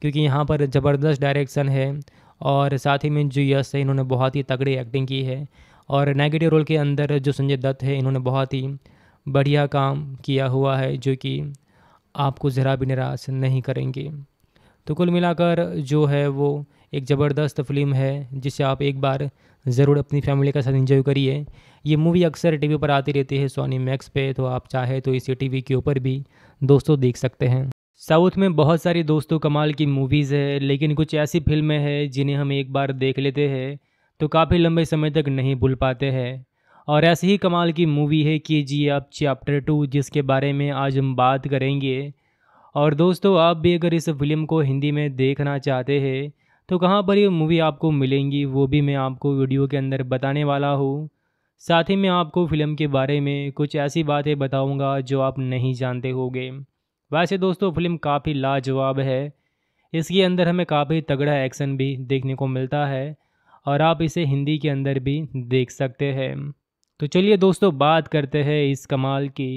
क्योंकि यहाँ पर ज़बरदस्त डायरेक्शन है और साथ ही में जो यस है इन्होंने बहुत ही तगड़ी एक्टिंग की है और नेगेटिव रोल के अंदर जो संजय दत्त है इन्होंने बहुत ही बढ़िया काम किया हुआ है जो कि आपको ज़रा भी निराश नहीं करेंगे तो कुल मिलाकर जो है वो एक ज़बरदस्त फिल्म है जिसे आप एक बार ज़रूर अपनी फैमिली के साथ इंजॉय करिए ये मूवी अक्सर टीवी पर आती रहती है सोनी मैक्स पे तो आप चाहे तो इसे टीवी के ऊपर भी दोस्तों देख सकते हैं साउथ में बहुत सारी दोस्तों कमाल की मूवीज़ है लेकिन कुछ ऐसी फिल्में हैं जिन्हें हम एक बार देख लेते हैं तो काफ़ी लंबे समय तक नहीं भूल पाते हैं और ऐसी ही कमाल की मूवी है के जी एफ चैप्टर टू जिसके बारे में आज हम बात करेंगे और दोस्तों आप भी अगर इस फिल्म को हिंदी में देखना चाहते हैं तो कहाँ पर ये मूवी आपको मिलेंगी वो भी मैं आपको वीडियो के अंदर बताने वाला हूँ साथ ही मैं आपको फ़िल्म के बारे में कुछ ऐसी बातें बताऊँगा जो आप नहीं जानते होंगे वैसे दोस्तों फिल्म काफ़ी लाजवाब है इसके अंदर हमें काफ़ी तगड़ा एक्शन भी देखने को मिलता है और आप इसे हिंदी के अंदर भी देख सकते हैं तो चलिए दोस्तों बात करते हैं इस कमाल की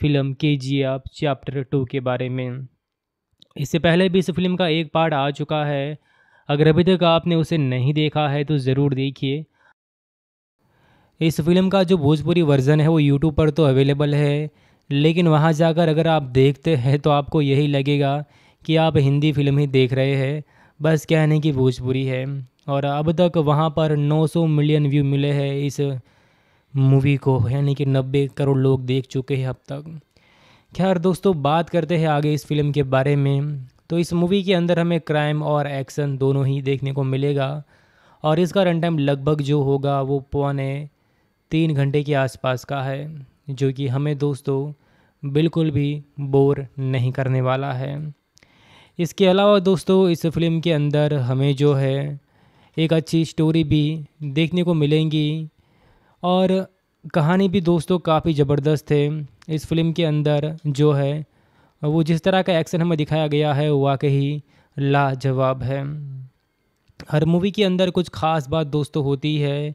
फ़िल्म के जी आप चैप्टर टू के बारे में इससे पहले भी इस फिल्म का एक पार्ट आ चुका है अगर अभी तक आपने उसे नहीं देखा है तो ज़रूर देखिए इस फिल्म का जो भोजपुरी वर्जन है वो यूट्यूब पर तो अवेलेबल है लेकिन वहाँ जाकर अगर आप देखते हैं तो आपको यही लगेगा कि आप हिंदी फिल्म ही देख रहे हैं बस कहने की भोजपुरी है और अब तक वहाँ पर 900 मिलियन व्यू मिले हैं इस मूवी को यानी कि 90 करोड़ लोग देख चुके हैं अब तक खैर दोस्तों बात करते हैं आगे इस फिल्म के बारे में तो इस मूवी के अंदर हमें क्राइम और एक्शन दोनों ही देखने को मिलेगा और इसका रन टाइम लगभग जो होगा वो पौने तीन घंटे के आसपास का है जो कि हमें दोस्तों बिल्कुल भी बोर नहीं करने वाला है इसके अलावा दोस्तों इस फिल्म के अंदर हमें जो है एक अच्छी स्टोरी भी देखने को मिलेंगी और कहानी भी दोस्तों काफ़ी ज़बरदस्त है इस फिल्म के अंदर जो है वो जिस तरह का एक्शन हमें दिखाया गया है वाकई ही लाजवाब है हर मूवी के अंदर कुछ ख़ास बात दोस्तों होती है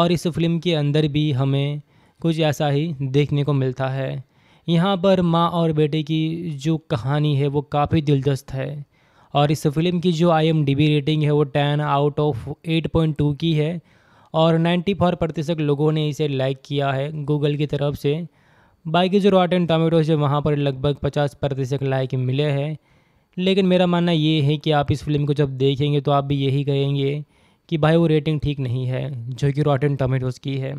और इस फिल्म के अंदर भी हमें कुछ ऐसा ही देखने को मिलता है यहाँ पर माँ और बेटे की जो कहानी है वो काफ़ी दिलचस्प है और इस फिल्म की जो आई रेटिंग है वो ten out of eight point two की है और नाइन्टी फोर प्रतिशत लोगों ने इसे लाइक किया है गूगल की तरफ से बाकी जो एंड टोमेटोज है वहाँ पर लगभग पचास प्रतिशत लाइक मिले हैं लेकिन मेरा मानना ये है कि आप इस फिल्म को जब देखेंगे तो आप भी यही कहेंगे कि भाई वो रेटिंग ठीक नहीं है जो कि एंड टोमेटोज़ की है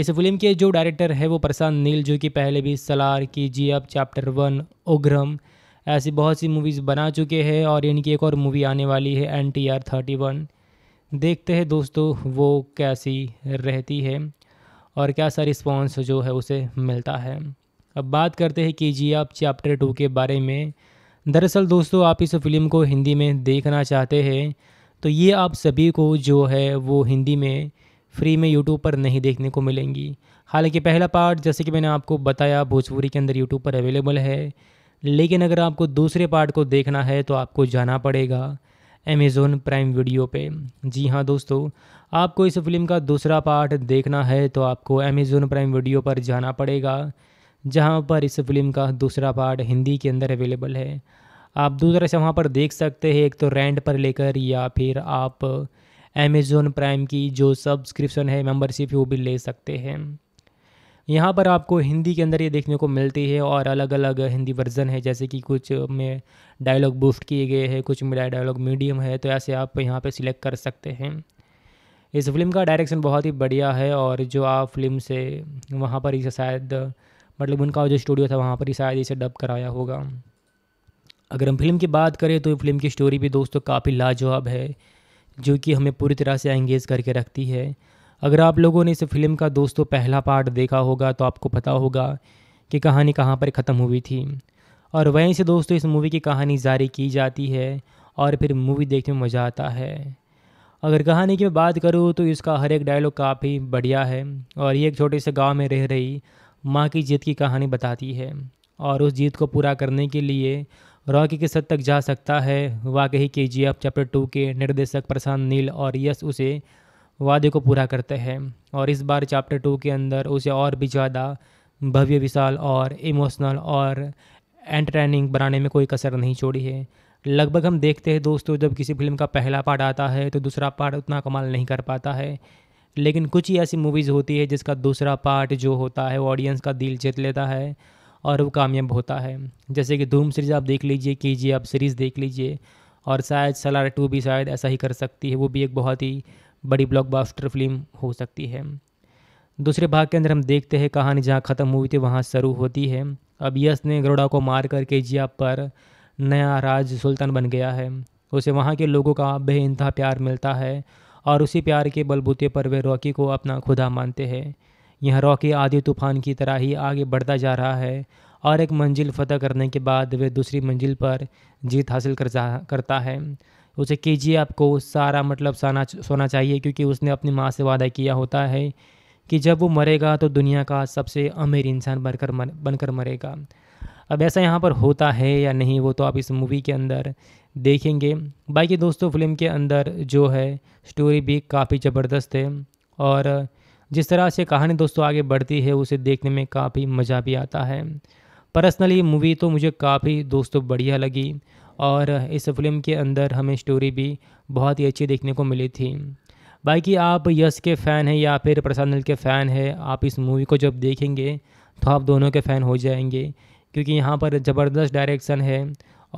इस फिल्म के जो डायरेक्टर है वो प्रशांत नील जो कि पहले भी सलार की जी अब चैप्टर वन ओग्रम ऐसी बहुत सी मूवीज़ बना चुके हैं और इनकी एक और मूवी आने वाली है एन टी आर थर्टी वन देखते हैं दोस्तों वो कैसी रहती है और क्या सा रिस्पॉन्स जो है उसे मिलता है अब बात करते हैं के जी एफ चैप्टर टू के बारे में दरअसल दोस्तों आप इस फिल्म को हिंदी में देखना चाहते हैं तो ये आप सभी को जो है वो हिंदी में फ्री में यूट्यूब पर नहीं देखने को मिलेंगी हालांकि पहला पार्ट जैसे कि मैंने आपको बताया भोजपुरी के अंदर यूट्यूब पर अवेलेबल है लेकिन अगर आपको दूसरे पार्ट को देखना है तो आपको जाना पड़ेगा अमेज़ोन प्राइम वीडियो पे जी हाँ दोस्तों आपको इस फिल्म का दूसरा पार्ट देखना है तो आपको अमेज़ोन प्राइम वीडियो पर जाना पड़ेगा जहाँ पर इस फिल्म का दूसरा पार्ट हिंदी के अंदर अवेलेबल है आप दूसरा से वहाँ पर देख सकते हैं एक तो रेंट पर लेकर या फिर आप अमेज़ोन प्राइम की जो सब्सक्रिप्शन है मेम्बरशिप वो भी ले सकते हैं यहाँ पर आपको हिंदी के अंदर ये देखने को मिलती है और अलग अलग हिंदी वर्जन है जैसे कि कुछ में डायलॉग बूस्ट किए गए हैं कुछ में डायलॉग मीडियम है तो ऐसे आप यहाँ पर सिलेक्ट कर सकते हैं इस फिल्म का डायरेक्शन बहुत ही बढ़िया है और जो आप फिल्म से वहाँ पर ही शायद मतलब उनका जो स्टूडियो था वहाँ पर ही शायद इसे डब कराया होगा अगर हम फिल्म की बात करें तो फिल्म की स्टोरी भी दोस्तों काफ़ी लाजवाब है जो कि हमें पूरी तरह से एंगेज करके रखती है अगर आप लोगों ने इस फिल्म का दोस्तों पहला पार्ट देखा होगा तो आपको पता होगा कि कहानी कहाँ पर ख़त्म हुई थी और वहीं से दोस्तों इस मूवी की कहानी जारी की जाती है और फिर मूवी देखने में मज़ा आता है अगर कहानी की बात करूँ तो इसका हर एक डायलॉग काफ़ी बढ़िया है और ये एक छोटे से गांव में रह रही माँ की जीत की कहानी बताती है और उस जीत को पूरा करने के लिए रॉकी किस हद तक जा सकता है वाकई के जी एफ चैप्टर टू के निर्देशक प्रशांत नील और यश उसे वादे को पूरा करते हैं और इस बार चैप्टर टू के अंदर उसे और भी ज़्यादा भव्य विशाल और इमोशनल और एंटरटेनिंग बनाने में कोई कसर नहीं छोड़ी है लगभग हम देखते हैं दोस्तों जब किसी फिल्म का पहला पार्ट आता है तो दूसरा पार्ट उतना कमाल नहीं कर पाता है लेकिन कुछ ही ऐसी मूवीज़ होती है जिसका दूसरा पार्ट जो होता है वो ऑडियंस का दिल जीत लेता है और वो कामयाब होता है जैसे कि धूम सीरीज़ आप देख लीजिए कीजिए आप सीरीज़ देख लीजिए और शायद सलार टू भी शायद ऐसा ही कर सकती है वो भी एक बहुत ही बड़ी ब्लॉकबस्टर फिल्म हो सकती है दूसरे भाग के अंदर हम देखते हैं कहानी जहाँ ख़त्म हुई थी वहाँ शुरू होती है अब यश ने गरुड़ा को मार कर केजिया पर नया राज सुल्तान बन गया है उसे वहाँ के लोगों का बेानतहा प्यार मिलता है और उसी प्यार के बलबूते पर वे रॉकी को अपना खुदा मानते हैं यह रॉकी आदि तूफान की तरह ही आगे बढ़ता जा रहा है और एक मंजिल फतह करने के बाद वे दूसरी मंजिल पर जीत हासिल कर जा करता है उसे कीजिए आपको सारा मतलब साना सोना चाहिए क्योंकि उसने अपनी माँ से वादा किया होता है कि जब वो मरेगा तो दुनिया का सबसे अमीर इंसान बनकर मर, बनकर मरेगा अब ऐसा यहाँ पर होता है या नहीं वो तो आप इस मूवी के अंदर देखेंगे बाकी दोस्तों फिल्म के अंदर जो है स्टोरी भी काफ़ी ज़बरदस्त है और जिस तरह से कहानी दोस्तों आगे बढ़ती है उसे देखने में काफ़ी मज़ा भी आता है पर्सनली मूवी तो मुझे काफ़ी दोस्तों बढ़िया लगी और इस फिल्म के अंदर हमें स्टोरी भी बहुत ही अच्छी देखने को मिली थी बाकी आप यश के फ़ैन हैं या फिर प्रसाद नल के फ़ैन हैं आप इस मूवी को जब देखेंगे तो आप दोनों के फ़ैन हो जाएंगे क्योंकि यहाँ पर ज़बरदस्त डायरेक्शन है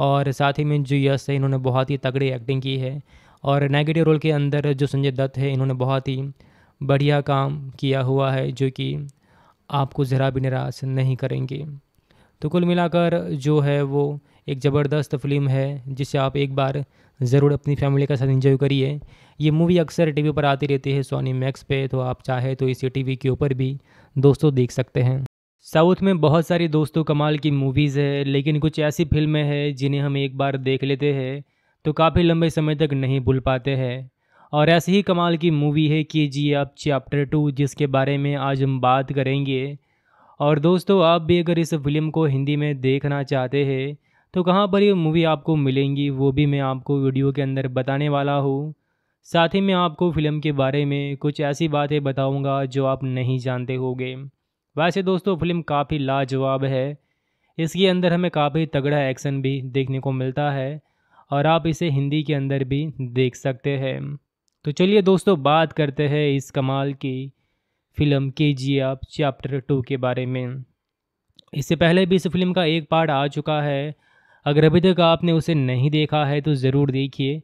और साथ ही में जो यश है इन्होंने बहुत ही तगड़ी एक्टिंग की है और नेगेटिव रोल के अंदर जो संजय दत्त है इन्होंने बहुत ही बढ़िया काम किया हुआ है जो कि आपको ज़रा भी निराश नहीं करेंगे तो कुल मिलाकर जो है वो एक ज़बरदस्त फिल्म है जिसे आप एक बार ज़रूर अपनी फैमिली के साथ इंजॉय करिए ये मूवी अक्सर टीवी पर आती रहती है सोनी मैक्स पे तो आप चाहे तो इसे टीवी के ऊपर भी दोस्तों देख सकते हैं साउथ में बहुत सारी दोस्तों कमाल की मूवीज़ है लेकिन कुछ ऐसी फिल्में हैं जिन्हें हम एक बार देख लेते हैं तो काफ़ी लंबे समय तक नहीं भूल पाते हैं और ऐसी ही कमाल की मूवी है के जी एफ चैप्टर टू जिसके बारे में आज हम बात करेंगे और दोस्तों आप भी अगर इस फिल्म को हिंदी में देखना चाहते हैं तो कहाँ पर ये मूवी आपको मिलेंगी वो भी मैं आपको वीडियो के अंदर बताने वाला हूँ साथ ही मैं आपको फ़िल्म के बारे में कुछ ऐसी बातें बताऊंगा जो आप नहीं जानते होंगे वैसे दोस्तों फिल्म काफ़ी लाजवाब है इसके अंदर हमें काफ़ी तगड़ा एक्शन भी देखने को मिलता है और आप इसे हिंदी के अंदर भी देख सकते हैं तो चलिए दोस्तों बात करते हैं इस कमाल की फ़िल्म के जी आप चैप्टर टू के बारे में इससे पहले भी इस फिल्म का एक पार्ट आ चुका है अगर अभी तक आपने उसे नहीं देखा है तो ज़रूर देखिए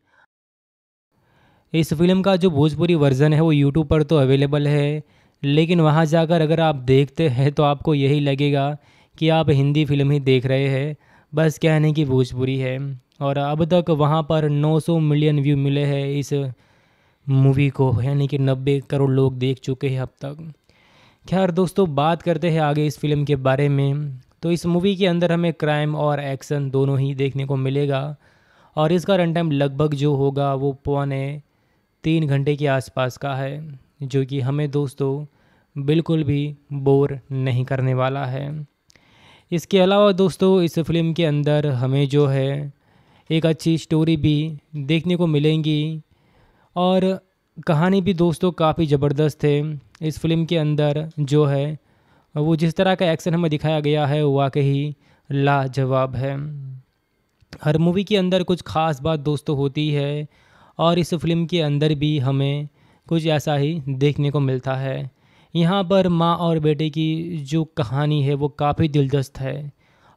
इस फिल्म का जो भोजपुरी वर्जन है वो यूट्यूब पर तो अवेलेबल है लेकिन वहाँ जाकर अगर आप देखते हैं तो आपको यही लगेगा कि आप हिंदी फिल्म ही देख रहे हैं बस कहने की भोजपुरी है और अब तक वहाँ पर 900 मिलियन व्यू मिले हैं इस मूवी को यानी कि 90 करोड़ लोग देख चुके हैं अब तक खैर दोस्तों बात करते हैं आगे इस फिल्म के बारे में तो इस मूवी के अंदर हमें क्राइम और एक्शन दोनों ही देखने को मिलेगा और इसका रन टाइम लगभग जो होगा वो पौने तीन घंटे के आसपास का है जो कि हमें दोस्तों बिल्कुल भी बोर नहीं करने वाला है इसके अलावा दोस्तों इस फिल्म के अंदर हमें जो है एक अच्छी स्टोरी भी देखने को मिलेंगी और कहानी भी दोस्तों काफ़ी ज़बरदस्त है इस फिल्म के अंदर जो है वो जिस तरह का एक्शन हमें दिखाया गया है वाकई लाजवाब है हर मूवी के अंदर कुछ ख़ास बात दोस्तों होती है और इस फिल्म के अंदर भी हमें कुछ ऐसा ही देखने को मिलता है यहाँ पर माँ और बेटे की जो कहानी है वो काफ़ी दिलचस्प है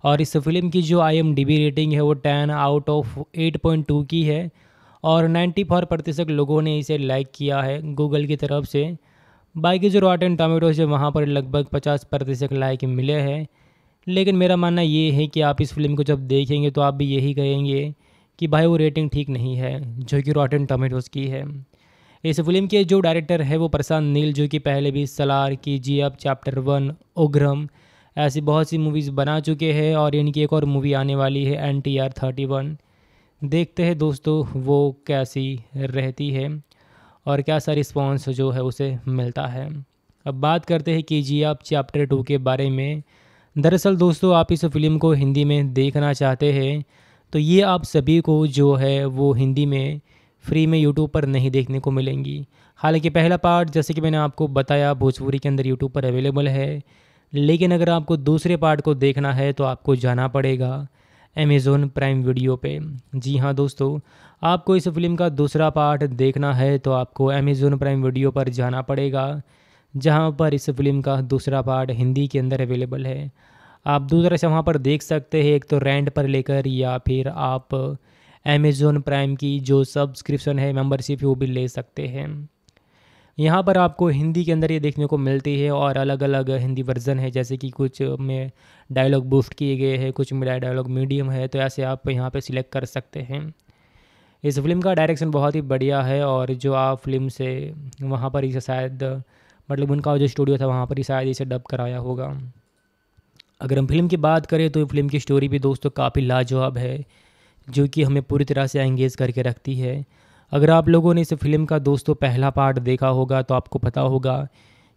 और इस फिल्म की जो आई रेटिंग है वो ten out of eight point two की है और नाइन्टी फोर प्रतिशत लोगों ने इसे लाइक किया है गूगल की तरफ से बाकी के जो रॉटन टोमेटोज है वहाँ पर लगभग पचास प्रतिशत लाइक मिले हैं लेकिन मेरा मानना ये है कि आप इस फिल्म को जब देखेंगे तो आप भी यही कहेंगे कि भाई वो रेटिंग ठीक नहीं है जो कि रॉटन टोमेटोज़ की है इस फिल्म के जो डायरेक्टर है वो प्रशांत नील जो कि पहले भी सलार की जी अब चैप्टर वन ओग्रम ऐसी बहुत सी मूवीज़ बना चुके हैं और इनकी एक और मूवी आने वाली है एन टी आर थर्टी वन देखते हैं दोस्तों वो कैसी रहती है और क्या सा रिस्पॉन्स जो है उसे मिलता है अब बात करते हैं के जी आप चैप्टर टू के बारे में दरअसल दोस्तों आप इस फिल्म को हिंदी में देखना चाहते हैं तो ये आप सभी को जो है वो हिंदी में फ्री में यूट्यूब पर नहीं देखने को मिलेंगी हालांकि पहला पार्ट जैसे कि मैंने आपको बताया भोजपुरी के अंदर यूट्यूब पर अवेलेबल है लेकिन अगर आपको दूसरे पार्ट को देखना है तो आपको जाना पड़ेगा अमेज़ोन प्राइम वीडियो पे जी हाँ दोस्तों आपको इस फिल्म का दूसरा पार्ट देखना है तो आपको अमेज़ोन प्राइम वीडियो पर जाना पड़ेगा जहां पर इस फिल्म का दूसरा पार्ट हिंदी के अंदर अवेलेबल है आप दूसरा से वहाँ पर देख सकते हैं एक तो रेंट पर लेकर या फिर आप अमेज़ोन प्राइम की जो सब्सक्रिप्शन है मेम्बरशिप वो भी ले सकते हैं यहाँ पर आपको हिंदी के अंदर ये देखने को मिलती है और अलग अलग हिंदी वर्जन है जैसे कि कुछ में डायलॉग बूस्ट किए गए हैं कुछ में डायलॉग मीडियम है तो ऐसे आप यहाँ पे सिलेक्ट कर सकते हैं इस फिल्म का डायरेक्शन बहुत ही बढ़िया है और जो आप फिल्म से वहाँ पर इसे शायद मतलब उनका जो स्टूडियो था वहाँ पर ही शायद इसे डब कराया होगा अगर हम फिल्म की बात करें तो फिल्म की स्टोरी भी दोस्तों काफ़ी लाजवाब है जो कि हमें पूरी तरह से एंगेज करके रखती है अगर आप लोगों ने इस फिल्म का दोस्तों पहला पार्ट देखा होगा तो आपको पता होगा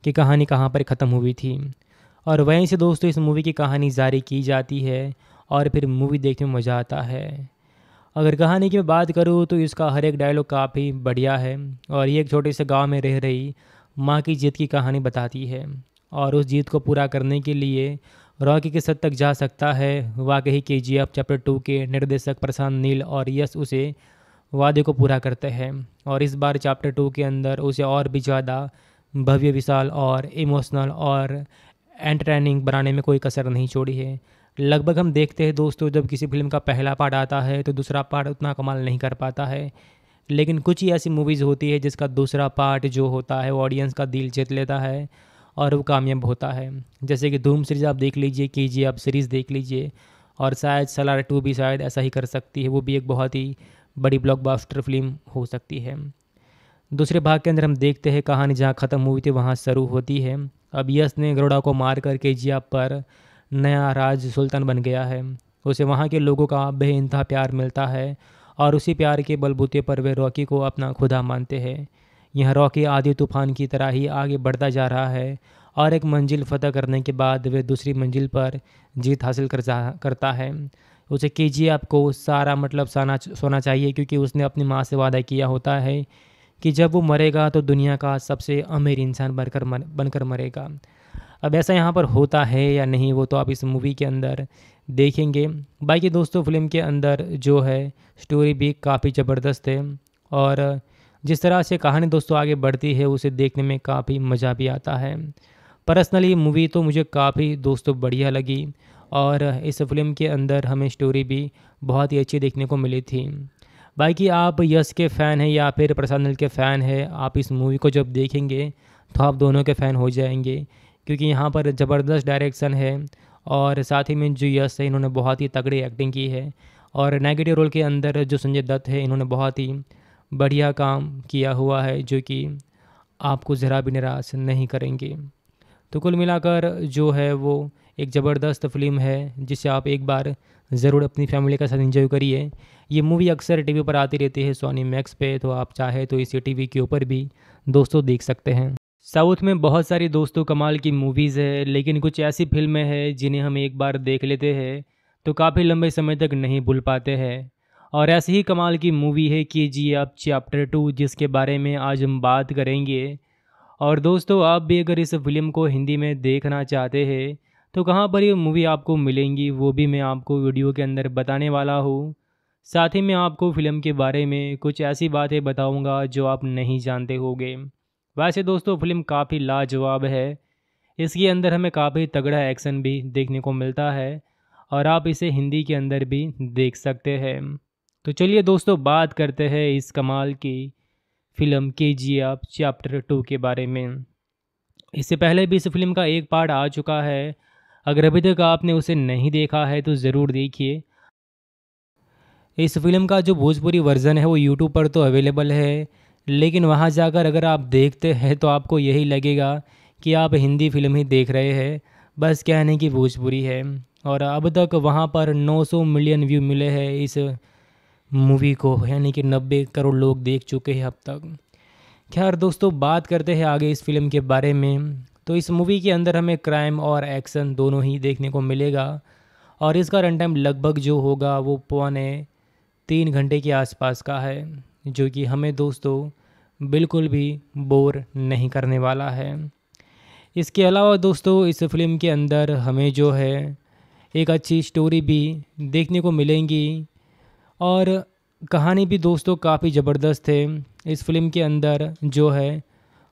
कि कहानी कहाँ पर ख़त्म हुई थी और वहीं से दोस्तों इस मूवी की कहानी जारी की जाती है और फिर मूवी देखने में मज़ा आता है अगर कहानी की बात करूँ तो इसका हर एक डायलॉग काफ़ी बढ़िया है और ये एक छोटे से गांव में रह रही माँ की जीत की कहानी बताती है और उस जीत को पूरा करने के लिए रॉकी किस हद तक जा सकता है वाकई के जी एफ चैप्टर टू के निर्देशक प्रशांत नील और यश उसे वादे को पूरा करते हैं और इस बार चैप्टर टू के अंदर उसे और भी ज़्यादा भव्य विशाल और इमोशनल और एंटरटेनिंग बनाने में कोई कसर नहीं छोड़ी है लगभग हम देखते हैं दोस्तों जब किसी फिल्म का पहला पार्ट आता है तो दूसरा पार्ट उतना कमाल नहीं कर पाता है लेकिन कुछ ही ऐसी मूवीज़ होती है जिसका दूसरा पार्ट जो होता है ऑडियंस का दिल जीत लेता है और वो कामयाब होता है जैसे कि धूम सीरीज़ आप देख लीजिए कीजिए आप सीरीज़ देख लीजिए और शायद सलार टू भी शायद ऐसा ही कर सकती है वो भी एक बहुत ही बड़ी ब्लॉकबस्टर फिल्म हो सकती है दूसरे भाग के अंदर हम देखते हैं कहानी जहाँ ख़त्म हुई थी वहाँ शुरू होती है अब यश ने गरोड़ा को मार कर के जिया पर नया राज सुल्तान बन गया है उसे वहाँ के लोगों का बेानतहा प्यार मिलता है और उसी प्यार के बलबूते पर वे रॉकी को अपना खुदा मानते हैं यह रॉकी आदि तूफान की तरह ही आगे बढ़ता जा रहा है और एक मंजिल फतह करने के बाद वे दूसरी मंजिल पर जीत हासिल कर जा करता है उसे कीजिए आपको सारा मतलब साना सोना चाहिए क्योंकि उसने अपनी माँ से वादा किया होता है कि जब वो मरेगा तो दुनिया का सबसे अमीर इंसान बनकर मर बनकर मरेगा अब ऐसा यहाँ पर होता है या नहीं वो तो आप इस मूवी के अंदर देखेंगे बाकी दोस्तों फिल्म के अंदर जो है स्टोरी भी काफ़ी ज़बरदस्त है और जिस तरह से कहानी दोस्तों आगे बढ़ती है उसे देखने में काफ़ी मज़ा भी आता है पर्सनली मूवी तो मुझे काफ़ी दोस्तों बढ़िया लगी और इस फिल्म के अंदर हमें स्टोरी भी बहुत ही अच्छी देखने को मिली थी बाकी आप यश के फ़ैन हैं या फिर प्रसाद नल के फ़ैन हैं आप इस मूवी को जब देखेंगे तो आप दोनों के फ़ैन हो जाएंगे क्योंकि यहाँ पर ज़बरदस्त डायरेक्शन है और साथ ही में जो यश है इन्होंने बहुत ही तगड़ी एक्टिंग की है और नेगेटिव रोल के अंदर जो संजय दत्त है इन्होंने बहुत ही बढ़िया काम किया हुआ है जो कि आपको ज़रा भी निराश नहीं करेंगे तो कुल मिलाकर जो है वो एक ज़बरदस्त फिल्म है जिसे आप एक बार ज़रूर अपनी फैमिली के साथ इंजॉय करिए ये मूवी अक्सर टीवी पर आती रहती है सोनी मैक्स पे तो आप चाहे तो इसे टीवी के ऊपर भी दोस्तों देख सकते हैं साउथ में बहुत सारी दोस्तों कमाल की मूवीज़ है लेकिन कुछ ऐसी फिल्में हैं जिन्हें हम एक बार देख लेते हैं तो काफ़ी लंबे समय तक नहीं भूल पाते हैं और ऐसी ही कमाल की मूवी है के जी एफ चैप्टर टू जिसके बारे में आज हम बात करेंगे और दोस्तों आप भी अगर इस फिल्म को हिंदी में देखना चाहते हैं तो कहाँ पर ये मूवी आपको मिलेंगी वो भी मैं आपको वीडियो के अंदर बताने वाला हूँ साथ ही मैं आपको फिल्म के बारे में कुछ ऐसी बातें बताऊँगा जो आप नहीं जानते होंगे वैसे दोस्तों फिल्म काफ़ी लाजवाब है इसके अंदर हमें काफ़ी तगड़ा एक्शन भी देखने को मिलता है और आप इसे हिंदी के अंदर भी देख सकते हैं तो चलिए दोस्तों बात करते हैं इस कमाल की फिल्म के जी आप चैप्टर टू के बारे में इससे पहले भी इस फिल्म का एक पार्ट आ चुका है अगर अभी तक आपने उसे नहीं देखा है तो ज़रूर देखिए इस फिल्म का जो भोजपुरी वर्जन है वो यूट्यूब पर तो अवेलेबल है लेकिन वहाँ जाकर अगर आप देखते हैं तो आपको यही लगेगा कि आप हिंदी फिल्म ही देख रहे हैं बस कहने की भोजपुरी है और अब तक वहाँ पर 900 मिलियन व्यू मिले हैं इस मूवी को यानी कि 90 करोड़ लोग देख चुके हैं अब तक खैर दोस्तों बात करते हैं आगे इस फिल्म के बारे में तो इस मूवी के अंदर हमें क्राइम और एक्शन दोनों ही देखने को मिलेगा और इसका रन टाइम लगभग जो होगा वो पौने तीन घंटे के आसपास का है जो कि हमें दोस्तों बिल्कुल भी बोर नहीं करने वाला है इसके अलावा दोस्तों इस फिल्म के अंदर हमें जो है एक अच्छी स्टोरी भी देखने को मिलेंगी और कहानी भी दोस्तों काफ़ी ज़बरदस्त है इस फिल्म के अंदर जो है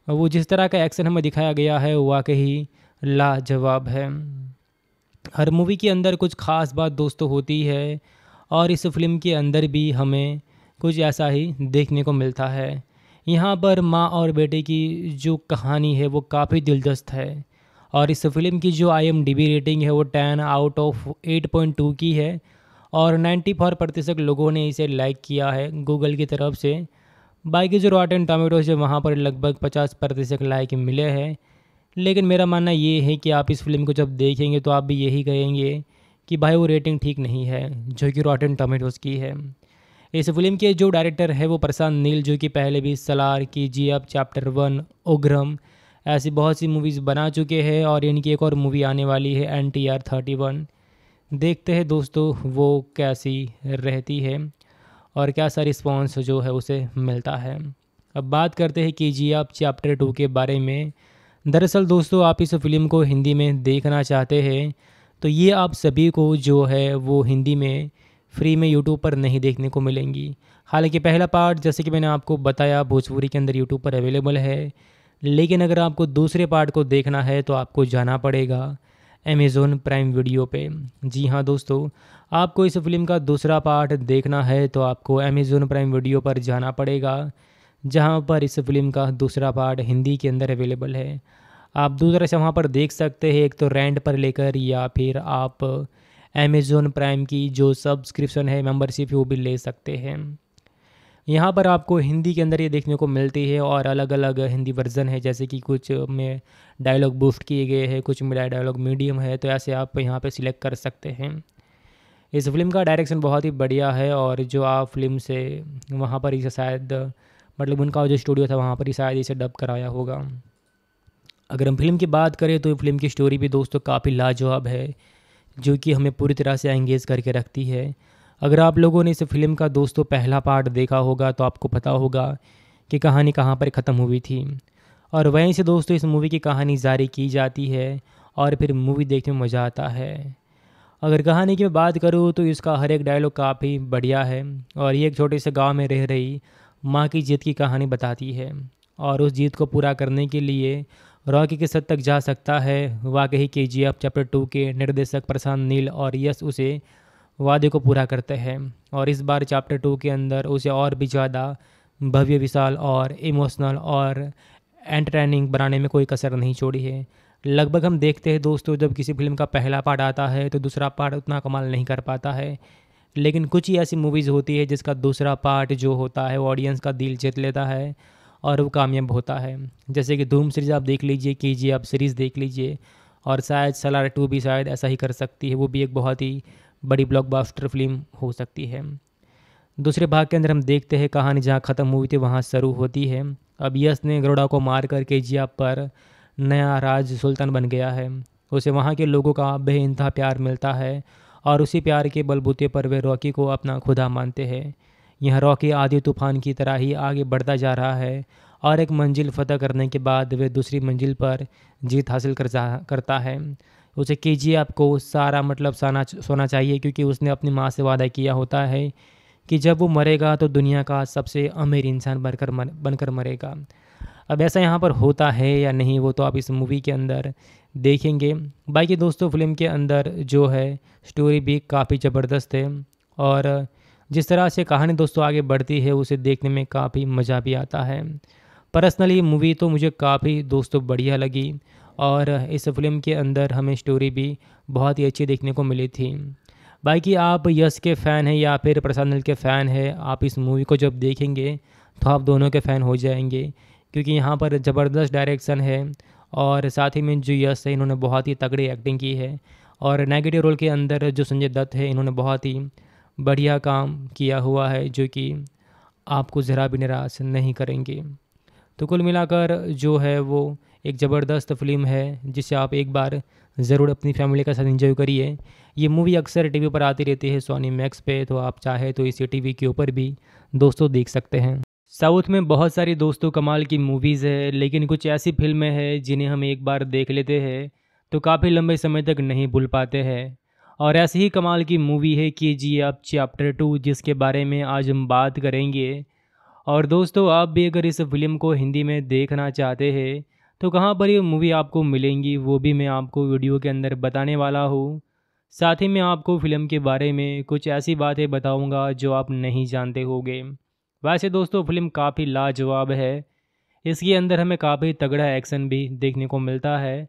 वो जिस तरह का एक्शन हमें दिखाया गया है वाकई लाजवाब है हर मूवी के अंदर कुछ ख़ास बात दोस्तों होती है और इस फिल्म के अंदर भी हमें कुछ ऐसा ही देखने को मिलता है यहाँ पर माँ और बेटे की जो कहानी है वो काफ़ी दिलचस्प है और इस फिल्म की जो आई रेटिंग है वो ten out of eight point two की है और नाइन्टी फोर प्रतिशत लोगों ने इसे लाइक किया है गूगल की तरफ से बाकी जो एंड टोमेटोज है वहाँ पर लगभग पचास प्रतिशत लाइक मिले हैं लेकिन मेरा मानना ये है कि आप इस फिल्म को जब देखेंगे तो आप भी यही कहेंगे कि भाई वो रेटिंग ठीक नहीं है जो कि रॉटन टोमेटोज़ की है इस फिल्म के जो डायरेक्टर है वो प्रशांत नील जो कि पहले भी सलार की जी अब चैप्टर वन उग्रम ऐसी बहुत सी मूवीज़ बना चुके हैं और इनकी एक और मूवी आने वाली है एन टी आर थर्टी वन देखते हैं दोस्तों वो कैसी रहती है और कैसा रिस्पॉन्स जो है उसे मिलता है अब बात करते हैं कि जी आप चैप्टर टू के बारे में दरअसल दोस्तों आप इस फिल्म को हिंदी में देखना चाहते हैं तो ये आप सभी को जो है वो हिंदी में फ्री में यूट्यूब पर नहीं देखने को मिलेंगी हालांकि पहला पार्ट जैसे कि मैंने आपको बताया भोजपुरी के अंदर यूट्यूब पर अवेलेबल है लेकिन अगर आपको दूसरे पार्ट को देखना है तो आपको जाना पड़ेगा अमेज़ोन प्राइम वीडियो पे जी हाँ दोस्तों आपको इस फिल्म का दूसरा पार्ट देखना है तो आपको अमेज़ोन प्राइम वीडियो पर जाना पड़ेगा जहाँ पर इस फिल्म का दूसरा पार्ट हिंदी के अंदर अवेलेबल है आप दूसरा से वहाँ पर देख सकते हैं एक तो रेंट पर लेकर या फिर आप अमेज़ोन प्राइम की जो सब्सक्रिप्शन है मेंबरशिप वो भी ले सकते हैं यहाँ पर आपको हिंदी के अंदर ये देखने को मिलती है और अलग अलग हिंदी वर्जन है जैसे कि कुछ में डायलॉग बूस्ट किए गए हैं कुछ में डायलॉग मीडियम है तो ऐसे आप यहाँ पर सिलेक्ट कर सकते हैं इस फिल्म का डायरेक्शन बहुत ही बढ़िया है और जो आप फिल्म से वहाँ पर इसे शायद मतलब उनका जो स्टूडियो था वहाँ पर ही शायद इसे डब कराया होगा अगर हम फिल्म की बात करें तो फिल्म की स्टोरी भी दोस्तों काफ़ी लाजवाब है जो कि हमें पूरी तरह से एंगेज करके रखती है अगर आप लोगों ने इस फिल्म का दोस्तों पहला पार्ट देखा होगा तो आपको पता होगा कि कहानी कहाँ पर ख़त्म हुई थी और वहीं से दोस्तों इस मूवी की कहानी जारी की जाती है और फिर मूवी देखने में मज़ा आता है अगर कहानी की बात करूँ तो इसका हर एक डायलॉग काफ़ी बढ़िया है और ये एक छोटे से गांव में रह रही माँ की जीत की कहानी बताती है और उस जीत को पूरा करने के लिए रॉकी के सद तक जा सकता है वाकई के जी एफ चैप्टर टू के निर्देशक प्रशांत नील और यश उसे वादे को पूरा करते हैं और इस बार चैप्टर टू के अंदर उसे और भी ज़्यादा भव्य विशाल और इमोशनल और एंटरटेनिंग बनाने में कोई कसर नहीं छोड़ी है लगभग हम देखते हैं दोस्तों जब किसी फिल्म का पहला पार्ट आता है तो दूसरा पार्ट उतना कमाल नहीं कर पाता है लेकिन कुछ ही ऐसी मूवीज़ होती है जिसका दूसरा पार्ट जो होता है वो ऑडियंस का दिल जीत लेता है और वो कामयाब होता है जैसे कि धूम सीरीज़ आप देख लीजिए कीजिए आप सीरीज़ देख लीजिए और शायद सलार टू भी शायद ऐसा ही कर सकती है वो भी एक बहुत ही बड़ी ब्लॉकबस्टर फिल्म हो सकती है दूसरे भाग के अंदर हम देखते हैं कहानी जहाँ ख़त्म हुई थी वहाँ शुरू होती है अब यश ने गरुड़ा को मार कर के जिया पर नया राज सुल्तान बन गया है उसे वहाँ के लोगों का बेानतहा प्यार मिलता है और उसी प्यार के बलबूते पर वे रॉकी को अपना खुदा मानते हैं यह रॉकी आदि तूफान की तरह ही आगे बढ़ता जा रहा है और एक मंजिल फतह करने के बाद वे दूसरी मंजिल पर जीत हासिल कर जा करता है उसे के आपको सारा मतलब साना सोना चाहिए क्योंकि उसने अपनी माँ से वादा किया होता है कि जब वो मरेगा तो दुनिया का सबसे अमीर इंसान बनकर मर, बनकर मरेगा अब ऐसा यहाँ पर होता है या नहीं वो तो आप इस मूवी के अंदर देखेंगे बाकी दोस्तों फिल्म के अंदर जो है स्टोरी भी काफ़ी ज़बरदस्त है और जिस तरह से कहानी दोस्तों आगे बढ़ती है उसे देखने में काफ़ी मज़ा भी आता है पर्सनली मूवी तो मुझे काफ़ी दोस्तों बढ़िया लगी और इस फिल्म के अंदर हमें स्टोरी भी बहुत ही अच्छी देखने को मिली थी बाकी आप यश के फ़ैन हैं या फिर प्रसाद नल के फ़ैन है आप इस मूवी को जब देखेंगे तो आप दोनों के फ़ैन हो जाएंगे क्योंकि यहाँ पर ज़बरदस्त डायरेक्शन है और साथ ही में जो यश है इन्होंने बहुत ही तगड़ी एक्टिंग की है और नेगेटिव रोल के अंदर जो संजय दत्त है इन्होंने बहुत ही बढ़िया काम किया हुआ है जो कि आपको ज़रा भी निराश नहीं करेंगे तो कुल मिलाकर जो है वो एक ज़बरदस्त फिल्म है जिसे आप एक बार ज़रूर अपनी फैमिली के साथ इंजॉय करिए ये मूवी अक्सर टीवी पर आती रहती है सोनी मैक्स पे तो आप चाहे तो इसे टीवी के ऊपर भी दोस्तों देख सकते हैं साउथ में बहुत सारी दोस्तों कमाल की मूवीज़ है लेकिन कुछ ऐसी फिल्में हैं जिन्हें हम एक बार देख लेते हैं तो काफ़ी लंबे समय तक नहीं भूल पाते हैं और ऐसे ही कमाल की मूवी है के जी एफ चैप्टर टू जिसके बारे में आज हम बात करेंगे और दोस्तों आप भी अगर इस फिल्म को हिंदी में देखना चाहते हैं तो कहाँ पर ये मूवी आपको मिलेंगी वो भी मैं आपको वीडियो के अंदर बताने वाला हूँ साथ ही मैं आपको फ़िल्म के बारे में कुछ ऐसी बातें बताऊँगा जो आप नहीं जानते होंगे वैसे दोस्तों फिल्म काफ़ी लाजवाब है इसके अंदर हमें काफ़ी तगड़ा एक्शन भी देखने को मिलता है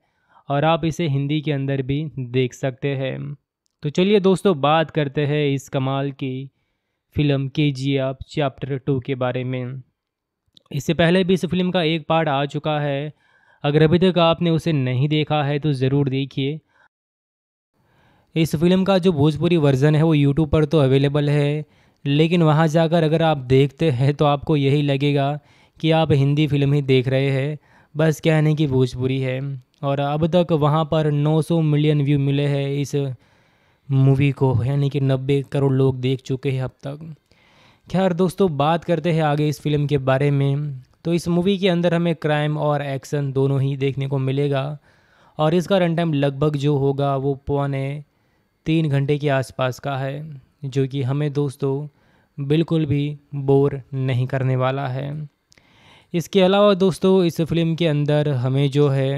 और आप इसे हिंदी के अंदर भी देख सकते हैं तो चलिए दोस्तों बात करते हैं इस कमाल की फिल्म के जी एफ चैप्टर टू के बारे में इससे पहले भी इस फिल्म का एक पार्ट आ चुका है अगर अभी तक आपने उसे नहीं देखा है तो ज़रूर देखिए इस फिल्म का जो भोजपुरी वर्जन है वो यूट्यूब पर तो अवेलेबल है लेकिन वहाँ जाकर अगर आप देखते हैं तो आपको यही लगेगा कि आप हिंदी फिल्म ही देख रहे हैं बस कहने की भोजपुरी है और अब तक वहाँ पर 900 मिलियन व्यू मिले हैं इस मूवी को यानी कि नब्बे करोड़ लोग देख चुके हैं अब तक खैर दोस्तों बात करते हैं आगे इस फिल्म के बारे में तो इस मूवी के अंदर हमें क्राइम और एक्शन दोनों ही देखने को मिलेगा और इसका रन टाइम लगभग जो होगा वो पौने तीन घंटे के आसपास का है जो कि हमें दोस्तों बिल्कुल भी बोर नहीं करने वाला है इसके अलावा दोस्तों इस फिल्म के अंदर हमें जो है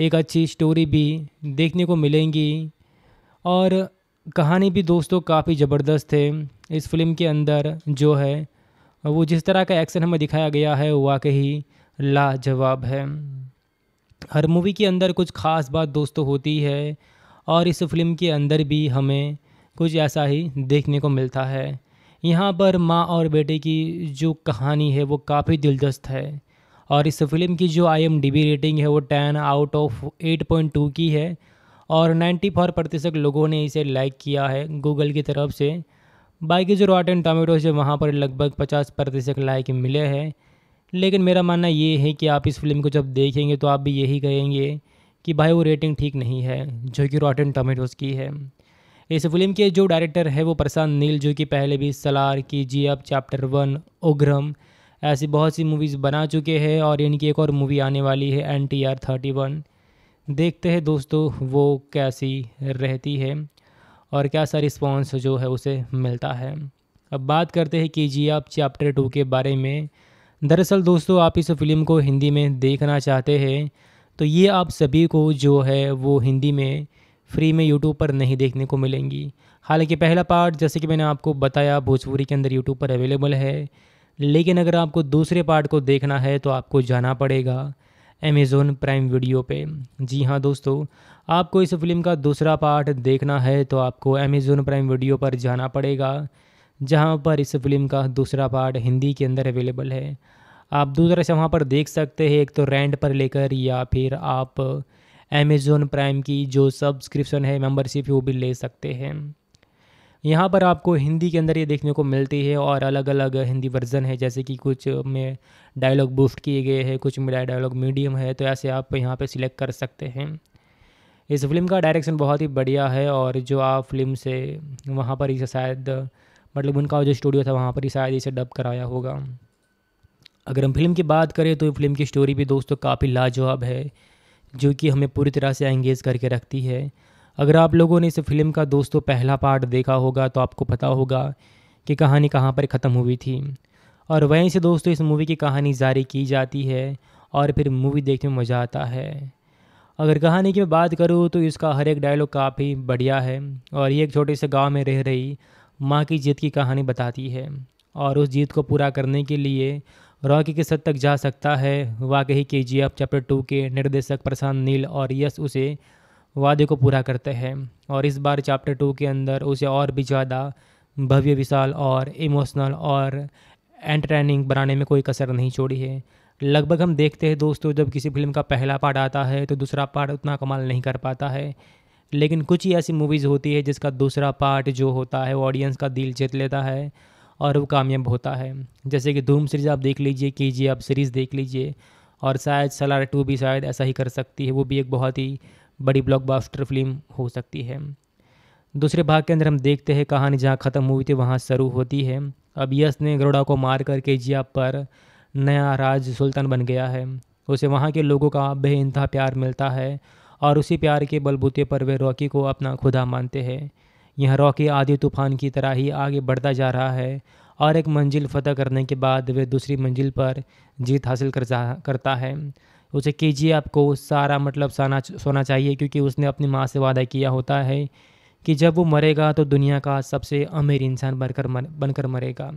एक अच्छी स्टोरी भी देखने को मिलेंगी और कहानी भी दोस्तों काफ़ी ज़बरदस्त है इस फिल्म के अंदर जो है वो जिस तरह का एक्शन हमें दिखाया गया है वाकई लाजवाब है हर मूवी के अंदर कुछ ख़ास बात दोस्तों होती है और इस फिल्म के अंदर भी हमें कुछ ऐसा ही देखने को मिलता है यहाँ पर माँ और बेटे की जो कहानी है वो काफ़ी दिलचस्प है और इस फिल्म की जो आई रेटिंग है वो ten out of eight point two की है और 94 प्रतिशत लोगों ने इसे लाइक किया है गूगल की तरफ से बाकी जो रॉटन टोमेटोज है वहाँ पर लगभग 50 प्रतिशत लाइक मिले हैं लेकिन मेरा मानना ये है कि आप इस फिल्म को जब देखेंगे तो आप भी यही कहेंगे कि भाई वो रेटिंग ठीक नहीं है जो कि रॉटन टोमेटोज़ की है इस फिल्म के जो डायरेक्टर है वो प्रशांत नील जो कि पहले भी सलार की जी अब चैप्टर वन उग्रम ऐसी बहुत सी मूवीज़ बना चुके हैं और इनकी एक और मूवी आने वाली है एन टी आर थर्टी वन देखते हैं दोस्तों वो कैसी रहती है और कैसा रिस्पॉन्स जो है उसे मिलता है अब बात करते हैं कीजिए जी आप चैप्टर टू के बारे में दरअसल दोस्तों आप इस फिल्म को हिंदी में देखना चाहते हैं तो ये आप सभी को जो है वो हिंदी में फ्री में यूट्यूब पर नहीं देखने को मिलेंगी हालांकि पहला पार्ट जैसे कि मैंने आपको बताया भोजपुरी के अंदर यूट्यूब पर अवेलेबल है लेकिन अगर आपको दूसरे पार्ट को देखना है तो आपको जाना पड़ेगा अमेज़ोन प्राइम वीडियो पे जी हाँ दोस्तों आपको इस फिल्म का दूसरा पार्ट देखना है तो आपको अमेज़ोन प्राइम वीडियो पर जाना पड़ेगा जहाँ पर इस फिल्म का दूसरा पार्ट हिंदी के अंदर अवेलेबल है आप दूसरा से वहाँ पर देख सकते हैं एक तो रेंट पर लेकर या फिर आप अमेज़ोन प्राइम की जो सब्सक्रिप्शन है मेम्बरशिप वो भी ले सकते हैं यहाँ पर आपको हिंदी के अंदर ये देखने को मिलती है और अलग अलग हिंदी वर्जन है जैसे कि कुछ में डायलॉग बूस्ट किए गए हैं कुछ में डायलॉग मीडियम है तो ऐसे आप यहाँ पर सिलेक्ट कर सकते हैं इस फिल्म का डायरेक्शन बहुत ही बढ़िया है और जो आप फिल्म से वहाँ पर इसे शायद मतलब उनका जो स्टूडियो था वहाँ पर ही शायद इसे डब कराया होगा अगर हम फिल्म की बात करें तो फिल्म की स्टोरी भी दोस्तों काफ़ी लाजवाब है जो कि हमें पूरी तरह से एंगेज करके रखती है अगर आप लोगों ने इस फिल्म का दोस्तों पहला पार्ट देखा होगा तो आपको पता होगा कि कहानी कहाँ पर ख़त्म हुई थी और वहीं से दोस्तों इस मूवी की कहानी जारी की जाती है और फिर मूवी देखने में मज़ा आता है अगर कहानी की मैं बात करूँ तो इसका हर एक डायलॉग काफ़ी बढ़िया है और ये एक छोटे से गांव में रह रही माँ की जीत की कहानी बताती है और उस जीत को पूरा करने के लिए रॉकी के सद तक जा सकता है वाकई के जी एफ चैप्टर टू के निर्देशक प्रशांत नील और यश उसे वादे को पूरा करते हैं और इस बार चैप्टर टू के अंदर उसे और भी ज़्यादा भव्य विशाल और इमोशनल और एंटरटेनिंग बनाने में कोई कसर नहीं छोड़ी है लगभग हम देखते हैं दोस्तों जब किसी फिल्म का पहला पार्ट आता है तो दूसरा पार्ट उतना कमाल नहीं कर पाता है लेकिन कुछ ही ऐसी मूवीज़ होती है जिसका दूसरा पार्ट जो होता है वो ऑडियंस का दिल जीत लेता है और वो कामयाब होता है जैसे कि धूम सीरीज़ आप देख लीजिए कीजिए आप सीरीज़ देख लीजिए और शायद सलार टू भी शायद ऐसा ही कर सकती है वो भी एक बहुत ही बड़ी ब्लॉकबस्टर फिल्म हो सकती है दूसरे भाग के अंदर हम देखते हैं कहानी जहाँ ख़त्म हुई थी वहाँ शुरू होती है अब यश ने गरुड़ा को मार करके जिया पर नया राज सुल्तान बन गया है उसे वहाँ के लोगों का बेानतहा प्यार मिलता है और उसी प्यार के बलबूते पर वे रॉकी को अपना खुदा मानते हैं यह रॉकी आदि तूफान की तरह ही आगे बढ़ता जा रहा है और एक मंजिल फतह करने के बाद वे दूसरी मंजिल पर जीत हासिल कर जा करता है उसे कीजिए आपको सारा मतलब साना सोना चाहिए क्योंकि उसने अपनी माँ से वादा किया होता है कि जब वो मरेगा तो दुनिया का सबसे अमीर इंसान बनकर मर बनकर मरेगा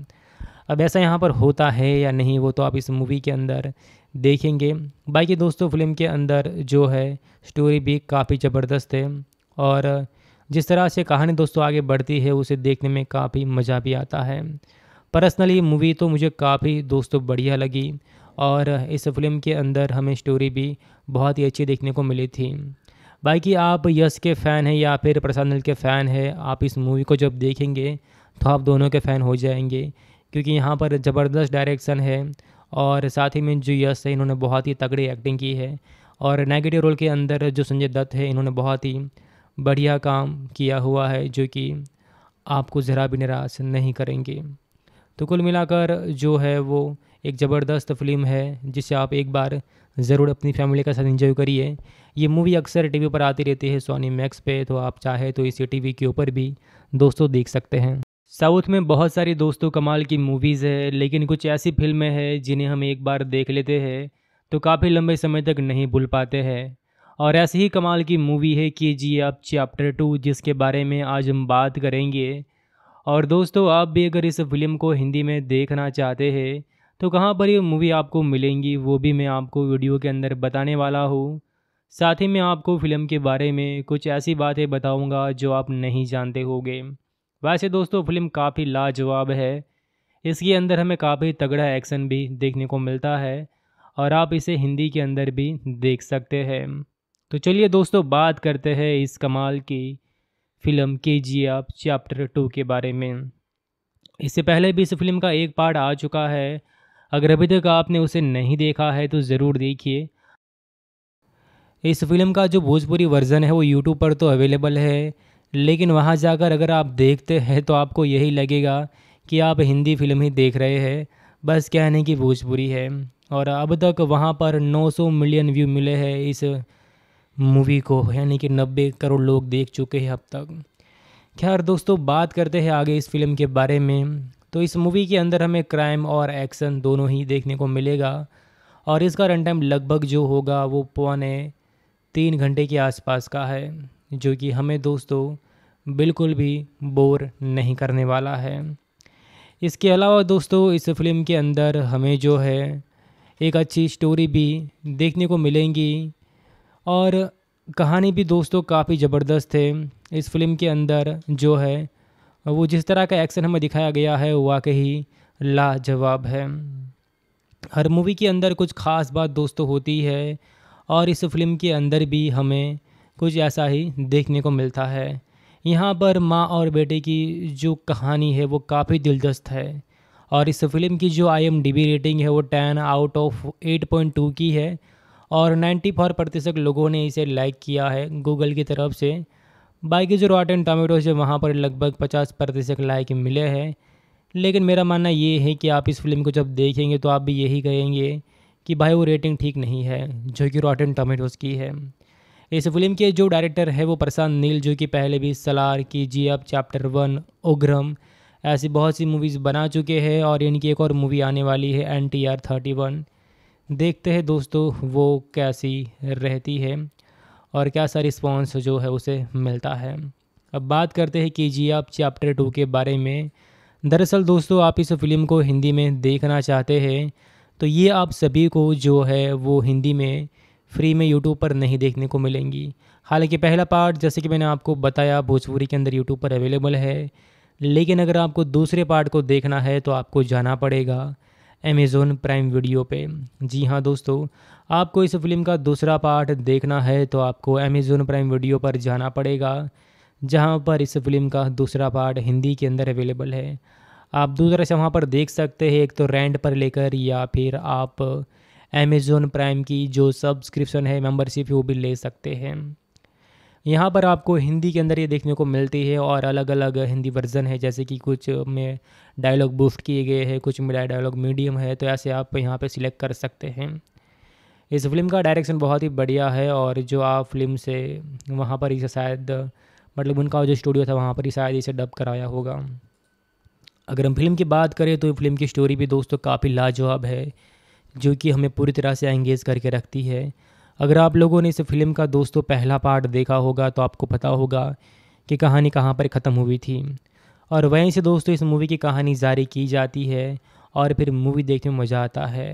अब ऐसा यहाँ पर होता है या नहीं वो तो आप इस मूवी के अंदर देखेंगे बाकी दोस्तों फिल्म के अंदर जो है स्टोरी भी काफ़ी ज़बरदस्त है और जिस तरह से कहानी दोस्तों आगे बढ़ती है उसे देखने में काफ़ी मज़ा भी आता है पर्सनली मूवी तो मुझे काफ़ी दोस्तों बढ़िया लगी और इस फिल्म के अंदर हमें स्टोरी भी बहुत ही अच्छी देखने को मिली थी बाकी आप यश के फ़ैन हैं या फिर प्रसाद नल के फ़ैन हैं आप इस मूवी को जब देखेंगे तो आप दोनों के फ़ैन हो जाएंगे क्योंकि यहाँ पर ज़बरदस्त डायरेक्शन है और साथ ही में जो यश है इन्होंने बहुत ही तगड़ी एक्टिंग की है और नेगेटिव रोल के अंदर जो संजय दत्त है इन्होंने बहुत ही बढ़िया काम किया हुआ है जो कि आपको ज़रा भी निराश नहीं करेंगे तो कुल मिलाकर जो है वो एक ज़बरदस्त फिल्म है जिसे आप एक बार ज़रूर अपनी फैमिली के साथ इंजॉय करिए ये मूवी अक्सर टीवी पर आती रहती है सोनी मैक्स पे तो आप चाहे तो इसे टीवी के ऊपर भी दोस्तों देख सकते हैं साउथ में बहुत सारी दोस्तों कमाल की मूवीज़ है लेकिन कुछ ऐसी फिल्में हैं जिन्हें हम एक बार देख लेते हैं तो काफ़ी लंबे समय तक नहीं भूल पाते हैं और ऐसी ही कमाल की मूवी है के जी एफ चैप्टर टू जिसके बारे में आज हम बात करेंगे और दोस्तों आप भी अगर इस फिल्म को हिंदी में देखना चाहते हैं तो कहाँ पर ये मूवी आपको मिलेंगी वो भी मैं आपको वीडियो के अंदर बताने वाला हूँ साथ ही मैं आपको फ़िल्म के बारे में कुछ ऐसी बातें बताऊँगा जो आप नहीं जानते होंगे वैसे दोस्तों फिल्म काफ़ी लाजवाब है इसके अंदर हमें काफ़ी तगड़ा एक्शन भी देखने को मिलता है और आप इसे हिंदी के अंदर भी देख सकते हैं तो चलिए दोस्तों बात करते हैं इस कमाल की फिल्म के जी आप चैप्टर टू के बारे में इससे पहले भी इस फिल्म का एक पार्ट आ चुका है अगर अभी तक आपने उसे नहीं देखा है तो ज़रूर देखिए इस फिल्म का जो भोजपुरी वर्जन है वो यूट्यूब पर तो अवेलेबल है लेकिन वहाँ जाकर अगर आप देखते हैं तो आपको यही लगेगा कि आप हिंदी फिल्म ही देख रहे हैं बस कहने की भोजपुरी है और अब तक वहाँ पर 900 मिलियन व्यू मिले हैं इस मूवी को यानी कि 90 करोड़ लोग देख चुके हैं अब तक खैर दोस्तों बात करते हैं आगे इस फिल्म के बारे में तो इस मूवी के अंदर हमें क्राइम और एक्शन दोनों ही देखने को मिलेगा और इसका रन टाइम लगभग जो होगा वो पौने तीन घंटे के आसपास का है जो कि हमें दोस्तों बिल्कुल भी बोर नहीं करने वाला है इसके अलावा दोस्तों इस फिल्म के अंदर हमें जो है एक अच्छी स्टोरी भी देखने को मिलेंगी और कहानी भी दोस्तों काफ़ी ज़बरदस्त है इस फिल्म के अंदर जो है वो जिस तरह का एक्शन हमें दिखाया गया है वाकई ही लाजवाब है हर मूवी के अंदर कुछ ख़ास बात दोस्तों होती है और इस फिल्म के अंदर भी हमें कुछ ऐसा ही देखने को मिलता है यहाँ पर माँ और बेटे की जो कहानी है वो काफ़ी दिलचस्प है और इस फिल्म की जो आई रेटिंग है वो ten out of eight point two की है और नाइन्टी फोर प्रतिशत लोगों ने इसे लाइक किया है गूगल की तरफ से बाकी जो एंड टोमेटोज है वहाँ पर लगभग पचास प्रतिशत लाइक मिले हैं लेकिन मेरा मानना ये है कि आप इस फिल्म को जब देखेंगे तो आप भी यही कहेंगे कि भाई वो रेटिंग ठीक नहीं है जो कि एंड टोमेटोज़ की है इस फिल्म के जो डायरेक्टर है वो प्रशांत नील जो कि पहले भी सलार की जी अब चैप्टर वन उग्रम ऐसी बहुत सी मूवीज़ बना चुके हैं और इनकी एक और मूवी आने वाली है एन टी आर थर्टी वन देखते हैं दोस्तों वो कैसी रहती है और क्या सा रिस्पॉन्स जो है उसे मिलता है अब बात करते हैं के जी आप चैप्टर टू के बारे में दरअसल दोस्तों आप इस फिल्म को हिंदी में देखना चाहते हैं तो ये आप सभी को जो है वो हिंदी में फ्री में यूट्यूब पर नहीं देखने को मिलेंगी हालांकि पहला पार्ट जैसे कि मैंने आपको बताया भोजपुरी के अंदर यूट्यूब पर अवेलेबल है लेकिन अगर आपको दूसरे पार्ट को देखना है तो आपको जाना पड़ेगा अमेज़ोन प्राइम वीडियो पे जी हाँ दोस्तों आपको इस फिल्म का दूसरा पार्ट देखना है तो आपको अमेज़ोन प्राइम वीडियो पर जाना पड़ेगा जहां पर इस फिल्म का दूसरा पार्ट हिंदी के अंदर अवेलेबल है आप दूसरा से वहाँ पर देख सकते हैं एक तो रेंट पर लेकर या फिर आप अमेज़ोन प्राइम की जो सब्सक्रिप्शन है मेम्बरशिप वो भी ले सकते हैं यहाँ पर आपको हिंदी के अंदर ये देखने को मिलती है और अलग अलग हिंदी वर्जन है जैसे कि कुछ में डायलॉग बूस्ट किए गए हैं कुछ में डायलॉग मीडियम है तो ऐसे आप यहाँ पे सिलेक्ट कर सकते हैं इस फिल्म का डायरेक्शन बहुत ही बढ़िया है और जो आप फिल्म से वहाँ पर इसे शायद मतलब उनका जो स्टूडियो था वहाँ पर ही शायद इसे डब कराया होगा अगर हम फिल्म की बात करें तो फिल्म की स्टोरी भी दोस्तों काफ़ी लाजवाब है जो कि हमें पूरी तरह से एंगेज करके रखती है अगर आप लोगों ने इस फिल्म का दोस्तों पहला पार्ट देखा होगा तो आपको पता होगा कि कहानी कहाँ पर ख़त्म हुई थी और वहीं से दोस्तों इस मूवी की कहानी जारी की जाती है और फिर मूवी देखने में मज़ा आता है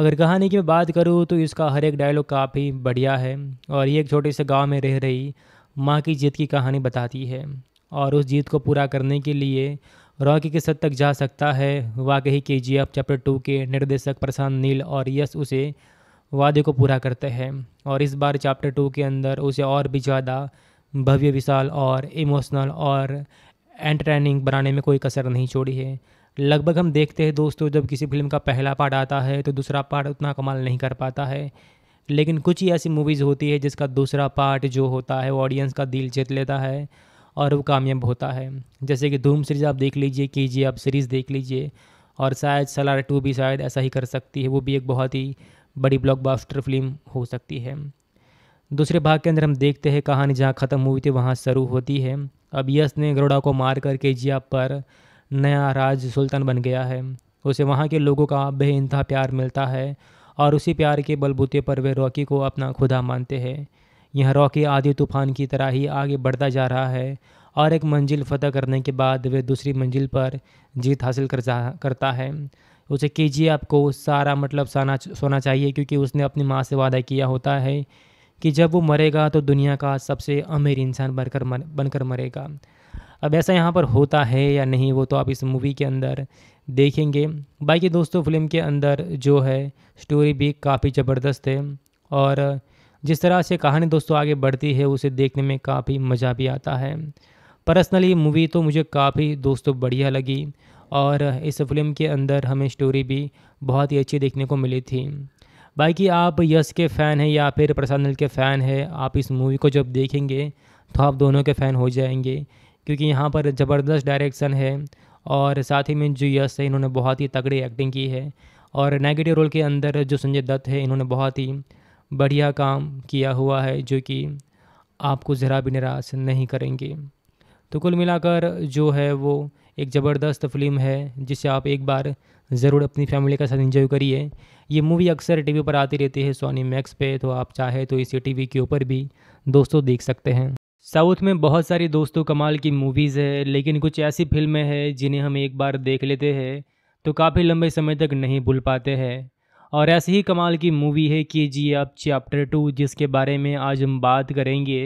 अगर कहानी की मैं बात करूँ तो इसका हर एक डायलॉग काफ़ी बढ़िया है और ये एक छोटे से गांव में रह रही माँ की जीत की कहानी बताती है और उस जीत को पूरा करने के लिए रॉकी के सद तक जा सकता है वाकई के जी एफ चैप्टर टू के निर्देशक प्रशांत नील और यश उसे वादे को पूरा करते हैं और इस बार चैप्टर टू के अंदर उसे और भी ज़्यादा भव्य विशाल और इमोशनल और एंटरटेनिंग बनाने में कोई कसर नहीं छोड़ी है लगभग हम देखते हैं दोस्तों जब किसी फिल्म का पहला पार्ट आता है तो दूसरा पार्ट उतना कमाल नहीं कर पाता है लेकिन कुछ ही ऐसी मूवीज़ होती है जिसका दूसरा पार्ट जो होता है ऑडियंस का दिल जीत लेता है और वो कामयाब होता है जैसे कि धूम सीरीज़ आप देख लीजिए के जी आप सीरीज़ देख लीजिए और शायद सलार टू भी शायद ऐसा ही कर सकती है वो भी एक बहुत ही बड़ी ब्लॉकबस्टर फिल्म हो सकती है दूसरे भाग के अंदर हम देखते हैं कहानी जहाँ ख़त्म हुई थी वहाँ शुरू होती है अब यश ने गरुड़ा को मार कर के जी पर नया राज सुल्तान बन गया है उसे वहाँ के लोगों का बेानतहा प्यार मिलता है और उसी प्यार के बलबूते पर वे रॉकी को अपना खुदा मानते हैं यह रॉकी आदि तूफान की तरह ही आगे बढ़ता जा रहा है और एक मंजिल फतह करने के बाद वे दूसरी मंजिल पर जीत हासिल कर जा करता है उसे के जी आपको सारा मतलब साना सोना चाहिए क्योंकि उसने अपनी माँ से वादा किया होता है कि जब वो मरेगा तो दुनिया का सबसे अमीर इंसान बनकर मर, बनकर मरेगा अब ऐसा यहाँ पर होता है या नहीं वो तो आप इस मूवी के अंदर देखेंगे बाकी दोस्तों फिल्म के अंदर जो है स्टोरी भी काफ़ी ज़बरदस्त है और जिस तरह से कहानी दोस्तों आगे बढ़ती है उसे देखने में काफ़ी मज़ा भी आता है पर्सनली मूवी तो मुझे काफ़ी दोस्तों बढ़िया लगी और इस फिल्म के अंदर हमें स्टोरी भी बहुत ही अच्छी देखने को मिली थी बाकी आप यस के फ़ैन हैं या फिर प्रसाद नल के फ़ैन हैं आप इस मूवी को जब देखेंगे तो आप दोनों के फ़ैन हो जाएंगे क्योंकि यहाँ पर ज़बरदस्त डायरेक्शन है और साथ ही में जो यश है इन्होंने बहुत ही तगड़ी एक्टिंग की है और नेगेटिव रोल के अंदर जो संजय दत्त है इन्होंने बहुत ही बढ़िया काम किया हुआ है जो कि आपको ज़रा भी निराश नहीं करेंगे तो कुल मिलाकर जो है वो एक ज़बरदस्त फिल्म है जिसे आप एक बार ज़रूर अपनी फैमिली के साथ इंजॉय करिए ये मूवी अक्सर टीवी पर आती रहती है सोनी मैक्स पे तो आप चाहे तो इसे टीवी के ऊपर भी दोस्तों देख सकते हैं साउथ में बहुत सारी दोस्तों कमाल की मूवीज़ है लेकिन कुछ ऐसी फिल्में हैं जिन्हें हम एक बार देख लेते हैं तो काफ़ी लंबे समय तक नहीं भूल पाते हैं और ऐसी ही कमाल की मूवी है के जी एफ चैप्टर टू जिसके बारे में आज हम बात करेंगे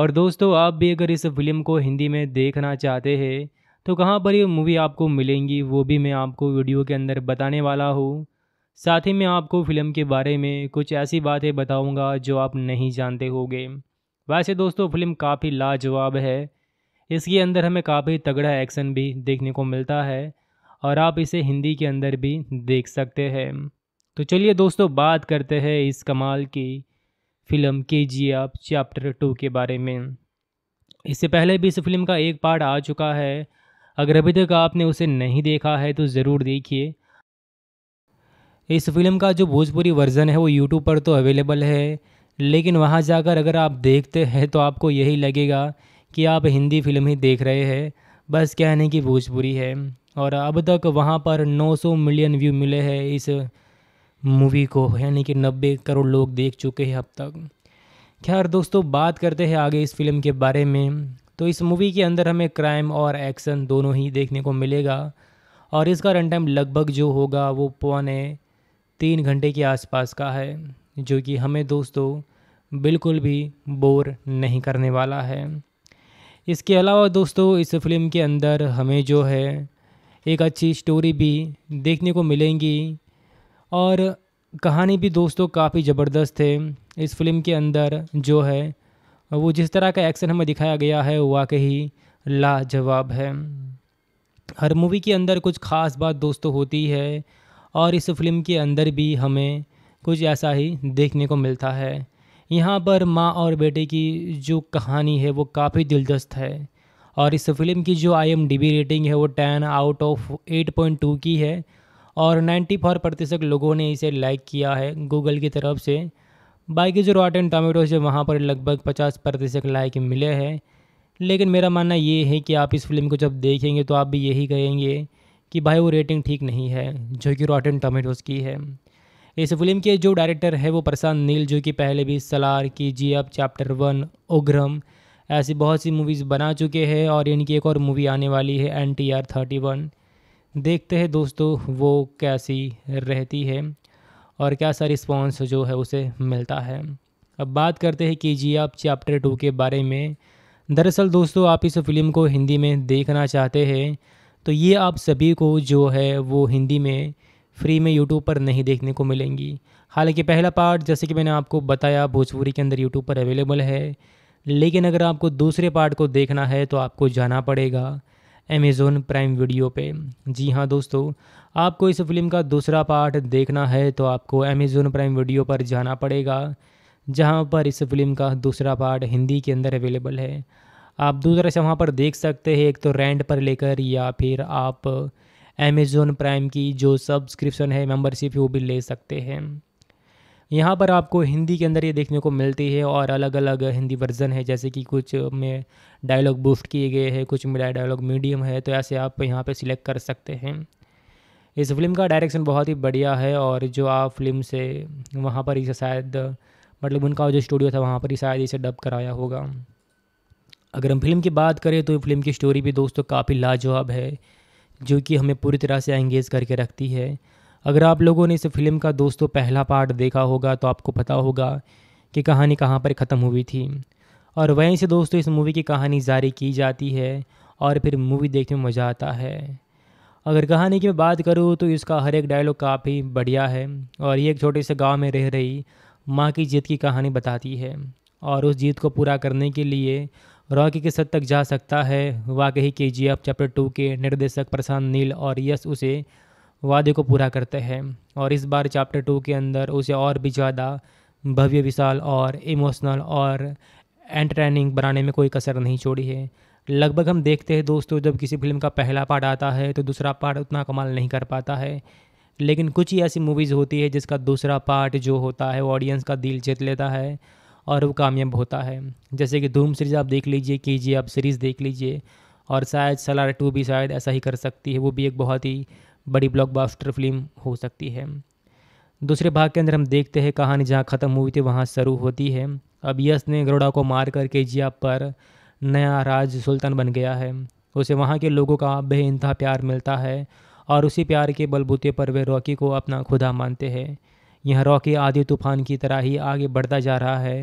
और दोस्तों आप भी अगर इस फिल्म को हिंदी में देखना चाहते हैं तो कहाँ पर ये मूवी आपको मिलेंगी वो भी मैं आपको वीडियो के अंदर बताने वाला हूँ साथ ही मैं आपको फिल्म के बारे में कुछ ऐसी बातें बताऊँगा जो आप नहीं जानते होंगे वैसे दोस्तों फिल्म काफ़ी लाजवाब है इसके अंदर हमें काफ़ी तगड़ा एक्शन भी देखने को मिलता है और आप इसे हिंदी के अंदर भी देख सकते हैं तो चलिए दोस्तों बात करते हैं इस कमाल की फिल्म के जी आप चैप्टर टू के बारे में इससे पहले भी इस फिल्म का एक पार्ट आ चुका है अगर अभी तक आपने उसे नहीं देखा है तो ज़रूर देखिए इस फिल्म का जो भोजपुरी वर्ज़न है वो यूट्यूब पर तो अवेलेबल है लेकिन वहाँ जाकर अगर आप देखते हैं तो आपको यही लगेगा कि आप हिंदी फिल्म ही देख रहे हैं बस कहने की भोजपुरी है और अब तक वहाँ पर 900 मिलियन व्यू मिले हैं इस मूवी को यानी कि 90 करोड़ लोग देख चुके हैं अब तक खैर दोस्तों बात करते हैं आगे इस फिल्म के बारे में तो इस मूवी के अंदर हमें क्राइम और एक्शन दोनों ही देखने को मिलेगा और इसका रन टाइम लगभग जो होगा वो पौने तीन घंटे के आसपास का है जो कि हमें दोस्तों बिल्कुल भी बोर नहीं करने वाला है इसके अलावा दोस्तों इस फिल्म के अंदर हमें जो है एक अच्छी स्टोरी भी देखने को मिलेंगी और कहानी भी दोस्तों काफ़ी ज़बरदस्त है इस फिल्म के अंदर जो है वो जिस तरह का एक्शन हमें दिखाया गया है वाकई लाजवाब है हर मूवी के अंदर कुछ ख़ास बात दोस्तों होती है और इस फिल्म के अंदर भी हमें कुछ ऐसा ही देखने को मिलता है यहाँ पर माँ और बेटे की जो कहानी है वो काफ़ी दिलचस्प है और इस फिल्म की जो आई रेटिंग है वो ten out of eight point two की है और नाइन्टी फोर प्रतिशत लोगों ने इसे लाइक किया है गूगल की तरफ से बाकी जो रॉटन टोमेटोज है वहाँ पर लगभग पचास प्रतिशत लाइक मिले हैं लेकिन मेरा मानना ये है कि आप इस फिल्म को जब देखेंगे तो आप भी यही कहेंगे कि भाई वो रेटिंग ठीक नहीं है जो कि रॉटेन टोमेटोज़ की है इस फिल्म के जो डायरेक्टर है वो प्रशांत नील जो कि पहले भी सलार की जी अब चैप्टर वन उग्रम ऐसी बहुत सी मूवीज़ बना चुके हैं और इनकी एक और मूवी आने वाली है एन टी आर थर्टी वन देखते हैं दोस्तों वो कैसी रहती है और कैसा रिस्पॉन्स जो है उसे मिलता है अब बात करते हैं के जी आप चैप्टर टू के बारे में दरअसल दोस्तों आप इस फिल्म को हिंदी में देखना चाहते हैं तो ये आप सभी को जो है वो हिंदी में फ्री में यूट्यूब पर नहीं देखने को मिलेंगी हालांकि पहला पार्ट जैसे कि मैंने आपको बताया भोजपुरी के अंदर यूट्यूब पर अवेलेबल है लेकिन अगर आपको दूसरे पार्ट को देखना है तो आपको जाना पड़ेगा अमेज़ोन प्राइम वीडियो पे जी हाँ दोस्तों आपको इस फिल्म का दूसरा पार्ट देखना है तो आपको अमेज़ोन प्राइम वीडियो पर जाना पड़ेगा जहाँ पर इस फिल्म का दूसरा पार्ट हिंदी के अंदर अवेलेबल है आप दूसरा से वहाँ पर देख सकते हैं एक तो रेंट पर लेकर या फिर आप अमेज़ोन प्राइम की जो सब्सक्रिप्शन है मेंबरशिप वो भी ले सकते हैं यहाँ पर आपको हिंदी के अंदर ये देखने को मिलती है और अलग अलग हिंदी वर्जन है जैसे कि कुछ में डायलॉग बूस्ट किए गए हैं कुछ में डायलॉग मीडियम है तो ऐसे आप यहाँ पे सिलेक्ट कर सकते हैं इस फिल्म का डायरेक्शन बहुत ही बढ़िया है और जो आप फिल्म से वहाँ पर इसे शायद मतलब उनका जो स्टूडियो था वहाँ पर ही शायद इसे डब कराया होगा अगर हम फिल्म की बात करें तो फिल्म की स्टोरी भी दोस्तों काफ़ी लाजवाब है जो कि हमें पूरी तरह से एंगेज करके रखती है अगर आप लोगों ने इस फिल्म का दोस्तों पहला पार्ट देखा होगा तो आपको पता होगा कि कहानी कहाँ पर ख़त्म हुई थी और वहीं से दोस्तों इस मूवी की कहानी जारी की जाती है और फिर मूवी देखने में मज़ा आता है अगर कहानी की बात करूँ तो इसका हर एक डायलॉग काफ़ी बढ़िया है और ये एक छोटे से गांव में रह रही माँ की जीत की कहानी बताती है और उस जीत को पूरा करने के लिए रॉकी के सद तक जा सकता है वाकई के जी एफ चैप्टर टू के निर्देशक प्रशांत नील और यश उसे वादे को पूरा करते हैं और इस बार चैप्टर टू के अंदर उसे और भी ज़्यादा भव्य विशाल और इमोशनल और एंटरटेनिंग बनाने में कोई कसर नहीं छोड़ी है लगभग हम देखते हैं दोस्तों जब किसी फिल्म का पहला पार्ट आता है तो दूसरा पार्ट उतना कमाल नहीं कर पाता है लेकिन कुछ ही ऐसी मूवीज़ होती है जिसका दूसरा पार्ट जो होता है ऑडियंस का दिल जीत लेता है और वो कामयाब होता है जैसे कि धूम सीरीज़ आप देख लीजिए के जी आप सीरीज़ देख लीजिए और शायद सलार टू भी शायद ऐसा ही कर सकती है वो भी एक बहुत ही बड़ी ब्लॉकबस्टर फिल्म हो सकती है दूसरे भाग के अंदर हम देखते हैं कहानी जहाँ ख़त्म हुई थी वहाँ शुरू होती है अब यश ने गरुड़ा को मार कर के जी पर नया राज सुल्तान बन गया है उसे वहाँ के लोगों का बेानतहा प्यार मिलता है और उसी प्यार के बलबूते पर वे रॉकी को अपना खुदा मानते हैं यह रॉकी आदि तूफान की तरह ही आगे बढ़ता जा रहा है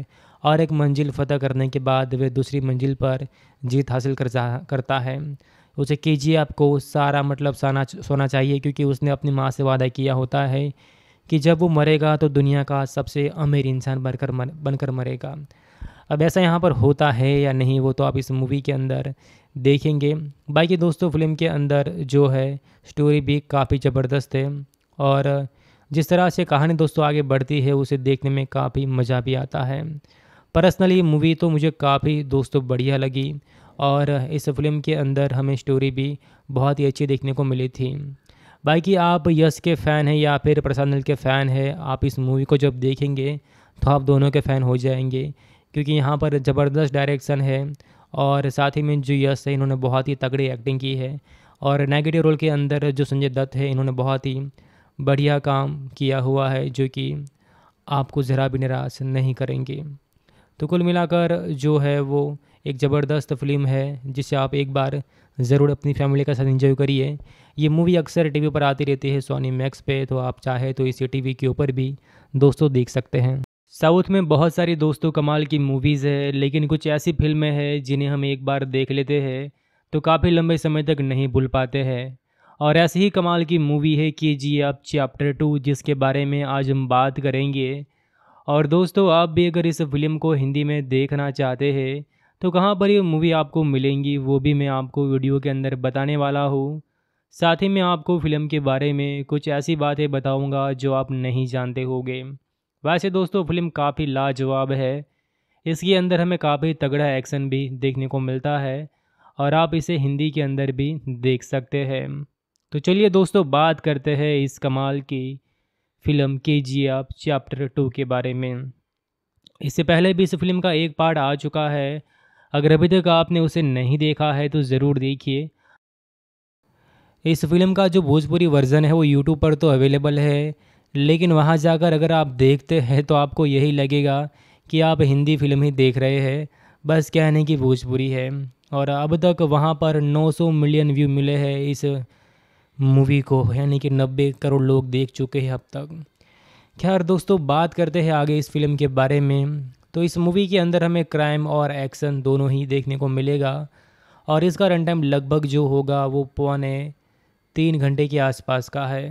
और एक मंजिल फतह करने के बाद वे दूसरी मंजिल पर जीत हासिल कर जा करता है उसे के आपको सारा मतलब साना सोना चाहिए क्योंकि उसने अपनी माँ से वादा किया होता है कि जब वो मरेगा तो दुनिया का सबसे अमीर इंसान बनकर मर, बनकर मरेगा अब ऐसा यहाँ पर होता है या नहीं वो तो आप इस मूवी के अंदर देखेंगे बाकी दोस्तों फिल्म के अंदर जो है स्टोरी भी काफ़ी ज़बरदस्त है और जिस तरह से कहानी दोस्तों आगे बढ़ती है उसे देखने में काफ़ी मज़ा भी आता है पर्सनली मूवी तो मुझे काफ़ी दोस्तों बढ़िया लगी और इस फिल्म के अंदर हमें स्टोरी भी बहुत ही अच्छी देखने को मिली थी बाकी आप यश के फ़ैन हैं या फिर प्रसाद के फ़ैन हैं आप इस मूवी को जब देखेंगे तो आप दोनों के फ़ैन हो जाएंगे क्योंकि यहाँ पर ज़बरदस्त डायरेक्शन है और साथ ही में जो यश है इन्होंने बहुत ही तगड़ी एक्टिंग की है और नेगेटिव रोल के अंदर जो संजय दत्त है इन्होंने बहुत ही बढ़िया काम किया हुआ है जो कि आपको ज़रा भी निराश नहीं करेंगे तो कुल मिलाकर जो है वो एक ज़बरदस्त फिल्म है जिसे आप एक बार ज़रूर अपनी फैमिली के साथ इंजॉय करिए ये मूवी अक्सर टीवी पर आती रहती है सोनी मैक्स पे तो आप चाहे तो इसे टीवी के ऊपर भी दोस्तों देख सकते हैं साउथ में बहुत सारी दोस्तों कमाल की मूवीज़ है लेकिन कुछ ऐसी फिल्में हैं जिन्हें हम एक बार देख लेते हैं तो काफ़ी लंबे समय तक नहीं भूल पाते हैं और ऐसे ही कमाल की मूवी है के जी एफ चैप्टर टू जिसके बारे में आज हम बात करेंगे और दोस्तों आप भी अगर इस फिल्म को हिंदी में देखना चाहते हैं तो कहाँ पर ये मूवी आपको मिलेंगी वो भी मैं आपको वीडियो के अंदर बताने वाला हूँ साथ ही मैं आपको फ़िल्म के बारे में कुछ ऐसी बातें बताऊंगा जो आप नहीं जानते होंगे वैसे दोस्तों फिल्म काफ़ी लाजवाब है इसके अंदर हमें काफ़ी तगड़ा एक्शन भी देखने को मिलता है और आप इसे हिंदी के अंदर भी देख सकते हैं तो चलिए दोस्तों बात करते हैं इस कमाल की फिल्म के जी एफ चैप्टर टू के बारे में इससे पहले भी इस फिल्म का एक पार्ट आ चुका है अगर अभी तक आपने उसे नहीं देखा है तो ज़रूर देखिए इस फिल्म का जो भोजपुरी वर्जन है वो यूट्यूब पर तो अवेलेबल है लेकिन वहाँ जाकर अगर आप देखते हैं तो आपको यही लगेगा कि आप हिंदी फिल्म ही देख रहे हैं बस कहने की भोजपुरी है और अब तक वहाँ पर 900 मिलियन व्यू मिले हैं इस मूवी को यानी कि नब्बे करोड़ लोग देख चुके हैं अब तक खैर दोस्तों बात करते हैं आगे इस फिल्म के बारे में तो इस मूवी के अंदर हमें क्राइम और एक्शन दोनों ही देखने को मिलेगा और इसका रन टाइम लगभग जो होगा वो पौने तीन घंटे के आसपास का है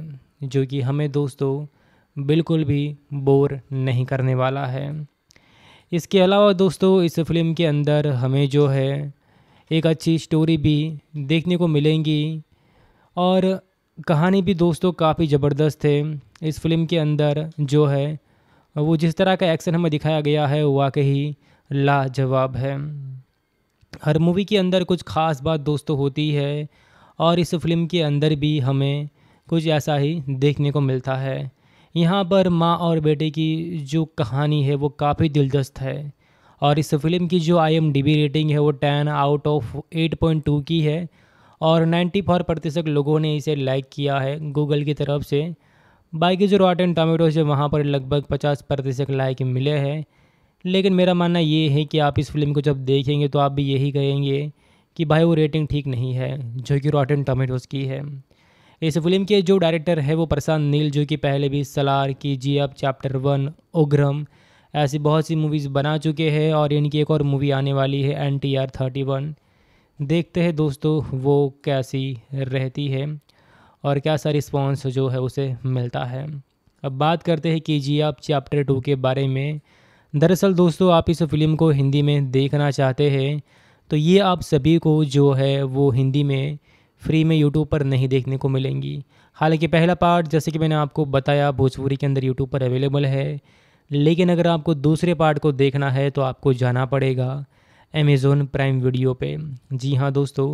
जो कि हमें दोस्तों बिल्कुल भी बोर नहीं करने वाला है इसके अलावा दोस्तों इस फिल्म के अंदर हमें जो है एक अच्छी स्टोरी भी देखने को मिलेंगी और कहानी भी दोस्तों काफ़ी ज़बरदस्त है इस फिल्म के अंदर जो है वो जिस तरह का एक्शन हमें दिखाया गया है वाकई लाजवाब है हर मूवी के अंदर कुछ ख़ास बात दोस्तों होती है और इस फिल्म के अंदर भी हमें कुछ ऐसा ही देखने को मिलता है यहाँ पर माँ और बेटे की जो कहानी है वो काफ़ी दिलचस्प है और इस फिल्म की जो आई रेटिंग है वो ten out of eight point two की है और 94 प्रतिशत लोगों ने इसे लाइक किया है गूगल की तरफ से बाकी जो रॉट एंड टोमेटोज है वहाँ पर लगभग 50 प्रतिशत लाइक मिले हैं लेकिन मेरा मानना ये है कि आप इस फिल्म को जब देखेंगे तो आप भी यही कहेंगे कि भाई वो रेटिंग ठीक नहीं है जो कि रॉट एंड टोमेटोज़ की है इस फिल्म के जो डायरेक्टर है वो प्रशांत नील जो कि पहले भी सलार की जी अब चैप्टर वन उग्रम ऐसी बहुत सी मूवीज़ बना चुके हैं और इनकी एक और मूवी आने वाली है एन टी आर थर्टी वन देखते हैं दोस्तों वो कैसी रहती है और क्या सा रिस्पॉन्स जो है उसे मिलता है अब बात करते हैं के जी आप चैप्टर टू के बारे में दरअसल दोस्तों आप इस फिल्म को हिंदी में देखना चाहते हैं तो ये आप सभी को जो है वो हिंदी में फ्री में यूट्यूब पर नहीं देखने को मिलेंगी हालांकि पहला पार्ट जैसे कि मैंने आपको बताया भोजपुरी के अंदर यूट्यूब पर अवेलेबल है लेकिन अगर आपको दूसरे पार्ट को देखना है तो आपको जाना पड़ेगा अमेज़ोन प्राइम वीडियो पे जी हाँ दोस्तों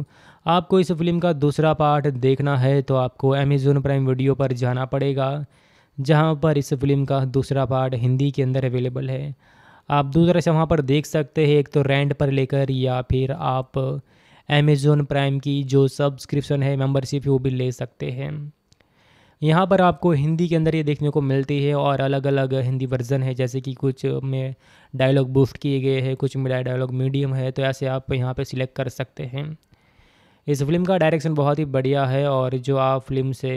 आपको इस फिल्म का दूसरा पार्ट देखना है तो आपको अमेज़ोन प्राइम वीडियो पर जाना पड़ेगा जहाँ पर इस फिल्म का दूसरा पार्ट हिंदी के अंदर अवेलेबल है आप दूसरा से वहाँ पर देख सकते हैं एक तो रेंट पर लेकर या फिर आप अमेज़ोन प्राइम की जो सब्सक्रिप्शन है मेम्बरशिप वो भी ले सकते हैं यहाँ पर आपको हिंदी के अंदर ये देखने को मिलती है और अलग अलग हिंदी वर्जन है जैसे कि कुछ में डायलॉग बूस्ट किए गए हैं कुछ में डायलॉग मीडियम है तो ऐसे आप यहाँ पर सिलेक्ट कर सकते हैं इस फिल्म का डायरेक्शन बहुत ही बढ़िया है और जो आप फिल्म से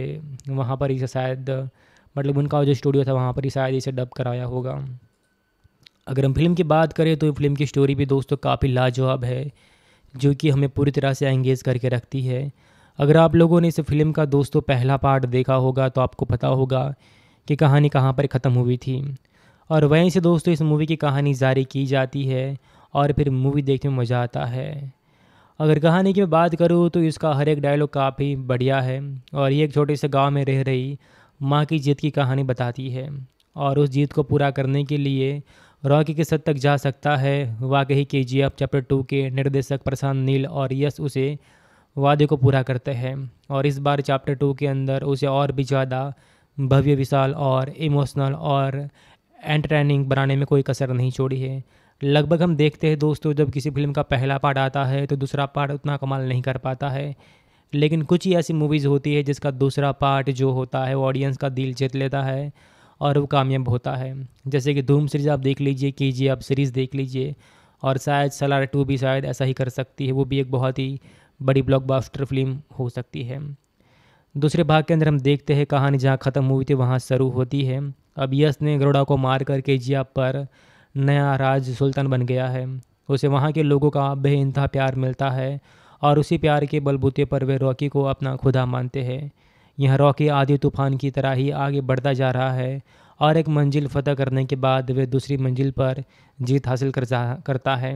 वहाँ पर इसे शायद मतलब उनका जो स्टूडियो था वहाँ पर ही शायद इसे डब कराया होगा अगर हम फिल्म की बात करें तो फिल्म की स्टोरी भी दोस्तों काफ़ी लाजवाब है जो कि हमें पूरी तरह से एंगेज करके रखती है अगर आप लोगों ने इस फिल्म का दोस्तों तो पहला पार्ट देखा होगा तो आपको पता होगा कि कहानी कहाँ पर ख़त्म हुई थी और वहीं से दोस्तों इस मूवी की कहानी जारी की जाती है और फिर मूवी देखने में मज़ा आता है अगर कहानी की बात करूँ तो इसका हर एक डायलॉग काफ़ी बढ़िया है और ये एक छोटे से गांव में रह रही माँ की जीत की कहानी बताती है और उस जीत को पूरा करने के लिए रॉकी के सद तक जा सकता है वाकई के जी एफ चैप्टर टू के निर्देशक प्रशांत नील और यश उसे वादे को पूरा करते हैं और इस बार चैप्टर टू के अंदर उसे और भी ज़्यादा भव्य विशाल और इमोशनल और एंटरटेनिंग बनाने में कोई कसर नहीं छोड़ी है लगभग हम देखते हैं दोस्तों जब किसी फिल्म का पहला पार्ट आता है तो दूसरा पार्ट उतना कमाल नहीं कर पाता है लेकिन कुछ ही ऐसी मूवीज़ होती है जिसका दूसरा पार्ट जो होता है वो ऑडियंस का दिल जीत लेता है और वो कामयाब होता है जैसे कि धूम सीरीज़ आप देख लीजिए कीजिए आप सीरीज़ देख लीजिए और शायद सलार टू भी शायद ऐसा ही कर सकती है वो भी एक बहुत ही बड़ी ब्लॉकबस्टर फिल्म हो सकती है दूसरे भाग के अंदर हम देखते हैं कहानी जहाँ ख़त्म हुई थी वहाँ शुरू होती है अब यश ने गरुड़ा को मार कर के जिया पर नया राज सुल्तान बन गया है उसे वहाँ के लोगों का बेानतहा प्यार मिलता है और उसी प्यार के बलबूते पर वे रॉकी को अपना खुदा मानते हैं यह रॉकी आदि तूफान की तरह ही आगे बढ़ता जा रहा है और एक मंजिल फतह करने के बाद वे दूसरी मंजिल पर जीत हासिल कर जा करता है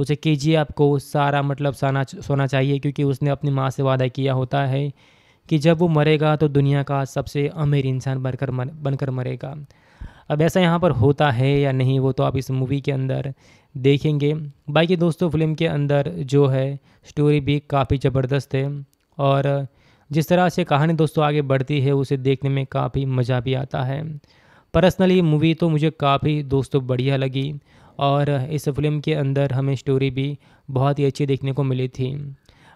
उसे कीजिए आपको सारा मतलब साना सोना चाहिए क्योंकि उसने अपनी माँ से वादा किया होता है कि जब वो मरेगा तो दुनिया का सबसे अमीर इंसान बनकर मर, बनकर मरेगा अब ऐसा यहाँ पर होता है या नहीं वो तो आप इस मूवी के अंदर देखेंगे बाकी दोस्तों फिल्म के अंदर जो है स्टोरी भी काफ़ी ज़बरदस्त है और जिस तरह से कहानी दोस्तों आगे बढ़ती है उसे देखने में काफ़ी मज़ा भी आता है पर्सनली मूवी तो मुझे काफ़ी दोस्तों बढ़िया लगी और इस फिल्म के अंदर हमें स्टोरी भी बहुत ही अच्छी देखने को मिली थी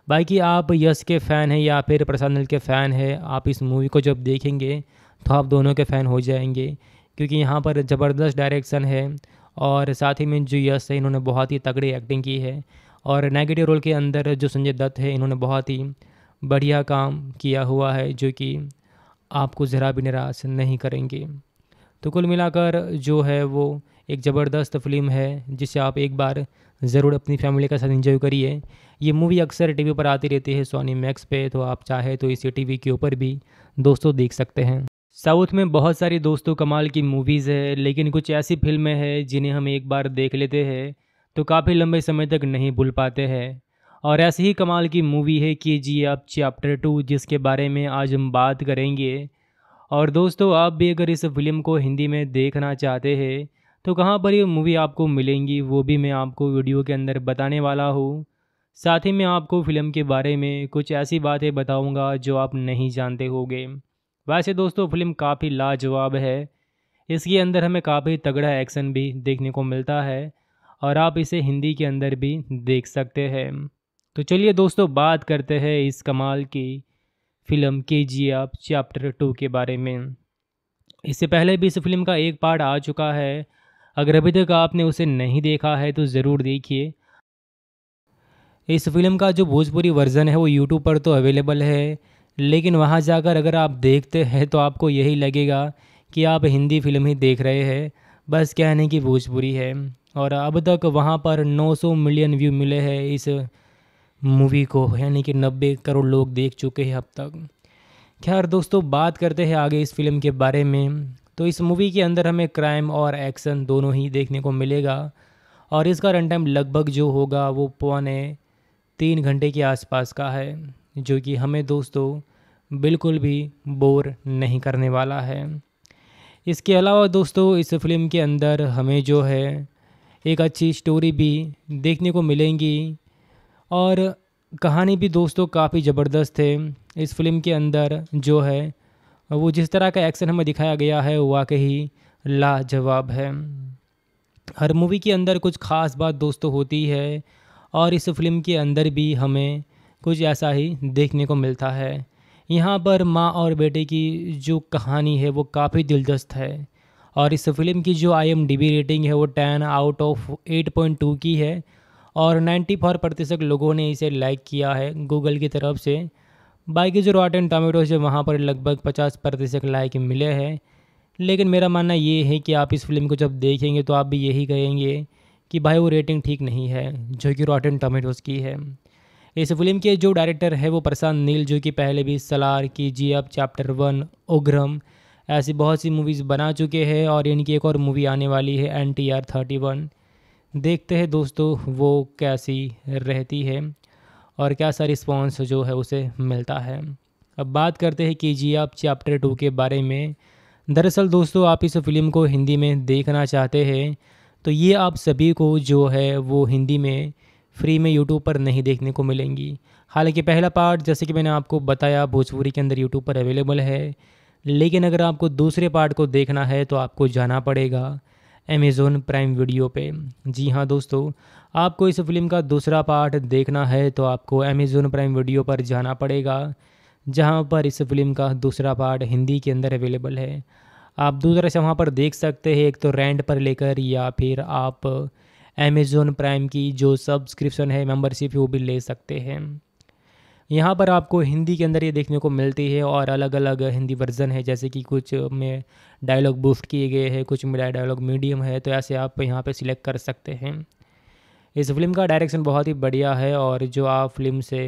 बाकी आप यश के फ़ैन हैं या फिर प्रसाद नल के फ़ैन हैं आप इस मूवी को जब देखेंगे तो आप दोनों के फ़ैन हो जाएंगे क्योंकि यहाँ पर ज़बरदस्त डायरेक्शन है और साथ ही में जो यश है इन्होंने बहुत ही तगड़ी एक्टिंग की है और नेगेटिव रोल के अंदर जो संजय दत्त है इन्होंने बहुत ही बढ़िया काम किया हुआ है जो कि आपको ज़रा भी निराश नहीं करेंगे तो कुल मिलाकर जो है वो एक ज़बरदस्त फिल्म है जिसे आप एक बार ज़रूर अपनी फैमिली के साथ इंजॉय करिए ये मूवी अक्सर टीवी पर आती रहती है सोनी मैक्स पे तो आप चाहे तो इसे टीवी के ऊपर भी दोस्तों देख सकते हैं साउथ में बहुत सारी दोस्तों कमाल की मूवीज़ है लेकिन कुछ ऐसी फिल्में हैं जिन्हें हम एक बार देख लेते हैं तो काफ़ी लंबे समय तक नहीं भूल पाते हैं और ऐसी ही कमाल की मूवी है के जी एफ चैप्टर टू जिसके बारे में आज हम बात करेंगे और दोस्तों आप भी अगर इस फिल्म को हिंदी में देखना चाहते हैं तो कहाँ पर ये मूवी आपको मिलेंगी वो भी मैं आपको वीडियो के अंदर बताने वाला हूँ साथ ही मैं आपको फ़िल्म के बारे में कुछ ऐसी बातें बताऊँगा जो आप नहीं जानते होगे वैसे दोस्तों फिल्म काफ़ी लाजवाब है इसके अंदर हमें काफ़ी तगड़ा एक्शन भी देखने को मिलता है और आप इसे हिंदी के अंदर भी देख सकते हैं तो चलिए दोस्तों बात करते हैं इस कमाल की फ़िल्म के जी आप चैप्टर टू के बारे में इससे पहले भी इस फिल्म का एक पार्ट आ चुका है अगर अभी तक आपने उसे नहीं देखा है तो ज़रूर देखिए इस फिल्म का जो भोजपुरी वर्ज़न है वो यूट्यूब पर तो अवेलेबल है लेकिन वहाँ जाकर अगर आप देखते हैं तो आपको यही लगेगा कि आप हिंदी फिल्म ही देख रहे हैं बस कहने की भोजपुरी है और अब तक वहाँ पर 900 मिलियन व्यू मिले हैं इस मूवी को यानी कि 90 करोड़ लोग देख चुके हैं अब तक खैर दोस्तों बात करते हैं आगे इस फिल्म के बारे में तो इस मूवी के अंदर हमें क्राइम और एक्शन दोनों ही देखने को मिलेगा और इसका रन टाइम लगभग जो होगा वो पौने तीन घंटे के आसपास का है जो कि हमें दोस्तों बिल्कुल भी बोर नहीं करने वाला है इसके अलावा दोस्तों इस फिल्म के अंदर हमें जो है एक अच्छी स्टोरी भी देखने को मिलेंगी और कहानी भी दोस्तों काफ़ी ज़बरदस्त है इस फिल्म के अंदर जो है वो जिस तरह का एक्शन हमें दिखाया गया है वाकई ही लाजवाब है हर मूवी के अंदर कुछ ख़ास बात दोस्तों होती है और इस फिल्म के अंदर भी हमें कुछ ऐसा ही देखने को मिलता है यहाँ पर माँ और बेटे की जो कहानी है वो काफ़ी दिलचस्प है और इस फिल्म की जो आई रेटिंग है वो ten out of eight point two की है और नाइन्टी फोर प्रतिशत लोगों ने इसे लाइक किया है गूगल की तरफ से बाकी जो एंड टोमेटोज है वहाँ पर लगभग पचास प्रतिशत लाइक मिले हैं लेकिन मेरा मानना ये है कि आप इस फिल्म को जब देखेंगे तो आप भी यही कहेंगे कि भाई वो रेटिंग ठीक नहीं है जो कि एंड टोमेटोज़ की है इस फिल्म के जो डायरेक्टर है वो प्रशांत नील जो कि पहले भी सलार की जी अब चैप्टर वन ओग्रम ऐसी बहुत सी मूवीज़ बना चुके हैं और इनकी एक और मूवी आने वाली है एन टी आर थर्टी वन देखते हैं दोस्तों वो कैसी रहती है और क्या सा रिस्पॉन्स जो है उसे मिलता है अब बात करते हैं के जी आप चैप्टर टू के बारे में दरअसल दोस्तों आप इस फिल्म को हिंदी में देखना चाहते हैं तो ये आप सभी को जो है वो हिंदी में फ्री में यूट्यूब पर नहीं देखने को मिलेंगी हालांकि पहला पार्ट जैसे कि मैंने आपको बताया भोजपुरी के अंदर यूट्यूब पर अवेलेबल है लेकिन अगर आपको दूसरे पार्ट को देखना है तो आपको जाना पड़ेगा अमेज़ोन प्राइम वीडियो पे जी हाँ दोस्तों आपको इस फिल्म का दूसरा पार्ट देखना है तो आपको अमेज़ोन प्राइम वीडियो पर जाना पड़ेगा जहां पर इस फिल्म का दूसरा पार्ट हिंदी के अंदर अवेलेबल है आप दूसरा से वहाँ पर देख सकते हैं एक तो रेंट पर लेकर या फिर आप अमेज़ोन प्राइम की जो सब्सक्रिप्शन है मेंबरशिप वो भी ले सकते हैं यहाँ पर आपको हिंदी के अंदर ये देखने को मिलती है और अलग अलग हिंदी वर्जन है जैसे कि कुछ में डायलॉग बूस्ट किए गए हैं कुछ में डायलॉग मीडियम है तो ऐसे आप यहाँ पे सिलेक्ट कर सकते हैं इस फिल्म का डायरेक्शन बहुत ही बढ़िया है और जो आप फिल्म से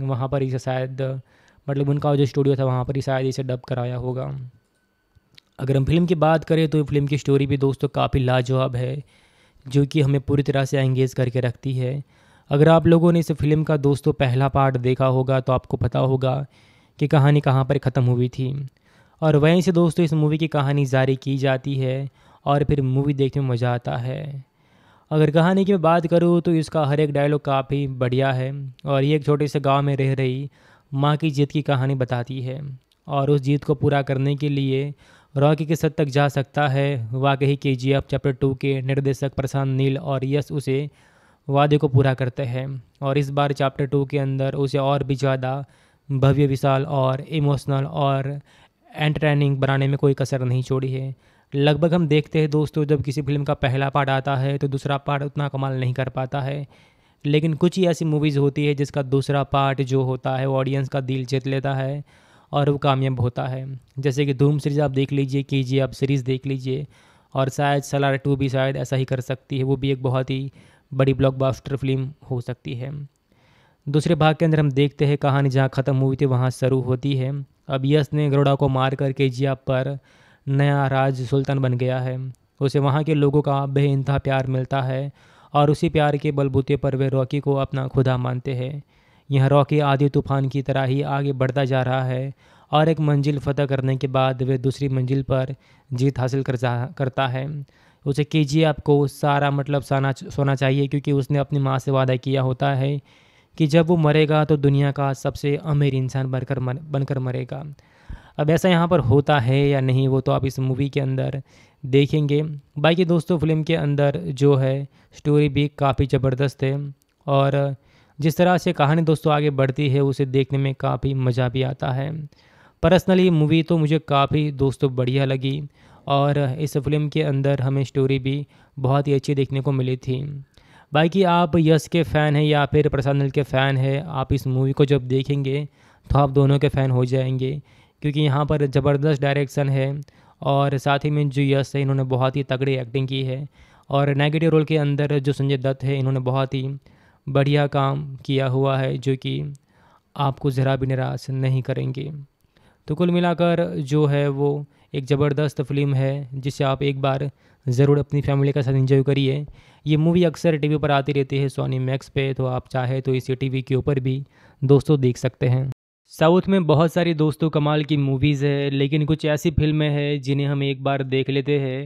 वहाँ पर इसे शायद मतलब उनका जो स्टूडियो था वहाँ पर ही शायद इसे डब कराया होगा अगर हम फिल्म की बात करें तो फिल्म की स्टोरी भी दोस्तों काफ़ी लाजवाब है जो कि हमें पूरी तरह से एंगेज करके रखती है अगर आप लोगों ने इस फिल्म का दोस्तों पहला पार्ट देखा होगा तो आपको पता होगा कि कहानी कहाँ पर ख़त्म हुई थी और वहीं से दोस्तों इस मूवी की कहानी जारी की जाती है और फिर मूवी देखने में मज़ा आता है अगर कहानी की बात करूँ तो इसका हर एक डायलॉग काफ़ी बढ़िया है और ये एक छोटे से गांव में रह रही माँ की जीत की कहानी बताती है और उस जीत को पूरा करने के लिए रॉकी किस हद तक जा सकता है वाकई के जी एफ चैप्टर टू के निर्देशक प्रशांत नील और यश उसे वादे को पूरा करते हैं और इस बार चैप्टर टू के अंदर उसे और भी ज़्यादा भव्य विशाल और इमोशनल और एंटरटेनिंग बनाने में कोई कसर नहीं छोड़ी है लगभग हम देखते हैं दोस्तों जब किसी फिल्म का पहला पार्ट आता है तो दूसरा पार्ट उतना कमाल नहीं कर पाता है लेकिन कुछ ही ऐसी मूवीज़ होती है जिसका दूसरा पार्ट जो होता है वो ऑडियंस का दिल जीत लेता है और वो कामयाब होता है जैसे कि धूम सीरीज़ आप देख लीजिए कीजिए आप सीरीज़ देख लीजिए और शायद सलार टू भी शायद ऐसा ही कर सकती है वो भी एक बहुत ही बड़ी ब्लॉकबस्टर फिल्म हो सकती है दूसरे भाग के अंदर हम देखते हैं कहानी जहाँ ख़त्म हुई थी वहाँ शुरू होती है अब यश ने गरोड़ा को मार कर के जी पर नया राज सुल्तान बन गया है उसे वहाँ के लोगों का बेानतहा प्यार मिलता है और उसी प्यार के बलबूते पर वे रॉकी को अपना खुदा मानते हैं यह रॉकी आदि तूफान की तरह ही आगे बढ़ता जा रहा है और एक मंजिल फतह करने के बाद वे दूसरी मंजिल पर जीत हासिल कर जा करता है उसे कीजिए आपको सारा मतलब साना सोना चाहिए क्योंकि उसने अपनी माँ से वादा किया होता है कि जब वो मरेगा तो दुनिया का सबसे अमीर इंसान बनकर मर बनकर मरेगा अब ऐसा यहाँ पर होता है या नहीं वो तो आप इस मूवी के अंदर देखेंगे बाकी दोस्तों फिल्म के अंदर जो है स्टोरी भी काफ़ी ज़बरदस्त है और जिस तरह से कहानी दोस्तों आगे बढ़ती है उसे देखने में काफ़ी मज़ा भी आता है पर्सनली मूवी तो मुझे काफ़ी दोस्तों बढ़िया लगी और इस फिल्म के अंदर हमें स्टोरी भी बहुत ही अच्छी देखने को मिली थी बाकी आप यश के फ़ैन हैं या फिर प्रसाद नल के फ़ैन हैं आप इस मूवी को जब देखेंगे तो आप दोनों के फ़ैन हो जाएंगे क्योंकि यहाँ पर ज़बरदस्त डायरेक्शन है और साथ ही में जो यश है इन्होंने बहुत ही तगड़ी एक्टिंग की है और नेगेटिव रोल के अंदर जो संजय दत्त है इन्होंने बहुत ही बढ़िया काम किया हुआ है जो कि आपको ज़रा भी निराश नहीं करेंगे तो कुल मिलाकर जो है वो एक ज़बरदस्त फिल्म है जिसे आप एक बार ज़रूर अपनी फैमिली के साथ इंजॉय करिए ये मूवी अक्सर टीवी पर आती रहती है सोनी मैक्स पे तो आप चाहे तो इसे टीवी के ऊपर भी दोस्तों देख सकते हैं साउथ में बहुत सारी दोस्तों कमाल की मूवीज़ है लेकिन कुछ ऐसी फिल्में हैं जिन्हें हम एक बार देख लेते हैं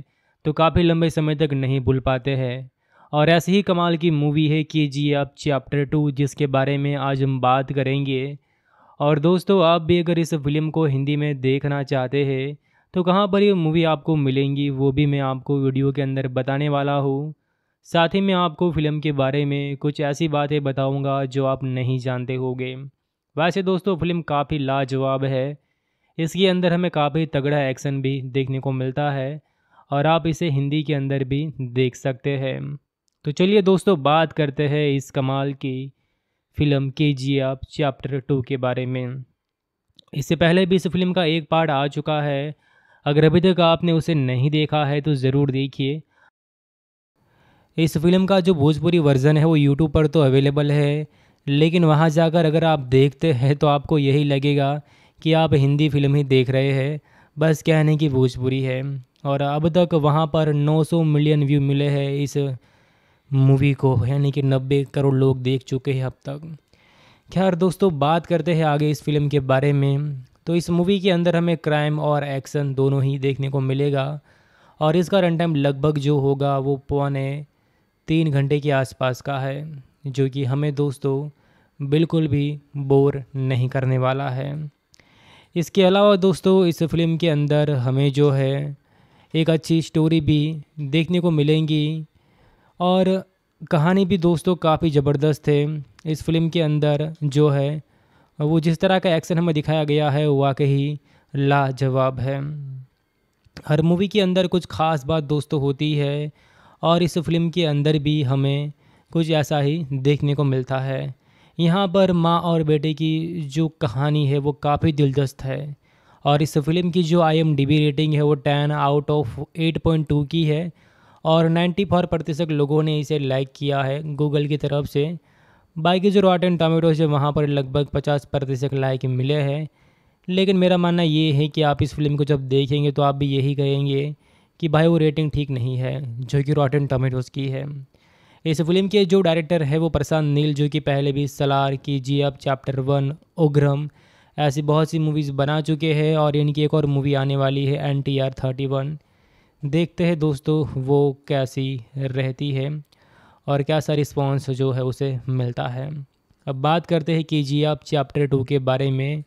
तो काफ़ी लंबे समय तक नहीं भूल पाते हैं और ऐसी ही कमाल की मूवी है के जी एफ चैप्टर टू जिसके बारे में आज हम बात करेंगे और दोस्तों आप भी अगर इस फिल्म को हिंदी में देखना चाहते हैं तो कहाँ पर ये मूवी आपको मिलेंगी वो भी मैं आपको वीडियो के अंदर बताने वाला हूँ साथ ही मैं आपको फिल्म के बारे में कुछ ऐसी बातें बताऊँगा जो आप नहीं जानते होंगे वैसे दोस्तों फिल्म काफ़ी लाजवाब है इसके अंदर हमें काफ़ी तगड़ा एक्शन भी देखने को मिलता है और आप इसे हिंदी के अंदर भी देख सकते हैं तो चलिए दोस्तों बात करते हैं इस कमाल की फिल्म के जी आप चैप्टर टू के बारे में इससे पहले भी इस फिल्म का एक पार्ट आ चुका है अगर अभी तक आपने उसे नहीं देखा है तो ज़रूर देखिए इस फिल्म का जो भोजपुरी वर्ज़न है वो यूट्यूब पर तो अवेलेबल है लेकिन वहाँ जाकर अगर आप देखते हैं तो आपको यही लगेगा कि आप हिंदी फिल्म ही देख रहे हैं बस कहने की भोजपुरी है और अब तक वहाँ पर 900 मिलियन व्यू मिले हैं इस मूवी को यानी कि 90 करोड़ लोग देख चुके हैं अब तक खैर दोस्तों बात करते हैं आगे इस फिल्म के बारे में तो इस मूवी के अंदर हमें क्राइम और एक्शन दोनों ही देखने को मिलेगा और इसका रन टाइम लगभग जो होगा वो पौने तीन घंटे के आसपास का है जो कि हमें दोस्तों बिल्कुल भी बोर नहीं करने वाला है इसके अलावा दोस्तों इस फिल्म के अंदर हमें जो है एक अच्छी स्टोरी भी देखने को मिलेंगी और कहानी भी दोस्तों काफ़ी ज़बरदस्त है इस फिल्म के अंदर जो है वो जिस तरह का एक्शन हमें दिखाया गया है वाकई लाजवाब है हर मूवी के अंदर कुछ ख़ास बात दोस्तों होती है और इस फिल्म के अंदर भी हमें कुछ ऐसा ही देखने को मिलता है यहाँ पर माँ और बेटे की जो कहानी है वो काफ़ी दिलचस्प है और इस फिल्म की जो आई रेटिंग है वो ten out of eight point two की है और नाइन्टी फोर प्रतिशत लोगों ने इसे लाइक किया है गूगल की तरफ से बाकी जो रॉट एंड टोमेटोज है वहाँ पर लगभग पचास प्रतिशत लाइक मिले हैं लेकिन मेरा मानना ये है कि आप इस फिल्म को जब देखेंगे तो आप भी यही कहेंगे कि भाई वो रेटिंग ठीक नहीं है जो कि एंड टोमेटोज़ की है इस फिल्म के जो डायरेक्टर है वो प्रशांत नील जो कि पहले भी सलार की जी अब चैप्टर वन उग्रम ऐसी बहुत सी मूवीज़ बना चुके हैं और इनकी एक और मूवी आने वाली है एन टी आर थर्टी वन देखते हैं दोस्तों वो कैसी रहती है और कैसा रिस्पॉन्स जो है उसे मिलता है अब बात करते हैं के जी आप चैप्टर टू के बारे में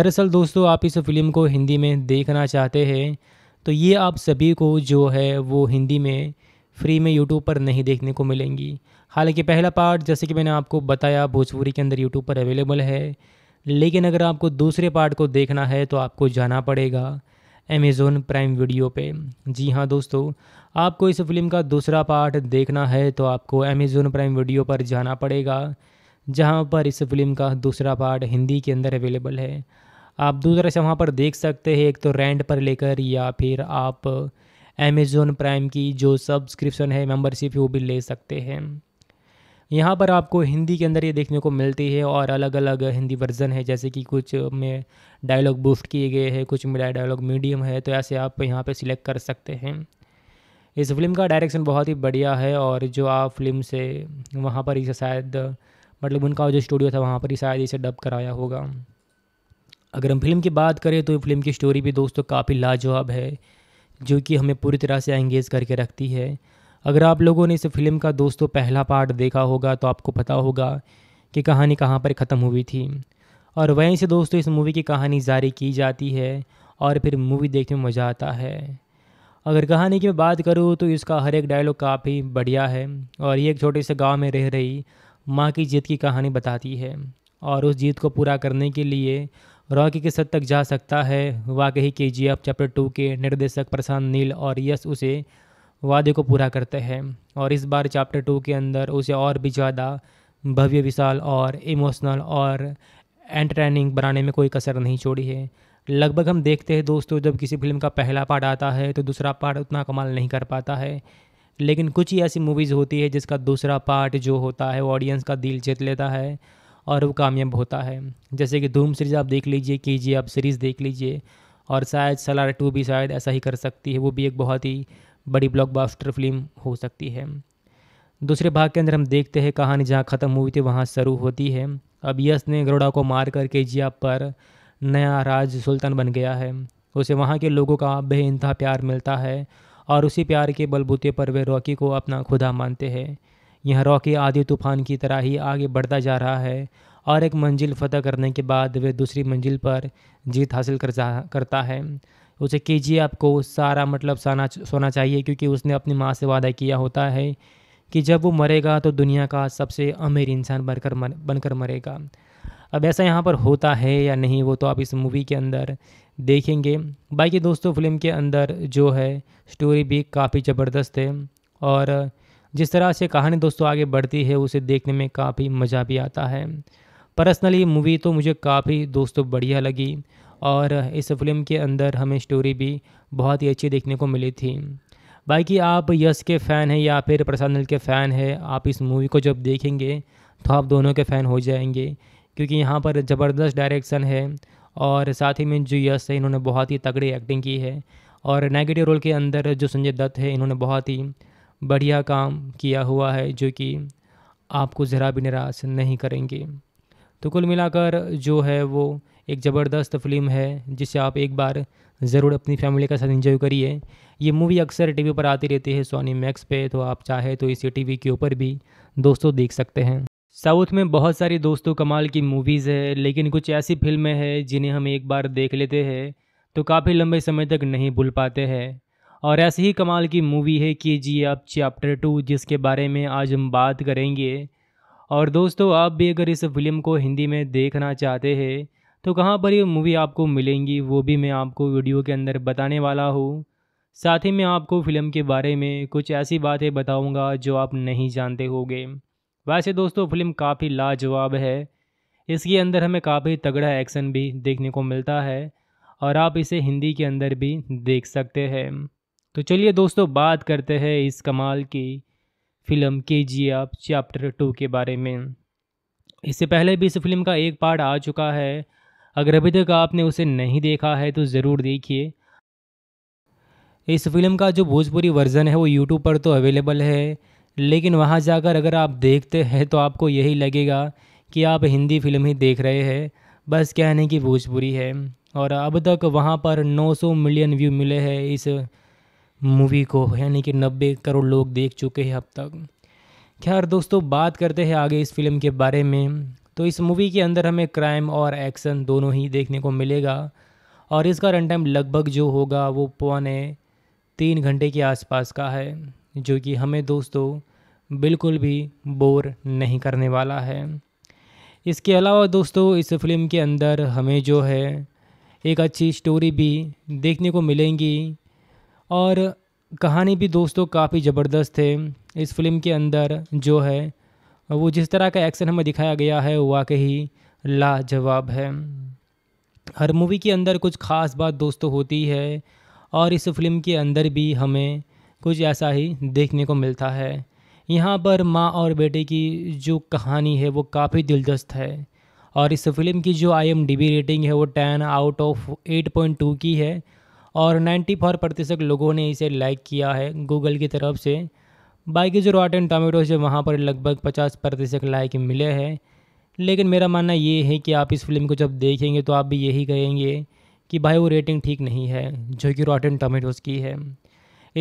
दरअसल दोस्तों आप इस फिल्म को हिंदी में देखना चाहते हैं तो ये आप सभी को जो है वो हिंदी में फ्री में यूट्यूब पर नहीं देखने को मिलेंगी हालांकि पहला पार्ट जैसे कि मैंने आपको बताया भोजपुरी के अंदर यूट्यूब पर अवेलेबल है लेकिन अगर आपको दूसरे पार्ट को देखना है तो आपको जाना पड़ेगा अमेज़ोन प्राइम वीडियो पे जी हाँ दोस्तों आपको इस फिल्म का दूसरा पार्ट देखना है तो आपको अमेज़ोन प्राइम वीडियो पर जाना पड़ेगा जहाँ पर इस फिल्म का दूसरा पार्ट हिंदी के अंदर अवेलेबल है आप दूसरा से वहाँ पर देख सकते हैं एक तो रेंट पर लेकर या फिर आप अमेज़ोन प्राइम की जो सब्सक्रिप्शन है मेम्बरशिप वो भी ले सकते हैं यहाँ पर आपको हिंदी के अंदर ये देखने को मिलती है और अलग अलग हिंदी वर्जन है जैसे कि कुछ में डायलॉग बूस्ट किए गए हैं कुछ में डायलॉग मीडियम है तो ऐसे आप यहाँ पर सिलेक्ट कर सकते हैं इस फिल्म का डायरेक्शन बहुत ही बढ़िया है और जो आप फिल्म से वहाँ पर इसे शायद मतलब उनका जो स्टूडियो था वहाँ पर ही शायद इसे डब कराया होगा अगर हम फिल्म की बात करें तो फिल्म की स्टोरी भी दोस्तों काफ़ी लाजवाब है जो कि हमें पूरी तरह से एंगेज करके रखती है अगर आप लोगों ने इस फिल्म का दोस्तों पहला पार्ट देखा होगा तो आपको पता होगा कि कहानी कहाँ पर ख़त्म हुई थी और वहीं से दोस्तों इस मूवी की कहानी जारी की जाती है और फिर मूवी देखने में मज़ा आता है अगर कहानी की बात करूँ तो इसका हर एक डायलॉग काफ़ी बढ़िया है और ये एक छोटे से गांव में रह रही माँ की जीत की कहानी बताती है और उस जीत को पूरा करने के लिए रॉकी किस हद तक जा सकता है वाकई के जी एफ चैप्टर टू के निर्देशक प्रशांत नील और यश उसे वादे को पूरा करते हैं और इस बार चैप्टर टू के अंदर उसे और भी ज़्यादा भव्य विशाल और इमोशनल और एंटरटेनिंग बनाने में कोई कसर नहीं छोड़ी है लगभग हम देखते हैं दोस्तों जब किसी फिल्म का पहला पार्ट आता है तो दूसरा पार्ट उतना कमाल नहीं कर पाता है लेकिन कुछ ही ऐसी मूवीज़ होती है जिसका दूसरा पार्ट जो होता है वो ऑडियंस का दिल जीत लेता है और वो कामयाब होता है जैसे कि धूम सीरीज़ आप देख लीजिए के जी आप सीरीज़ देख लीजिए और शायद सलार टू भी शायद ऐसा ही कर सकती है वो भी एक बहुत ही बड़ी ब्लॉकबस्टर फिल्म हो सकती है दूसरे भाग के अंदर हम देखते हैं कहानी जहाँ ख़त्म हुई थी वहाँ शुरू होती है अब यश ने गरुड़ा को मार कर के जिया पर नया राज सुल्तान बन गया है उसे वहाँ के लोगों का बे प्यार मिलता है और उसी प्यार के बलबूते पर वे रॉकी को अपना खुदा मानते हैं यह रॉकी आदि तूफान की तरह ही आगे बढ़ता जा रहा है और एक मंजिल फतह करने के बाद वे दूसरी मंजिल पर जीत हासिल कर जा करता है उसे कीजिए आपको सारा मतलब साना सोना चाहिए क्योंकि उसने अपनी माँ से वादा किया होता है कि जब वो मरेगा तो दुनिया का सबसे अमीर इंसान बनकर मर, बनकर मरेगा अब ऐसा यहाँ पर होता है या नहीं वो तो आप इस मूवी के अंदर देखेंगे बाकी दोस्तों फिल्म के अंदर जो है स्टोरी भी काफ़ी ज़बरदस्त है और जिस तरह से कहानी दोस्तों आगे बढ़ती है उसे देखने में काफ़ी मज़ा भी आता है पर्सनली मूवी तो मुझे काफ़ी दोस्तों बढ़िया लगी और इस फिल्म के अंदर हमें स्टोरी भी बहुत ही अच्छी देखने को मिली थी बाकी आप यश के फ़ैन हैं या फिर प्रसाद नल के फ़ैन हैं आप इस मूवी को जब देखेंगे तो आप दोनों के फ़ैन हो जाएंगे क्योंकि यहाँ पर ज़बरदस्त डायरेक्शन है और साथ ही में जो यश है इन्होंने बहुत ही तगड़ी एक्टिंग की है और नेगेटिव रोल के अंदर जो संजय दत्त है इन्होंने बहुत ही बढ़िया काम किया हुआ है जो कि आपको ज़रा भी निराश नहीं करेंगे तो कुल मिलाकर जो है वो एक ज़बरदस्त फिल्म है जिसे आप एक बार ज़रूर अपनी फैमिली के साथ इंजॉय करिए ये मूवी अक्सर टीवी पर आती रहती है सोनी मैक्स पे तो आप चाहे तो इसे टीवी के ऊपर भी दोस्तों देख सकते हैं साउथ में बहुत सारी दोस्तों कमाल की मूवीज़ है लेकिन कुछ ऐसी फिल्में हैं जिन्हें हम एक बार देख लेते हैं तो काफ़ी लंबे समय तक नहीं भूल पाते हैं और ऐसे ही कमाल की मूवी है के जी एफ चैप्टर टू जिसके बारे में आज हम बात करेंगे और दोस्तों आप भी अगर इस फिल्म को हिंदी में देखना चाहते हैं तो कहाँ पर ये मूवी आपको मिलेंगी वो भी मैं आपको वीडियो के अंदर बताने वाला हूँ साथ ही मैं आपको फ़िल्म के बारे में कुछ ऐसी बातें बताऊंगा जो आप नहीं जानते होंगे वैसे दोस्तों फिल्म काफ़ी लाजवाब है इसके अंदर हमें काफ़ी तगड़ा एक्शन भी देखने को मिलता है और आप इसे हिंदी के अंदर भी देख सकते हैं तो चलिए दोस्तों बात करते हैं इस कमाल की फिल्म के जी एफ चैप्टर टू के बारे में इससे पहले भी इस फिल्म का एक पार्ट आ चुका है अगर अभी तक आपने उसे नहीं देखा है तो ज़रूर देखिए इस फिल्म का जो भोजपुरी वर्जन है वो यूट्यूब पर तो अवेलेबल है लेकिन वहाँ जाकर अगर आप देखते हैं तो आपको यही लगेगा कि आप हिंदी फिल्म ही देख रहे हैं बस कहने की भोजपुरी है और अब तक वहाँ पर 900 मिलियन व्यू मिले हैं इस मूवी को यानी कि नब्बे करोड़ लोग देख चुके हैं अब तक खैर दोस्तों बात करते हैं आगे इस फिल्म के बारे में तो इस मूवी के अंदर हमें क्राइम और एक्शन दोनों ही देखने को मिलेगा और इसका रन टाइम लगभग जो होगा वो पौने तीन घंटे के आसपास का है जो कि हमें दोस्तों बिल्कुल भी बोर नहीं करने वाला है इसके अलावा दोस्तों इस फिल्म के अंदर हमें जो है एक अच्छी स्टोरी भी देखने को मिलेंगी और कहानी भी दोस्तों काफ़ी ज़बरदस्त है इस फिल्म के अंदर जो है वो जिस तरह का एक्शन हमें दिखाया गया है वाकई लाजवाब है हर मूवी के अंदर कुछ ख़ास बात दोस्तों होती है और इस फिल्म के अंदर भी हमें कुछ ऐसा ही देखने को मिलता है यहाँ पर माँ और बेटे की जो कहानी है वो काफ़ी दिलचस्प है और इस फिल्म की जो आई रेटिंग है वो ten out of eight point two की है और 94 प्रतिशत लोगों ने इसे लाइक किया है गूगल की तरफ से बाकी जो रॉटन टोमेटोज है वहाँ पर लगभग 50 प्रतिशत लाइक मिले हैं लेकिन मेरा मानना ये है कि आप इस फिल्म को जब देखेंगे तो आप भी यही कहेंगे कि भाई वो रेटिंग ठीक नहीं है जो कि रॉटन टोमेटोज़ की है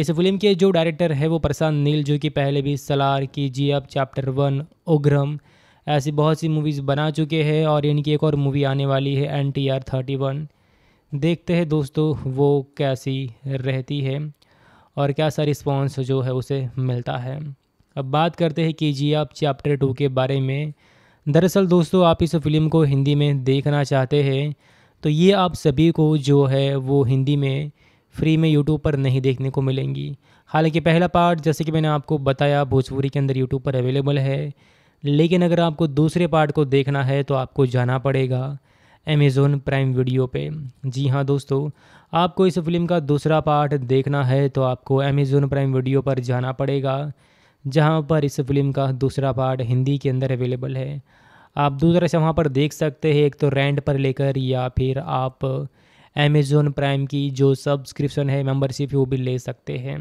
इस फिल्म के जो डायरेक्टर है वो प्रशांत नील जो कि पहले भी सलार की जी अब चैप्टर वन ओग्रम ऐसी बहुत सी मूवीज़ बना चुके हैं और इनकी एक और मूवी आने वाली है एन टी आर थर्टी वन देखते हैं दोस्तों वो कैसी रहती है और कैसा रिस्पॉन्स जो है उसे मिलता है अब बात करते हैं के जी आप चैप्टर टू के बारे में दरअसल दोस्तों आप इस फिल्म को हिंदी में देखना चाहते हैं तो ये आप सभी को जो है वो हिंदी में फ्री में यूट्यूब पर नहीं देखने को मिलेंगी हालांकि पहला पार्ट जैसे कि मैंने आपको बताया भोजपुरी के अंदर यूट्यूब पर अवेलेबल है लेकिन अगर आपको दूसरे पार्ट को देखना है तो आपको जाना पड़ेगा अमेज़ोन प्राइम वीडियो पे जी हाँ दोस्तों आपको इस फिल्म का दूसरा पार्ट देखना है तो आपको अमेज़ोन प्राइम वीडियो पर जाना पड़ेगा जहाँ पर इस फिल्म का दूसरा पार्ट हिंदी के अंदर अवेलेबल है आप दूसरा से वहाँ पर देख सकते हैं एक तो रेंट पर लेकर या फिर आप अमेज़ोन प्राइम की जो सब्सक्रिप्शन है मेम्बरशिप वो भी ले सकते हैं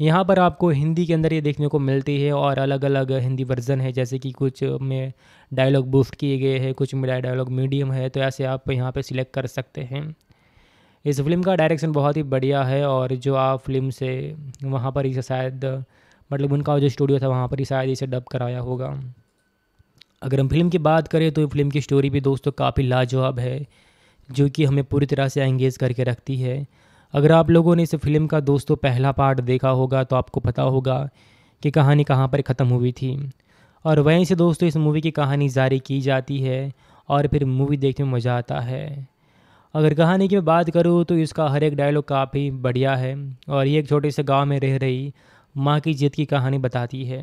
यहाँ पर आपको हिंदी के अंदर ये देखने को मिलती है और अलग अलग हिंदी वर्जन है जैसे कि कुछ में डायलॉग बूस्ट किए गए हैं कुछ में डायलॉग मीडियम है तो ऐसे आप यहाँ पर सिलेक्ट कर सकते हैं इस फिल्म का डायरेक्शन बहुत ही बढ़िया है और जो आप फिल्म से वहाँ पर इसे शायद मतलब उनका जो स्टूडियो था वहाँ पर ही शायद इसे डब कराया होगा अगर हम फिल्म की बात करें तो फिल्म की स्टोरी भी दोस्तों काफ़ी लाजवाब है जो कि हमें पूरी तरह से एंगेज करके रखती है अगर आप लोगों ने इस फिल्म का दोस्तों पहला पार्ट देखा होगा तो आपको पता होगा कि कहानी कहाँ पर ख़त्म हुई थी और वहीं से दोस्तों इस मूवी की कहानी जारी की जाती है और फिर मूवी देखने में मज़ा आता है अगर कहानी की बात करूँ तो इसका हर एक डायलॉग काफ़ी बढ़िया है और ये एक छोटे से गांव में रह रही माँ की जीत की कहानी बताती है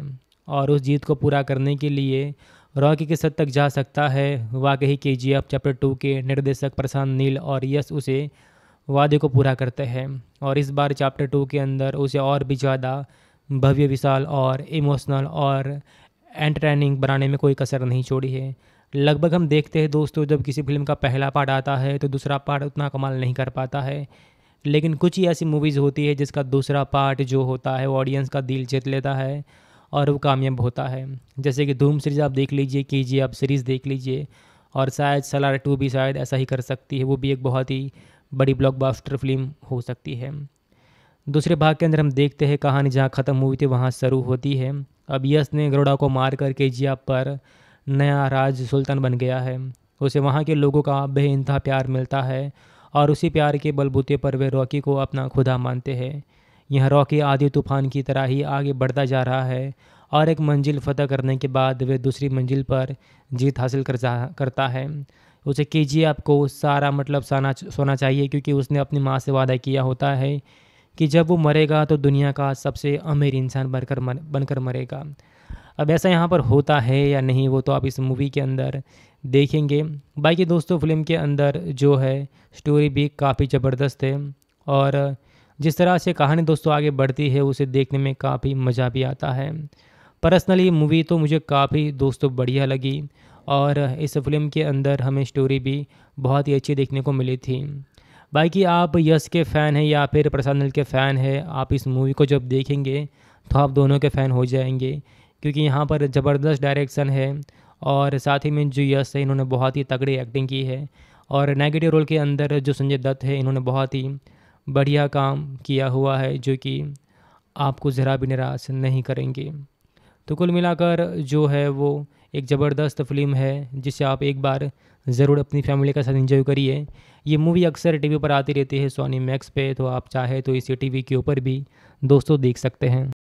और उस जीत को पूरा करने के लिए रॉकी के सद तक जा सकता है वाकई के जी एफ चैप्टर टू के निर्देशक प्रशांत नील और यश उसे वादे को पूरा करते हैं और इस बार चैप्टर टू के अंदर उसे और भी ज़्यादा भव्य विशाल और इमोशनल और एंटरटेनिंग बनाने में कोई कसर नहीं छोड़ी है लगभग हम देखते हैं दोस्तों जब किसी फिल्म का पहला पार्ट आता है तो दूसरा पार्ट उतना कमाल नहीं कर पाता है लेकिन कुछ ही ऐसी मूवीज़ होती है जिसका दूसरा पार्ट जो होता है वो ऑडियंस का दिल जीत लेता है और वो कामयाब होता है जैसे कि धूम सीरीज़ आप देख लीजिए कीजिए आप सीरीज़ देख लीजिए और शायद सलार टू भी शायद ऐसा ही कर सकती है वो भी एक बहुत ही बड़ी ब्लॉकबास्टर फिल्म हो सकती है दूसरे भाग के अंदर हम देखते हैं कहानी जहाँ ख़त्म हुई थी वहाँ शुरू होती है अब यश ने गरुड़ा को मार कर के जिया पर नया राज सुल्तान बन गया है उसे वहाँ के लोगों का बेानतहा प्यार मिलता है और उसी प्यार के बलबूते पर वे रॉकी को अपना खुदा मानते हैं यह रॉकी आदि तूफान की तरह ही आगे बढ़ता जा रहा है और एक मंजिल फतह करने के बाद वे दूसरी मंजिल पर जीत हासिल कर जा करता है उसे के एफ आपको सारा मतलब साना सोना चाहिए क्योंकि उसने अपनी माँ से वादा किया होता है कि जब वो मरेगा तो दुनिया का सबसे अमीर इंसान बनकर मर बनकर मरेगा अब ऐसा यहाँ पर होता है या नहीं वो तो आप इस मूवी के अंदर देखेंगे बाकी दोस्तों फिल्म के अंदर जो है स्टोरी भी काफ़ी ज़बरदस्त है और जिस तरह से कहानी दोस्तों आगे बढ़ती है उसे देखने में काफ़ी मज़ा भी आता है पर्सनली मूवी तो मुझे काफ़ी दोस्तों बढ़िया लगी और इस फिल्म के अंदर हमें स्टोरी भी बहुत ही अच्छी देखने को मिली थी बाकी आप यश के फ़ैन हैं या फिर प्रसाद नल के फ़ैन हैं आप इस मूवी को जब देखेंगे तो आप दोनों के फ़ैन हो जाएंगे क्योंकि यहाँ पर ज़बरदस्त डायरेक्शन है और साथ ही में जो यश है इन्होंने बहुत ही तगड़ी एक्टिंग की है और नेगेटिव रोल के अंदर जो संजय दत्त है इन्होंने बहुत ही बढ़िया काम किया हुआ है जो कि आपको ज़रा भी निराश नहीं करेंगे तो कुल मिलाकर जो है वो एक ज़बरदस्त फिल्म है जिसे आप एक बार ज़रूर अपनी फैमिली के साथ इंजॉय करिए ये मूवी अक्सर टीवी पर आती रहती है सोनी मैक्स पे तो आप चाहे तो इसे टीवी के ऊपर भी दोस्तों देख सकते हैं